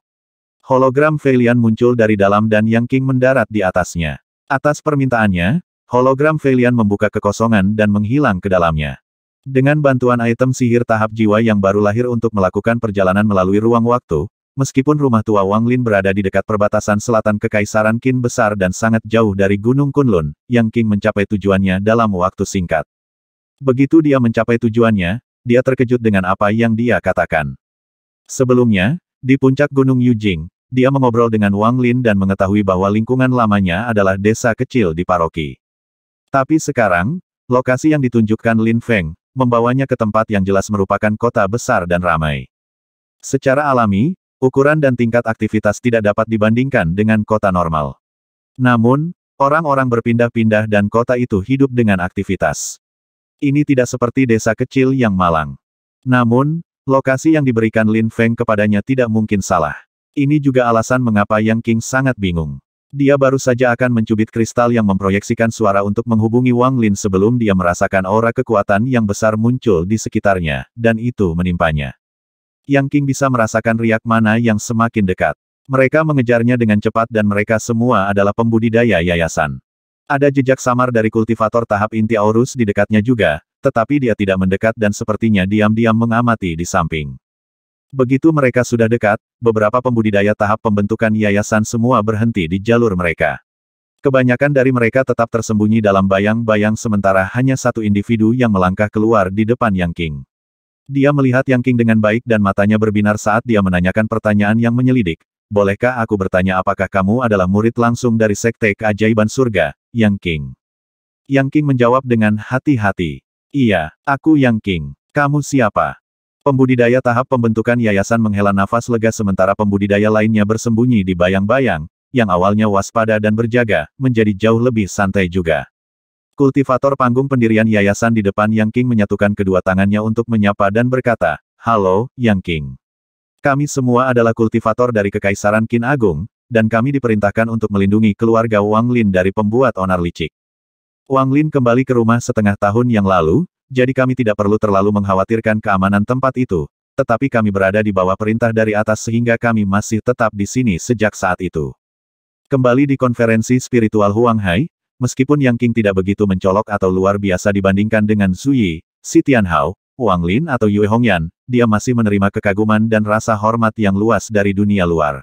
Hologram Velian muncul dari dalam dan Yang King mendarat di atasnya. Atas permintaannya, hologram Velian membuka kekosongan dan menghilang ke dalamnya. Dengan bantuan item sihir tahap jiwa yang baru lahir untuk melakukan perjalanan melalui ruang waktu, meskipun rumah tua Wang Lin berada di dekat perbatasan selatan Kekaisaran Qin besar dan sangat jauh dari Gunung Kunlun, Yang King mencapai tujuannya dalam waktu singkat. Begitu dia mencapai tujuannya, dia terkejut dengan apa yang dia katakan. Sebelumnya, di puncak Gunung Yujing, dia mengobrol dengan Wang Lin dan mengetahui bahwa lingkungan lamanya adalah desa kecil di paroki. Tapi sekarang, lokasi yang ditunjukkan Lin Feng, membawanya ke tempat yang jelas merupakan kota besar dan ramai. Secara alami, ukuran dan tingkat aktivitas tidak dapat dibandingkan dengan kota normal. Namun, orang-orang berpindah-pindah dan kota itu hidup dengan aktivitas. Ini tidak seperti desa kecil yang malang. Namun, lokasi yang diberikan Lin Feng kepadanya tidak mungkin salah. Ini juga alasan mengapa Yang King sangat bingung. Dia baru saja akan mencubit kristal yang memproyeksikan suara untuk menghubungi Wang Lin sebelum dia merasakan aura kekuatan yang besar muncul di sekitarnya, dan itu menimpanya. Yang King bisa merasakan riak mana yang semakin dekat. Mereka mengejarnya dengan cepat dan mereka semua adalah pembudidaya yayasan. Ada jejak samar dari kultivator tahap inti Aurus di dekatnya juga, tetapi dia tidak mendekat dan sepertinya diam-diam mengamati di samping. Begitu mereka sudah dekat, beberapa pembudidaya tahap pembentukan yayasan semua berhenti di jalur mereka. Kebanyakan dari mereka tetap tersembunyi dalam bayang-bayang sementara hanya satu individu yang melangkah keluar di depan Yang King. Dia melihat Yang King dengan baik dan matanya berbinar saat dia menanyakan pertanyaan yang menyelidik, bolehkah aku bertanya apakah kamu adalah murid langsung dari Sekte Keajaiban Surga, Yang King? Yang King menjawab dengan hati-hati. Iya, aku Yang King. Kamu siapa? Pembudidaya tahap pembentukan yayasan menghela nafas lega sementara pembudidaya lainnya bersembunyi di bayang-bayang, yang awalnya waspada dan berjaga, menjadi jauh lebih santai juga. Kultivator panggung pendirian yayasan di depan Yang King menyatukan kedua tangannya untuk menyapa dan berkata, Halo, Yang King. Kami semua adalah kultivator dari Kekaisaran Qin Agung, dan kami diperintahkan untuk melindungi keluarga Wang Lin dari pembuat onar licik. Wang Lin kembali ke rumah setengah tahun yang lalu, jadi kami tidak perlu terlalu mengkhawatirkan keamanan tempat itu, tetapi kami berada di bawah perintah dari atas sehingga kami masih tetap di sini sejak saat itu. Kembali di konferensi spiritual Huang Hai, meskipun Yang King tidak begitu mencolok atau luar biasa dibandingkan dengan Zuyi, Sitian Si Tianhao, Wang Lin atau Yue Hongyan, dia masih menerima kekaguman dan rasa hormat yang luas dari dunia luar.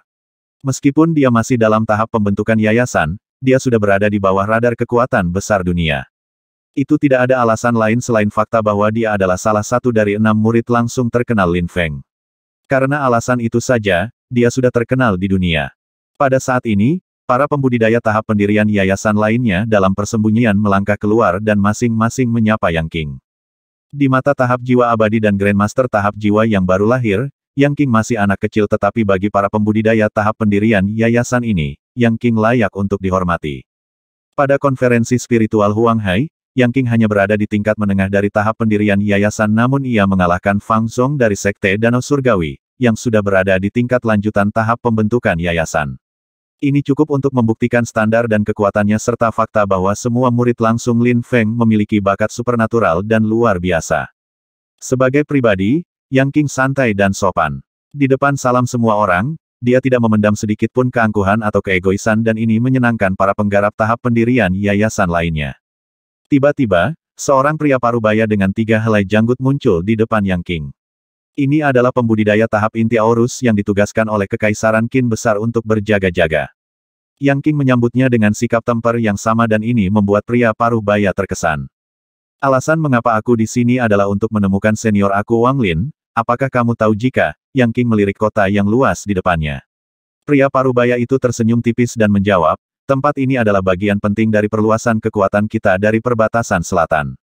Meskipun dia masih dalam tahap pembentukan yayasan, dia sudah berada di bawah radar kekuatan besar dunia. Itu tidak ada alasan lain selain fakta bahwa dia adalah salah satu dari enam murid langsung terkenal Lin Feng. Karena alasan itu saja, dia sudah terkenal di dunia. Pada saat ini, para pembudidaya tahap pendirian yayasan lainnya dalam persembunyian melangkah keluar dan masing-masing menyapa Yang King. Di mata tahap jiwa abadi dan Grandmaster tahap jiwa yang baru lahir, Yang King masih anak kecil tetapi bagi para pembudidaya tahap pendirian yayasan ini, Yang King layak untuk dihormati. Pada konferensi spiritual Huang Hai, Yang King hanya berada di tingkat menengah dari tahap pendirian yayasan namun ia mengalahkan Fang Zhong dari Sekte Danau Surgawi, yang sudah berada di tingkat lanjutan tahap pembentukan yayasan. Ini cukup untuk membuktikan standar dan kekuatannya serta fakta bahwa semua murid langsung Lin Feng memiliki bakat supernatural dan luar biasa. Sebagai pribadi, Yang King santai dan sopan. Di depan salam semua orang, dia tidak memendam sedikit pun keangkuhan atau keegoisan dan ini menyenangkan para penggarap tahap pendirian yayasan lainnya. Tiba-tiba, seorang pria parubaya dengan tiga helai janggut muncul di depan Yang King. Ini adalah pembudidaya tahap inti Aorus yang ditugaskan oleh Kekaisaran Qin Besar untuk berjaga-jaga. Yang King menyambutnya dengan sikap temper yang sama dan ini membuat pria paruh baya terkesan. Alasan mengapa aku di sini adalah untuk menemukan senior aku Wang Lin, apakah kamu tahu jika, Yang King melirik kota yang luas di depannya. Pria paruh baya itu tersenyum tipis dan menjawab, tempat ini adalah bagian penting dari perluasan kekuatan kita dari perbatasan selatan.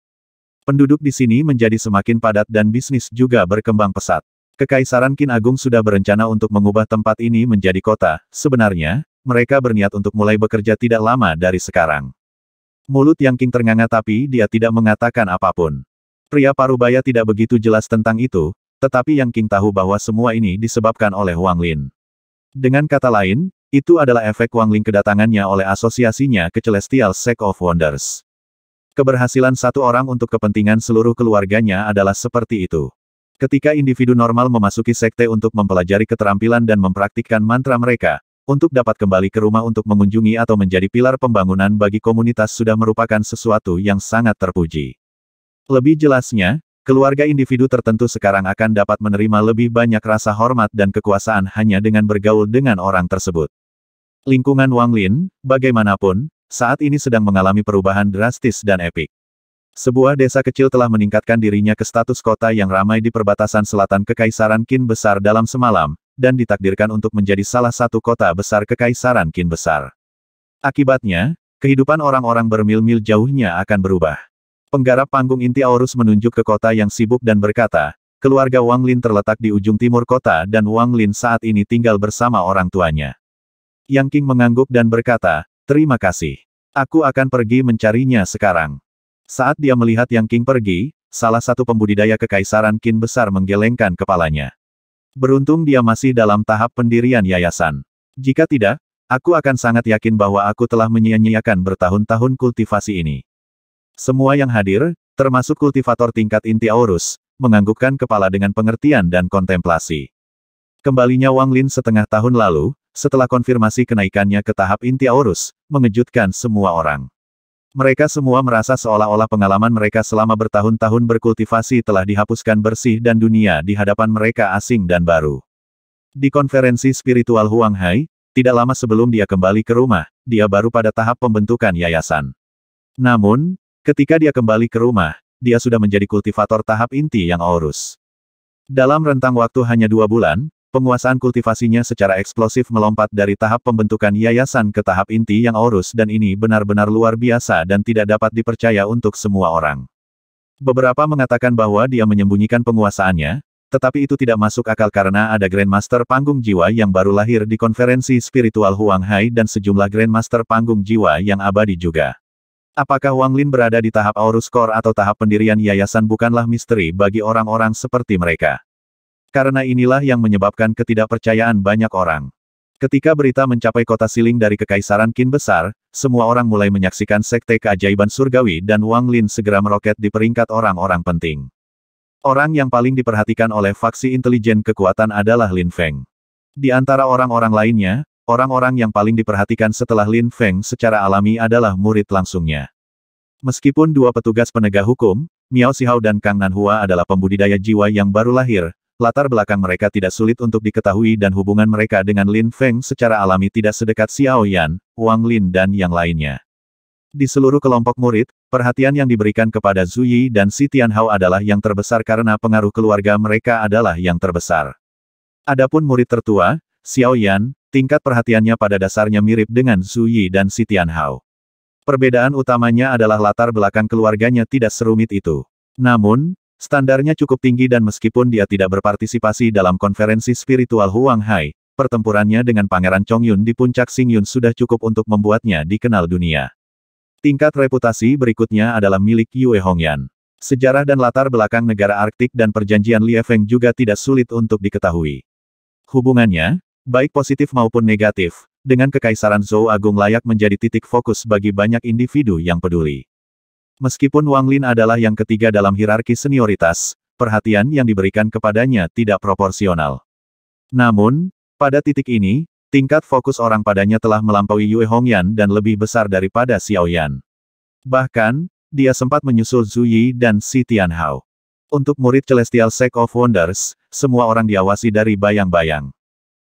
Penduduk di sini menjadi semakin padat dan bisnis juga berkembang pesat. Kekaisaran Qin Agung sudah berencana untuk mengubah tempat ini menjadi kota. Sebenarnya, mereka berniat untuk mulai bekerja tidak lama dari sekarang. Mulut Yang King ternganga tapi dia tidak mengatakan apapun. Pria Parubaya tidak begitu jelas tentang itu, tetapi Yang King tahu bahwa semua ini disebabkan oleh Wang Lin. Dengan kata lain, itu adalah efek Wang Lin kedatangannya oleh asosiasinya ke Celestial Sect of Wonders. Keberhasilan satu orang untuk kepentingan seluruh keluarganya adalah seperti itu. Ketika individu normal memasuki sekte untuk mempelajari keterampilan dan mempraktikkan mantra mereka, untuk dapat kembali ke rumah untuk mengunjungi atau menjadi pilar pembangunan bagi komunitas sudah merupakan sesuatu yang sangat terpuji. Lebih jelasnya, keluarga individu tertentu sekarang akan dapat menerima lebih banyak rasa hormat dan kekuasaan hanya dengan bergaul dengan orang tersebut. Lingkungan Wang Lin, bagaimanapun, saat ini sedang mengalami perubahan drastis dan epik. Sebuah desa kecil telah meningkatkan dirinya ke status kota yang ramai di perbatasan selatan Kekaisaran Qin Besar dalam semalam, dan ditakdirkan untuk menjadi salah satu kota besar Kekaisaran Qin Besar. Akibatnya, kehidupan orang-orang bermil-mil jauhnya akan berubah. Penggarap panggung inti Aorus menunjuk ke kota yang sibuk dan berkata, keluarga Wang Lin terletak di ujung timur kota dan Wang Lin saat ini tinggal bersama orang tuanya. Yang King mengangguk dan berkata, Terima kasih. Aku akan pergi mencarinya sekarang. Saat dia melihat Yang King pergi, salah satu pembudidaya kekaisaran Qin besar menggelengkan kepalanya. Beruntung dia masih dalam tahap pendirian yayasan. Jika tidak, aku akan sangat yakin bahwa aku telah menyia-nyiakan bertahun-tahun kultivasi ini. Semua yang hadir, termasuk kultivator tingkat inti Aorus, menganggukkan kepala dengan pengertian dan kontemplasi. Kembalinya Wang Lin setengah tahun lalu, setelah konfirmasi kenaikannya ke tahap inti aorus, mengejutkan semua orang. Mereka semua merasa seolah-olah pengalaman mereka selama bertahun-tahun berkultivasi telah dihapuskan bersih dan dunia di hadapan mereka asing dan baru. Di konferensi spiritual Huang Hai, tidak lama sebelum dia kembali ke rumah, dia baru pada tahap pembentukan yayasan. Namun, ketika dia kembali ke rumah, dia sudah menjadi kultivator tahap inti yang aorus. Dalam rentang waktu hanya dua bulan, penguasaan kultivasinya secara eksplosif melompat dari tahap pembentukan yayasan ke tahap inti yang orus dan ini benar-benar luar biasa dan tidak dapat dipercaya untuk semua orang. Beberapa mengatakan bahwa dia menyembunyikan penguasaannya, tetapi itu tidak masuk akal karena ada Grandmaster Panggung Jiwa yang baru lahir di konferensi spiritual Huang Hai dan sejumlah Grandmaster Panggung Jiwa yang abadi juga. Apakah Wang Lin berada di tahap Aurus Core atau tahap pendirian yayasan bukanlah misteri bagi orang-orang seperti mereka. Karena inilah yang menyebabkan ketidakpercayaan banyak orang. Ketika berita mencapai kota Siling dari Kekaisaran Qin Besar, semua orang mulai menyaksikan Sekte Keajaiban Surgawi dan Wang Lin segera meroket di peringkat orang-orang penting. Orang yang paling diperhatikan oleh faksi intelijen kekuatan adalah Lin Feng. Di antara orang-orang lainnya, orang-orang yang paling diperhatikan setelah Lin Feng secara alami adalah murid langsungnya. Meskipun dua petugas penegak hukum, Miao Xihao dan Kang Nanhua adalah pembudidaya jiwa yang baru lahir, Latar belakang mereka tidak sulit untuk diketahui dan hubungan mereka dengan Lin Feng secara alami tidak sedekat Xiao Yan, Wang Lin dan yang lainnya. Di seluruh kelompok murid, perhatian yang diberikan kepada Zhu Yi dan Si Hao adalah yang terbesar karena pengaruh keluarga mereka adalah yang terbesar. Adapun murid tertua, Xiao Yan, tingkat perhatiannya pada dasarnya mirip dengan Zhu Yi dan Si Hao. Perbedaan utamanya adalah latar belakang keluarganya tidak serumit itu. Namun, Standarnya cukup tinggi dan meskipun dia tidak berpartisipasi dalam konferensi spiritual Huang Hai, pertempurannya dengan Pangeran Chongyun di puncak Yun sudah cukup untuk membuatnya dikenal dunia. Tingkat reputasi berikutnya adalah milik Yue Hongyan. Sejarah dan latar belakang negara Arktik dan perjanjian Liefeng juga tidak sulit untuk diketahui. Hubungannya, baik positif maupun negatif, dengan Kekaisaran Zhou Agung layak menjadi titik fokus bagi banyak individu yang peduli. Meskipun Wang Lin adalah yang ketiga dalam hierarki senioritas, perhatian yang diberikan kepadanya tidak proporsional. Namun, pada titik ini, tingkat fokus orang padanya telah melampaui Yue Hongyan dan lebih besar daripada Xiao Yan. Bahkan, dia sempat menyusul Zhu Yi dan Si Tianhao. Untuk murid Celestial Sect of Wonders, semua orang diawasi dari bayang-bayang.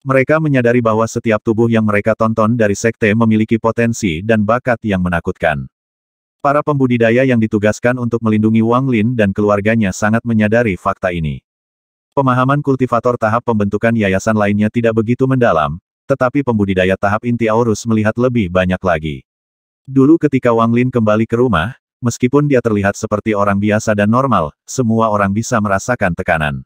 Mereka menyadari bahwa setiap tubuh yang mereka tonton dari sekte memiliki potensi dan bakat yang menakutkan. Para pembudidaya yang ditugaskan untuk melindungi Wang Lin dan keluarganya sangat menyadari fakta ini. Pemahaman kultivator tahap pembentukan yayasan lainnya tidak begitu mendalam, tetapi pembudidaya tahap inti Aurus melihat lebih banyak lagi. Dulu ketika Wang Lin kembali ke rumah, meskipun dia terlihat seperti orang biasa dan normal, semua orang bisa merasakan tekanan.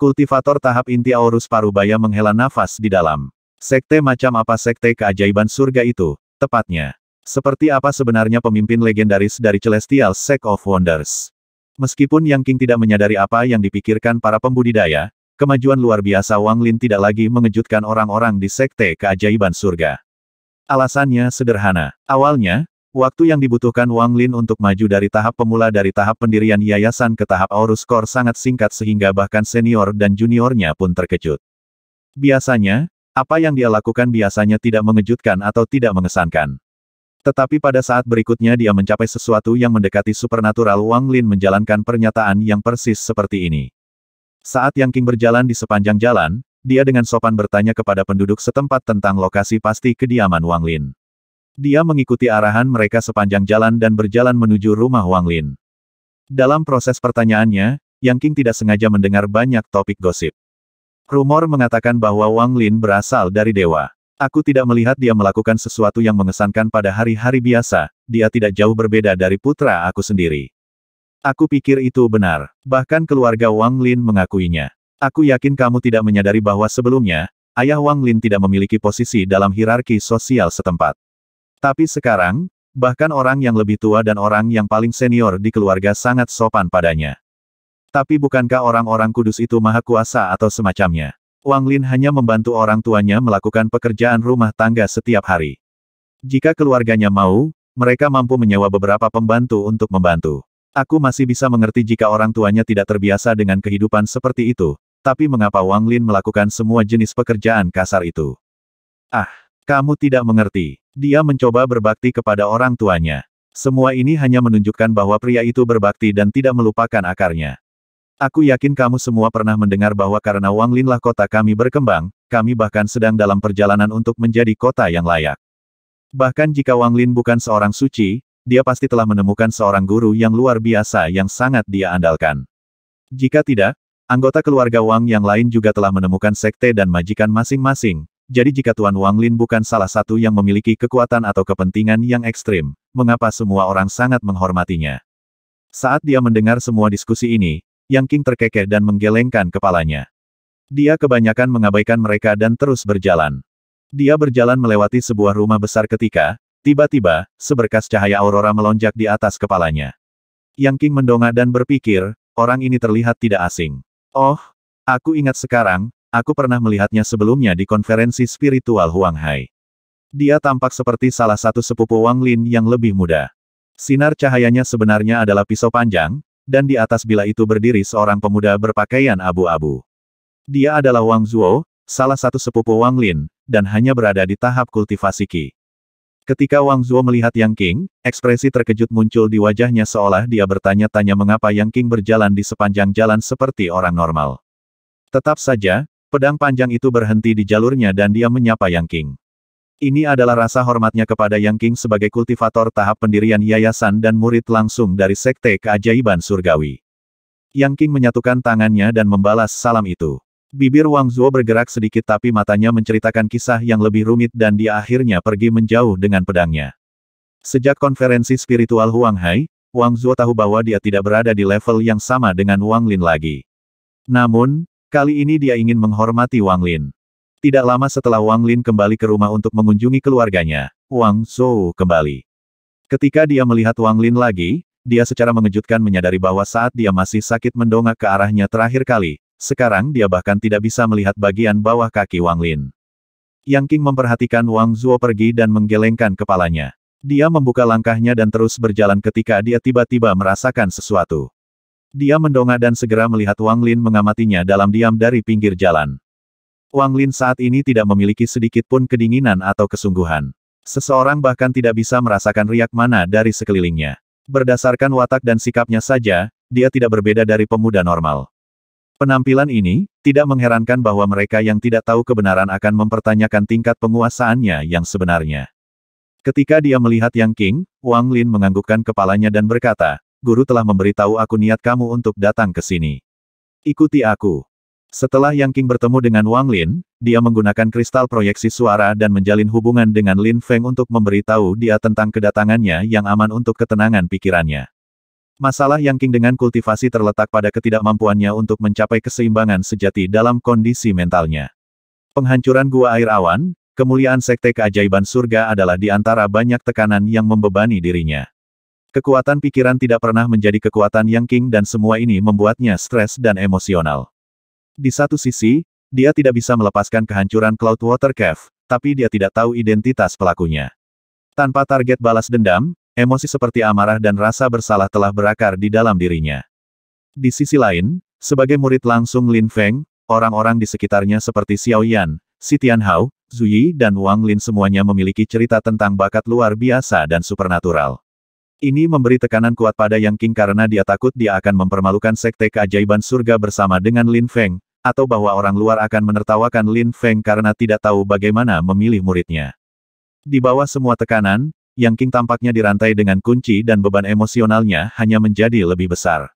Kultivator tahap inti Aurus Parubaya menghela nafas di dalam. Sekte macam apa sekte keajaiban surga itu, tepatnya. Seperti apa sebenarnya pemimpin legendaris dari Celestial Sect of Wonders? Meskipun Yang King tidak menyadari apa yang dipikirkan para pembudidaya, kemajuan luar biasa Wang Lin tidak lagi mengejutkan orang-orang di Sekte Keajaiban Surga. Alasannya sederhana. Awalnya, Waktu yang dibutuhkan Wang Lin untuk maju dari tahap pemula dari tahap pendirian yayasan ke tahap Aurus Core sangat singkat sehingga bahkan senior dan juniornya pun terkejut. Biasanya, apa yang dia lakukan biasanya tidak mengejutkan atau tidak mengesankan. Tetapi pada saat berikutnya dia mencapai sesuatu yang mendekati supernatural Wang Lin menjalankan pernyataan yang persis seperti ini. Saat Yang King berjalan di sepanjang jalan, dia dengan sopan bertanya kepada penduduk setempat tentang lokasi pasti kediaman Wang Lin. Dia mengikuti arahan mereka sepanjang jalan dan berjalan menuju rumah Wang Lin. Dalam proses pertanyaannya, Yang King tidak sengaja mendengar banyak topik gosip. Rumor mengatakan bahwa Wang Lin berasal dari dewa. Aku tidak melihat dia melakukan sesuatu yang mengesankan pada hari-hari biasa, dia tidak jauh berbeda dari putra aku sendiri. Aku pikir itu benar. Bahkan keluarga Wang Lin mengakuinya. Aku yakin kamu tidak menyadari bahwa sebelumnya, ayah Wang Lin tidak memiliki posisi dalam hierarki sosial setempat. Tapi sekarang, bahkan orang yang lebih tua dan orang yang paling senior di keluarga sangat sopan padanya. Tapi bukankah orang-orang kudus itu maha kuasa atau semacamnya? Wang Lin hanya membantu orang tuanya melakukan pekerjaan rumah tangga setiap hari. Jika keluarganya mau, mereka mampu menyewa beberapa pembantu untuk membantu. Aku masih bisa mengerti jika orang tuanya tidak terbiasa dengan kehidupan seperti itu, tapi mengapa Wang Lin melakukan semua jenis pekerjaan kasar itu? Ah, kamu tidak mengerti. Dia mencoba berbakti kepada orang tuanya. Semua ini hanya menunjukkan bahwa pria itu berbakti dan tidak melupakan akarnya. Aku yakin kamu semua pernah mendengar bahwa karena Wang Linlah kota kami berkembang, kami bahkan sedang dalam perjalanan untuk menjadi kota yang layak. Bahkan jika Wang Lin bukan seorang suci, dia pasti telah menemukan seorang guru yang luar biasa yang sangat dia andalkan. Jika tidak, anggota keluarga Wang yang lain juga telah menemukan sekte dan majikan masing-masing, jadi jika Tuan Wang Lin bukan salah satu yang memiliki kekuatan atau kepentingan yang ekstrim, mengapa semua orang sangat menghormatinya? Saat dia mendengar semua diskusi ini, yang King terkekeh dan menggelengkan kepalanya. Dia kebanyakan mengabaikan mereka dan terus berjalan. Dia berjalan melewati sebuah rumah besar ketika, tiba-tiba, seberkas cahaya aurora melonjak di atas kepalanya. Yang King mendongak dan berpikir, orang ini terlihat tidak asing. Oh, aku ingat sekarang, aku pernah melihatnya sebelumnya di konferensi spiritual Huang Hai. Dia tampak seperti salah satu sepupu Wang Lin yang lebih muda. Sinar cahayanya sebenarnya adalah pisau panjang, dan di atas bila itu berdiri seorang pemuda berpakaian abu-abu. Dia adalah Wang Zuo, salah satu sepupu Wang Lin, dan hanya berada di tahap kultivasi Qi. Ketika Wang Zuo melihat Yang King, ekspresi terkejut muncul di wajahnya seolah dia bertanya-tanya mengapa Yang King berjalan di sepanjang jalan seperti orang normal. Tetap saja, pedang panjang itu berhenti di jalurnya dan dia menyapa Yang King. Ini adalah rasa hormatnya kepada Yang King sebagai kultivator tahap pendirian yayasan dan murid langsung dari Sekte Keajaiban Surgawi. Yang King menyatukan tangannya dan membalas salam itu. Bibir Wang Zuo bergerak sedikit tapi matanya menceritakan kisah yang lebih rumit dan dia akhirnya pergi menjauh dengan pedangnya. Sejak konferensi spiritual Huang Hai, Wang Zuo tahu bahwa dia tidak berada di level yang sama dengan Wang Lin lagi. Namun, kali ini dia ingin menghormati Wang Lin. Tidak lama setelah Wang Lin kembali ke rumah untuk mengunjungi keluarganya, Wang Zhou kembali. Ketika dia melihat Wang Lin lagi, dia secara mengejutkan menyadari bahwa saat dia masih sakit mendongak ke arahnya terakhir kali, sekarang dia bahkan tidak bisa melihat bagian bawah kaki Wang Lin. Yang King memperhatikan Wang Zuo pergi dan menggelengkan kepalanya. Dia membuka langkahnya dan terus berjalan ketika dia tiba-tiba merasakan sesuatu. Dia mendongak dan segera melihat Wang Lin mengamatinya dalam diam dari pinggir jalan. Wang Lin saat ini tidak memiliki sedikit pun kedinginan atau kesungguhan. Seseorang bahkan tidak bisa merasakan riak mana dari sekelilingnya. Berdasarkan watak dan sikapnya saja, dia tidak berbeda dari pemuda normal. Penampilan ini, tidak mengherankan bahwa mereka yang tidak tahu kebenaran akan mempertanyakan tingkat penguasaannya yang sebenarnya. Ketika dia melihat Yang King, Wang Lin menganggukkan kepalanya dan berkata, Guru telah memberitahu aku niat kamu untuk datang ke sini. Ikuti aku. Setelah Yang King bertemu dengan Wang Lin, dia menggunakan kristal proyeksi suara dan menjalin hubungan dengan Lin Feng untuk memberitahu dia tentang kedatangannya yang aman untuk ketenangan pikirannya. Masalah Yang King dengan kultivasi terletak pada ketidakmampuannya untuk mencapai keseimbangan sejati dalam kondisi mentalnya. Penghancuran Gua Air Awan, kemuliaan Sekte Keajaiban Surga adalah di antara banyak tekanan yang membebani dirinya. Kekuatan pikiran tidak pernah menjadi kekuatan Yang King dan semua ini membuatnya stres dan emosional. Di satu sisi, dia tidak bisa melepaskan kehancuran Cloud Water Cave, tapi dia tidak tahu identitas pelakunya. Tanpa target balas dendam, emosi seperti amarah dan rasa bersalah telah berakar di dalam dirinya. Di sisi lain, sebagai murid langsung Lin Feng, orang-orang di sekitarnya seperti Xiao Yan, Si Tianhao, Zuyi dan Wang Lin semuanya memiliki cerita tentang bakat luar biasa dan supernatural. Ini memberi tekanan kuat pada Yang King karena dia takut dia akan mempermalukan sekte keajaiban surga bersama dengan Lin Feng, atau bahwa orang luar akan menertawakan Lin Feng karena tidak tahu bagaimana memilih muridnya. Di bawah semua tekanan, Yang King tampaknya dirantai dengan kunci dan beban emosionalnya hanya menjadi lebih besar.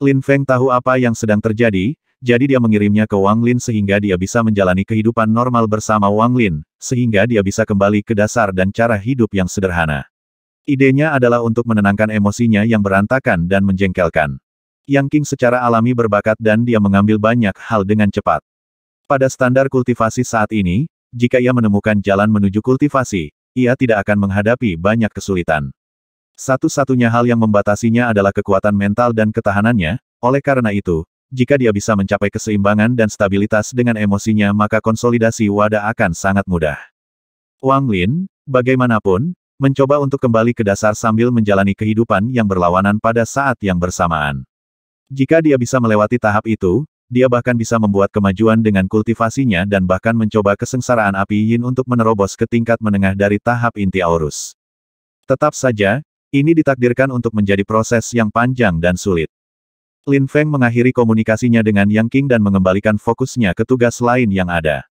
Lin Feng tahu apa yang sedang terjadi, jadi dia mengirimnya ke Wang Lin sehingga dia bisa menjalani kehidupan normal bersama Wang Lin, sehingga dia bisa kembali ke dasar dan cara hidup yang sederhana. Idenya adalah untuk menenangkan emosinya yang berantakan dan menjengkelkan. Yang King secara alami berbakat dan dia mengambil banyak hal dengan cepat. Pada standar kultivasi saat ini, jika ia menemukan jalan menuju kultivasi, ia tidak akan menghadapi banyak kesulitan. Satu-satunya hal yang membatasinya adalah kekuatan mental dan ketahanannya, oleh karena itu, jika dia bisa mencapai keseimbangan dan stabilitas dengan emosinya maka konsolidasi wadah akan sangat mudah. Wang Lin, bagaimanapun, mencoba untuk kembali ke dasar sambil menjalani kehidupan yang berlawanan pada saat yang bersamaan. Jika dia bisa melewati tahap itu, dia bahkan bisa membuat kemajuan dengan kultivasinya dan bahkan mencoba kesengsaraan api yin untuk menerobos ke tingkat menengah dari tahap inti Aurus. Tetap saja, ini ditakdirkan untuk menjadi proses yang panjang dan sulit. Lin Feng mengakhiri komunikasinya dengan Yang King dan mengembalikan fokusnya ke tugas lain yang ada.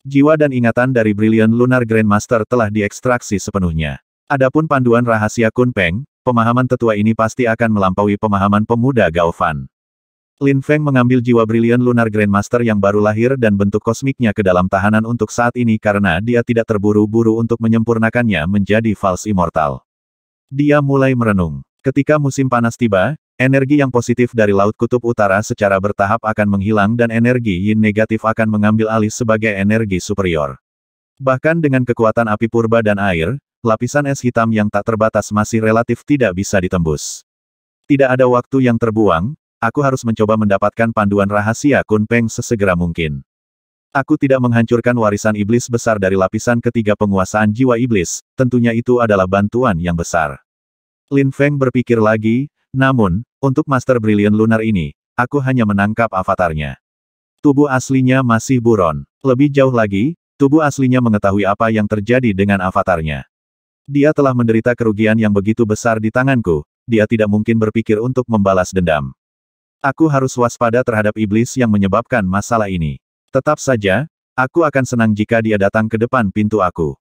Jiwa dan ingatan dari Brilliant Lunar Grandmaster telah diekstraksi sepenuhnya. Adapun panduan rahasia Kunpeng, pemahaman tetua ini pasti akan melampaui pemahaman pemuda Gao Fan. Lin Feng mengambil jiwa Brilliant Lunar Grandmaster yang baru lahir dan bentuk kosmiknya ke dalam tahanan untuk saat ini karena dia tidak terburu-buru untuk menyempurnakannya menjadi False Immortal. Dia mulai merenung. Ketika musim panas tiba, Energi yang positif dari Laut Kutub Utara secara bertahap akan menghilang dan energi yin negatif akan mengambil alih sebagai energi superior. Bahkan dengan kekuatan api purba dan air, lapisan es hitam yang tak terbatas masih relatif tidak bisa ditembus. Tidak ada waktu yang terbuang, aku harus mencoba mendapatkan panduan rahasia Kunpeng sesegera mungkin. Aku tidak menghancurkan warisan iblis besar dari lapisan ketiga penguasaan jiwa iblis, tentunya itu adalah bantuan yang besar. Lin Feng berpikir lagi, namun, untuk Master Brilliant Lunar ini, aku hanya menangkap avatarnya. Tubuh aslinya masih buron. Lebih jauh lagi, tubuh aslinya mengetahui apa yang terjadi dengan avatarnya. Dia telah menderita kerugian yang begitu besar di tanganku, dia tidak mungkin berpikir untuk membalas dendam. Aku harus waspada terhadap iblis yang menyebabkan masalah ini. Tetap saja, aku akan senang jika dia datang ke depan pintu aku.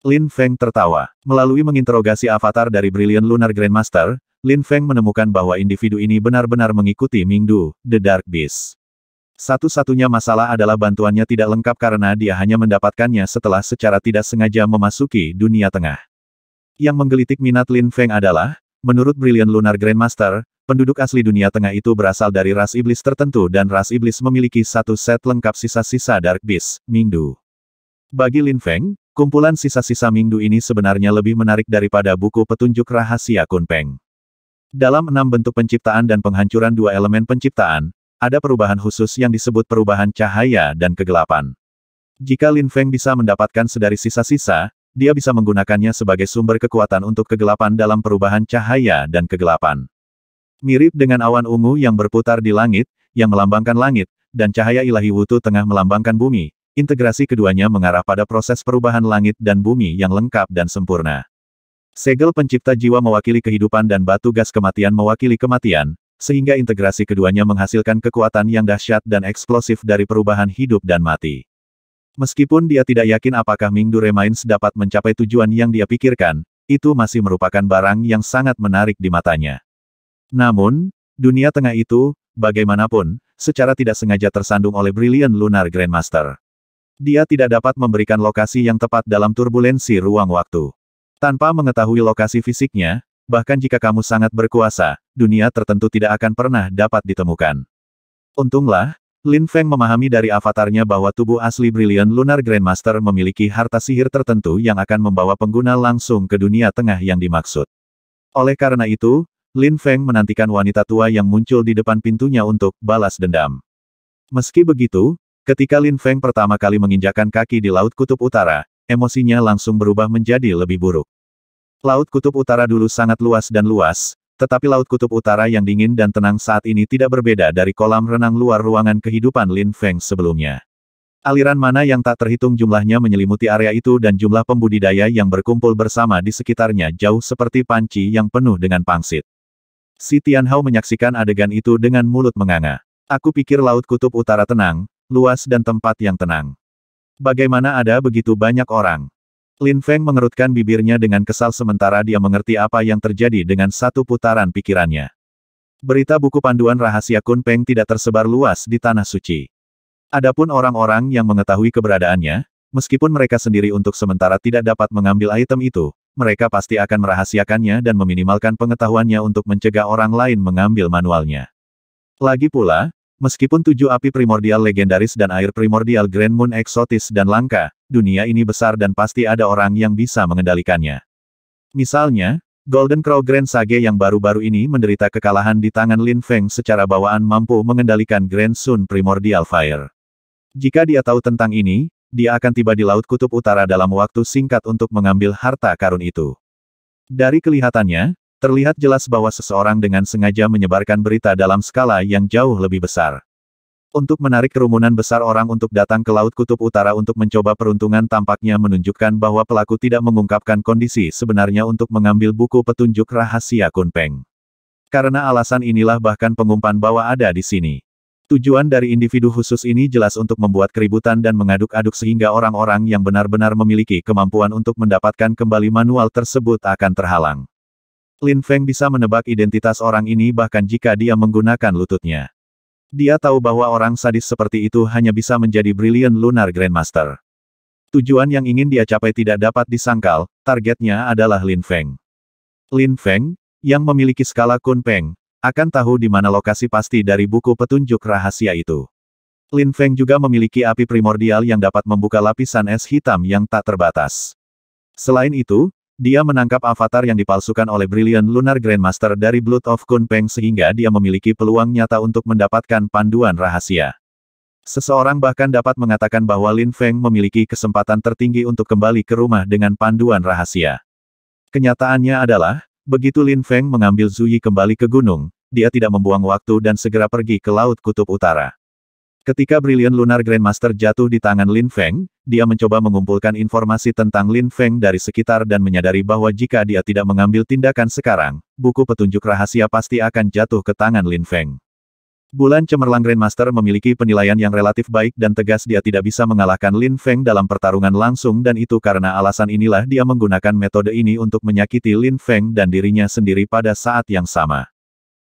Lin Feng tertawa. Melalui menginterogasi avatar dari Brilliant Lunar Grandmaster, Lin Feng menemukan bahwa individu ini benar-benar mengikuti Mingdu, The Dark Beast. Satu-satunya masalah adalah bantuannya tidak lengkap karena dia hanya mendapatkannya setelah secara tidak sengaja memasuki dunia tengah. Yang menggelitik minat Lin Feng adalah, menurut Brilliant Lunar Grandmaster, penduduk asli dunia tengah itu berasal dari ras iblis tertentu dan ras iblis memiliki satu set lengkap sisa-sisa Dark Beast, Mingdu. Bagi Lin Feng, kumpulan sisa-sisa Mingdu ini sebenarnya lebih menarik daripada buku petunjuk rahasia Kunpeng. Dalam enam bentuk penciptaan dan penghancuran dua elemen penciptaan, ada perubahan khusus yang disebut perubahan cahaya dan kegelapan. Jika Lin Feng bisa mendapatkan sedari sisa-sisa, dia bisa menggunakannya sebagai sumber kekuatan untuk kegelapan dalam perubahan cahaya dan kegelapan. Mirip dengan awan ungu yang berputar di langit, yang melambangkan langit, dan cahaya ilahi Wutu tengah melambangkan bumi, integrasi keduanya mengarah pada proses perubahan langit dan bumi yang lengkap dan sempurna. Segel pencipta jiwa mewakili kehidupan dan batu gas kematian mewakili kematian, sehingga integrasi keduanya menghasilkan kekuatan yang dahsyat dan eksplosif dari perubahan hidup dan mati. Meskipun dia tidak yakin apakah Mingdu Remains dapat mencapai tujuan yang dia pikirkan, itu masih merupakan barang yang sangat menarik di matanya. Namun, dunia tengah itu, bagaimanapun, secara tidak sengaja tersandung oleh Brilliant Lunar Grandmaster. Dia tidak dapat memberikan lokasi yang tepat dalam turbulensi ruang waktu. Tanpa mengetahui lokasi fisiknya, bahkan jika kamu sangat berkuasa, dunia tertentu tidak akan pernah dapat ditemukan. Untunglah, Lin Feng memahami dari avatarnya bahwa tubuh asli Brilliant Lunar Grandmaster memiliki harta sihir tertentu yang akan membawa pengguna langsung ke dunia tengah yang dimaksud. Oleh karena itu, Lin Feng menantikan wanita tua yang muncul di depan pintunya untuk balas dendam. Meski begitu, ketika Lin Feng pertama kali menginjakan kaki di Laut Kutub Utara, emosinya langsung berubah menjadi lebih buruk. Laut Kutub Utara dulu sangat luas dan luas, tetapi Laut Kutub Utara yang dingin dan tenang saat ini tidak berbeda dari kolam renang luar ruangan kehidupan Lin Feng sebelumnya. Aliran mana yang tak terhitung jumlahnya menyelimuti area itu dan jumlah pembudidaya yang berkumpul bersama di sekitarnya jauh seperti panci yang penuh dengan pangsit. Si Tianhao menyaksikan adegan itu dengan mulut menganga. Aku pikir Laut Kutub Utara tenang, luas dan tempat yang tenang. Bagaimana ada begitu banyak orang? Lin Feng mengerutkan bibirnya dengan kesal sementara dia mengerti apa yang terjadi dengan satu putaran pikirannya. Berita buku panduan rahasia Kun Peng tidak tersebar luas di Tanah Suci. Adapun orang-orang yang mengetahui keberadaannya, meskipun mereka sendiri untuk sementara tidak dapat mengambil item itu, mereka pasti akan merahasiakannya dan meminimalkan pengetahuannya untuk mencegah orang lain mengambil manualnya. Lagi pula, Meskipun tujuh api primordial legendaris dan air primordial Grand Moon eksotis dan langka, dunia ini besar dan pasti ada orang yang bisa mengendalikannya. Misalnya, Golden Crow Grand Sage yang baru-baru ini menderita kekalahan di tangan Lin Feng secara bawaan mampu mengendalikan Grand Sun Primordial Fire. Jika dia tahu tentang ini, dia akan tiba di Laut Kutub Utara dalam waktu singkat untuk mengambil harta karun itu. Dari kelihatannya, Terlihat jelas bahwa seseorang dengan sengaja menyebarkan berita dalam skala yang jauh lebih besar. Untuk menarik kerumunan besar orang untuk datang ke Laut Kutub Utara untuk mencoba peruntungan tampaknya menunjukkan bahwa pelaku tidak mengungkapkan kondisi sebenarnya untuk mengambil buku petunjuk rahasia Kunpeng. Karena alasan inilah bahkan pengumpan bahwa ada di sini. Tujuan dari individu khusus ini jelas untuk membuat keributan dan mengaduk-aduk sehingga orang-orang yang benar-benar memiliki kemampuan untuk mendapatkan kembali manual tersebut akan terhalang. Lin Feng bisa menebak identitas orang ini bahkan jika dia menggunakan lututnya. Dia tahu bahwa orang sadis seperti itu hanya bisa menjadi Brilliant Lunar Grandmaster. Tujuan yang ingin dia capai tidak dapat disangkal, targetnya adalah Lin Feng. Lin Feng, yang memiliki skala Kun Peng, akan tahu di mana lokasi pasti dari buku petunjuk rahasia itu. Lin Feng juga memiliki api primordial yang dapat membuka lapisan es hitam yang tak terbatas. Selain itu, dia menangkap avatar yang dipalsukan oleh Brilliant Lunar Grandmaster dari Blood of Kunpeng sehingga dia memiliki peluang nyata untuk mendapatkan panduan rahasia. Seseorang bahkan dapat mengatakan bahwa Lin Feng memiliki kesempatan tertinggi untuk kembali ke rumah dengan panduan rahasia. Kenyataannya adalah, begitu Lin Feng mengambil Zuyi kembali ke gunung, dia tidak membuang waktu dan segera pergi ke Laut Kutub Utara. Ketika Brilliant Lunar Grandmaster jatuh di tangan Lin Feng, dia mencoba mengumpulkan informasi tentang Lin Feng dari sekitar dan menyadari bahwa jika dia tidak mengambil tindakan sekarang, buku petunjuk rahasia pasti akan jatuh ke tangan Lin Feng. Bulan Cemerlang Grandmaster memiliki penilaian yang relatif baik dan tegas dia tidak bisa mengalahkan Lin Feng dalam pertarungan langsung dan itu karena alasan inilah dia menggunakan metode ini untuk menyakiti Lin Feng dan dirinya sendiri pada saat yang sama.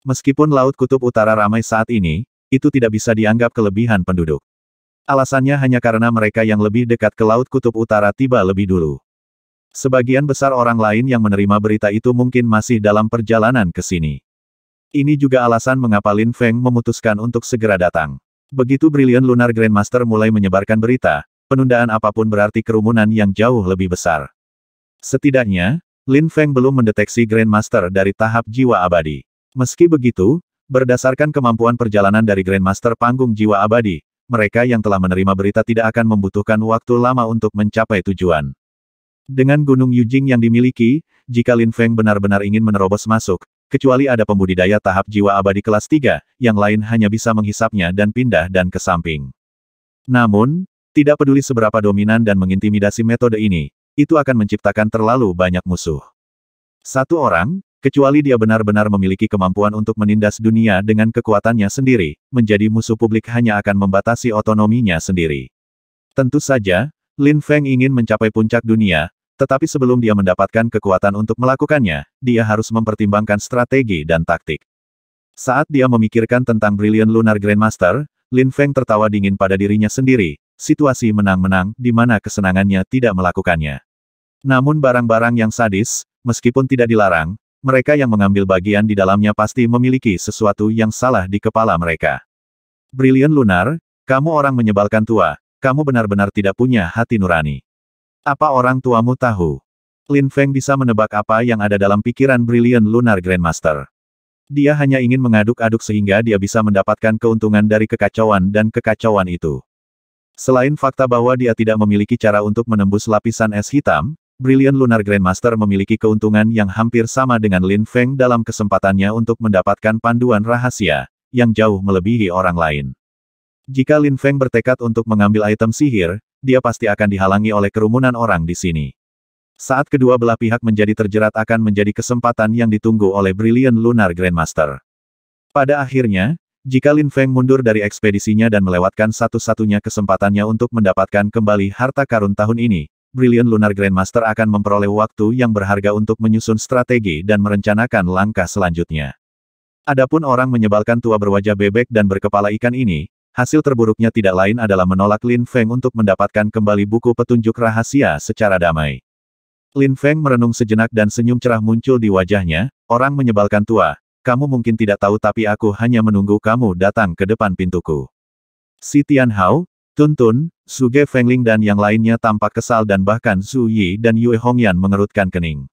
Meskipun Laut Kutub Utara ramai saat ini, itu tidak bisa dianggap kelebihan penduduk. Alasannya hanya karena mereka yang lebih dekat ke Laut Kutub Utara tiba lebih dulu. Sebagian besar orang lain yang menerima berita itu mungkin masih dalam perjalanan ke sini. Ini juga alasan mengapa Lin Feng memutuskan untuk segera datang. Begitu Brilliant Lunar Grandmaster mulai menyebarkan berita, penundaan apapun berarti kerumunan yang jauh lebih besar. Setidaknya, Lin Feng belum mendeteksi Grandmaster dari tahap jiwa abadi. Meski begitu, berdasarkan kemampuan perjalanan dari Grandmaster Panggung Jiwa Abadi, mereka yang telah menerima berita tidak akan membutuhkan waktu lama untuk mencapai tujuan. Dengan Gunung Yujing yang dimiliki, jika Lin Feng benar-benar ingin menerobos masuk, kecuali ada pembudidaya tahap jiwa abadi kelas 3, yang lain hanya bisa menghisapnya dan pindah dan ke samping. Namun, tidak peduli seberapa dominan dan mengintimidasi metode ini, itu akan menciptakan terlalu banyak musuh. Satu orang, Kecuali dia benar-benar memiliki kemampuan untuk menindas dunia dengan kekuatannya sendiri, menjadi musuh publik hanya akan membatasi otonominya sendiri. Tentu saja, Lin Feng ingin mencapai puncak dunia, tetapi sebelum dia mendapatkan kekuatan untuk melakukannya, dia harus mempertimbangkan strategi dan taktik. Saat dia memikirkan tentang Brilliant Lunar Grandmaster, Lin Feng tertawa dingin pada dirinya sendiri, situasi menang-menang di mana kesenangannya tidak melakukannya. Namun barang-barang yang sadis, meskipun tidak dilarang, mereka yang mengambil bagian di dalamnya pasti memiliki sesuatu yang salah di kepala mereka. Brilliant Lunar, kamu orang menyebalkan tua, kamu benar-benar tidak punya hati nurani. Apa orang tuamu tahu? Lin Feng bisa menebak apa yang ada dalam pikiran Brilliant Lunar Grandmaster. Dia hanya ingin mengaduk-aduk sehingga dia bisa mendapatkan keuntungan dari kekacauan dan kekacauan itu. Selain fakta bahwa dia tidak memiliki cara untuk menembus lapisan es hitam, Brilliant Lunar Grandmaster memiliki keuntungan yang hampir sama dengan Lin Feng dalam kesempatannya untuk mendapatkan panduan rahasia, yang jauh melebihi orang lain. Jika Lin Feng bertekad untuk mengambil item sihir, dia pasti akan dihalangi oleh kerumunan orang di sini. Saat kedua belah pihak menjadi terjerat akan menjadi kesempatan yang ditunggu oleh Brilliant Lunar Grandmaster. Pada akhirnya, jika Lin Feng mundur dari ekspedisinya dan melewatkan satu-satunya kesempatannya untuk mendapatkan kembali harta karun tahun ini, Brilliant Lunar Grandmaster akan memperoleh waktu yang berharga untuk menyusun strategi dan merencanakan langkah selanjutnya. Adapun orang menyebalkan tua berwajah bebek dan berkepala ikan ini, hasil terburuknya tidak lain adalah menolak Lin Feng untuk mendapatkan kembali buku petunjuk rahasia secara damai. Lin Feng merenung sejenak dan senyum cerah muncul di wajahnya, orang menyebalkan tua, kamu mungkin tidak tahu tapi aku hanya menunggu kamu datang ke depan pintuku. Si Tian Hao, Tuntun, Suge Fengling dan yang lainnya tampak kesal dan bahkan Su Yi dan Yue Hongyan mengerutkan kening.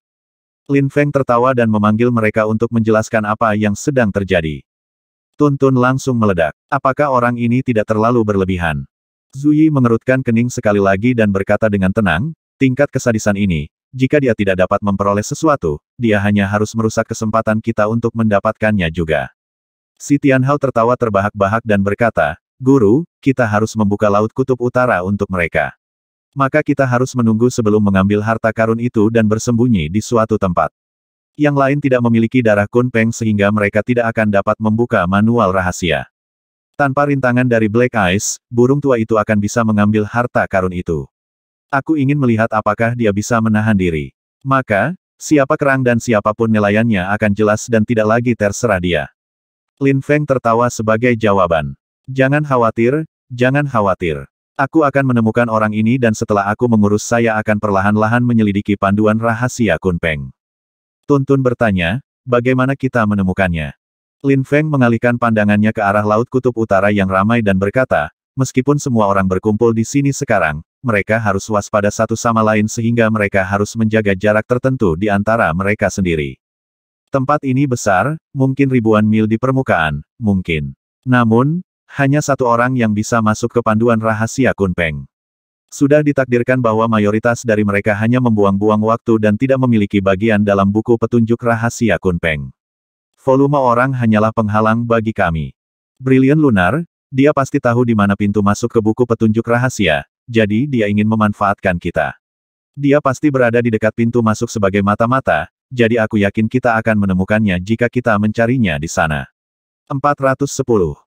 Lin Feng tertawa dan memanggil mereka untuk menjelaskan apa yang sedang terjadi. Tuntun langsung meledak. Apakah orang ini tidak terlalu berlebihan? Yi mengerutkan kening sekali lagi dan berkata dengan tenang, tingkat kesadisan ini, jika dia tidak dapat memperoleh sesuatu, dia hanya harus merusak kesempatan kita untuk mendapatkannya juga. Si Tianhao tertawa terbahak-bahak dan berkata, Guru, kita harus membuka Laut Kutub Utara untuk mereka. Maka kita harus menunggu sebelum mengambil harta karun itu dan bersembunyi di suatu tempat. Yang lain tidak memiliki darah kunpeng sehingga mereka tidak akan dapat membuka manual rahasia. Tanpa rintangan dari Black Eyes, burung tua itu akan bisa mengambil harta karun itu. Aku ingin melihat apakah dia bisa menahan diri. Maka, siapa kerang dan siapapun nelayannya akan jelas dan tidak lagi terserah dia. Lin Feng tertawa sebagai jawaban. Jangan khawatir, jangan khawatir. Aku akan menemukan orang ini dan setelah aku mengurus saya akan perlahan-lahan menyelidiki panduan rahasia Kunpeng. Tuntun bertanya, bagaimana kita menemukannya? Lin Feng mengalihkan pandangannya ke arah Laut Kutub Utara yang ramai dan berkata, meskipun semua orang berkumpul di sini sekarang, mereka harus waspada satu sama lain sehingga mereka harus menjaga jarak tertentu di antara mereka sendiri. Tempat ini besar, mungkin ribuan mil di permukaan, mungkin. Namun, hanya satu orang yang bisa masuk ke panduan rahasia Kunpeng. Sudah ditakdirkan bahwa mayoritas dari mereka hanya membuang-buang waktu dan tidak memiliki bagian dalam buku petunjuk rahasia Kunpeng. Volume orang hanyalah penghalang bagi kami. Brilliant Lunar, dia pasti tahu di mana pintu masuk ke buku petunjuk rahasia, jadi dia ingin memanfaatkan kita. Dia pasti berada di dekat pintu masuk sebagai mata-mata, jadi aku yakin kita akan menemukannya jika kita mencarinya di sana. 410.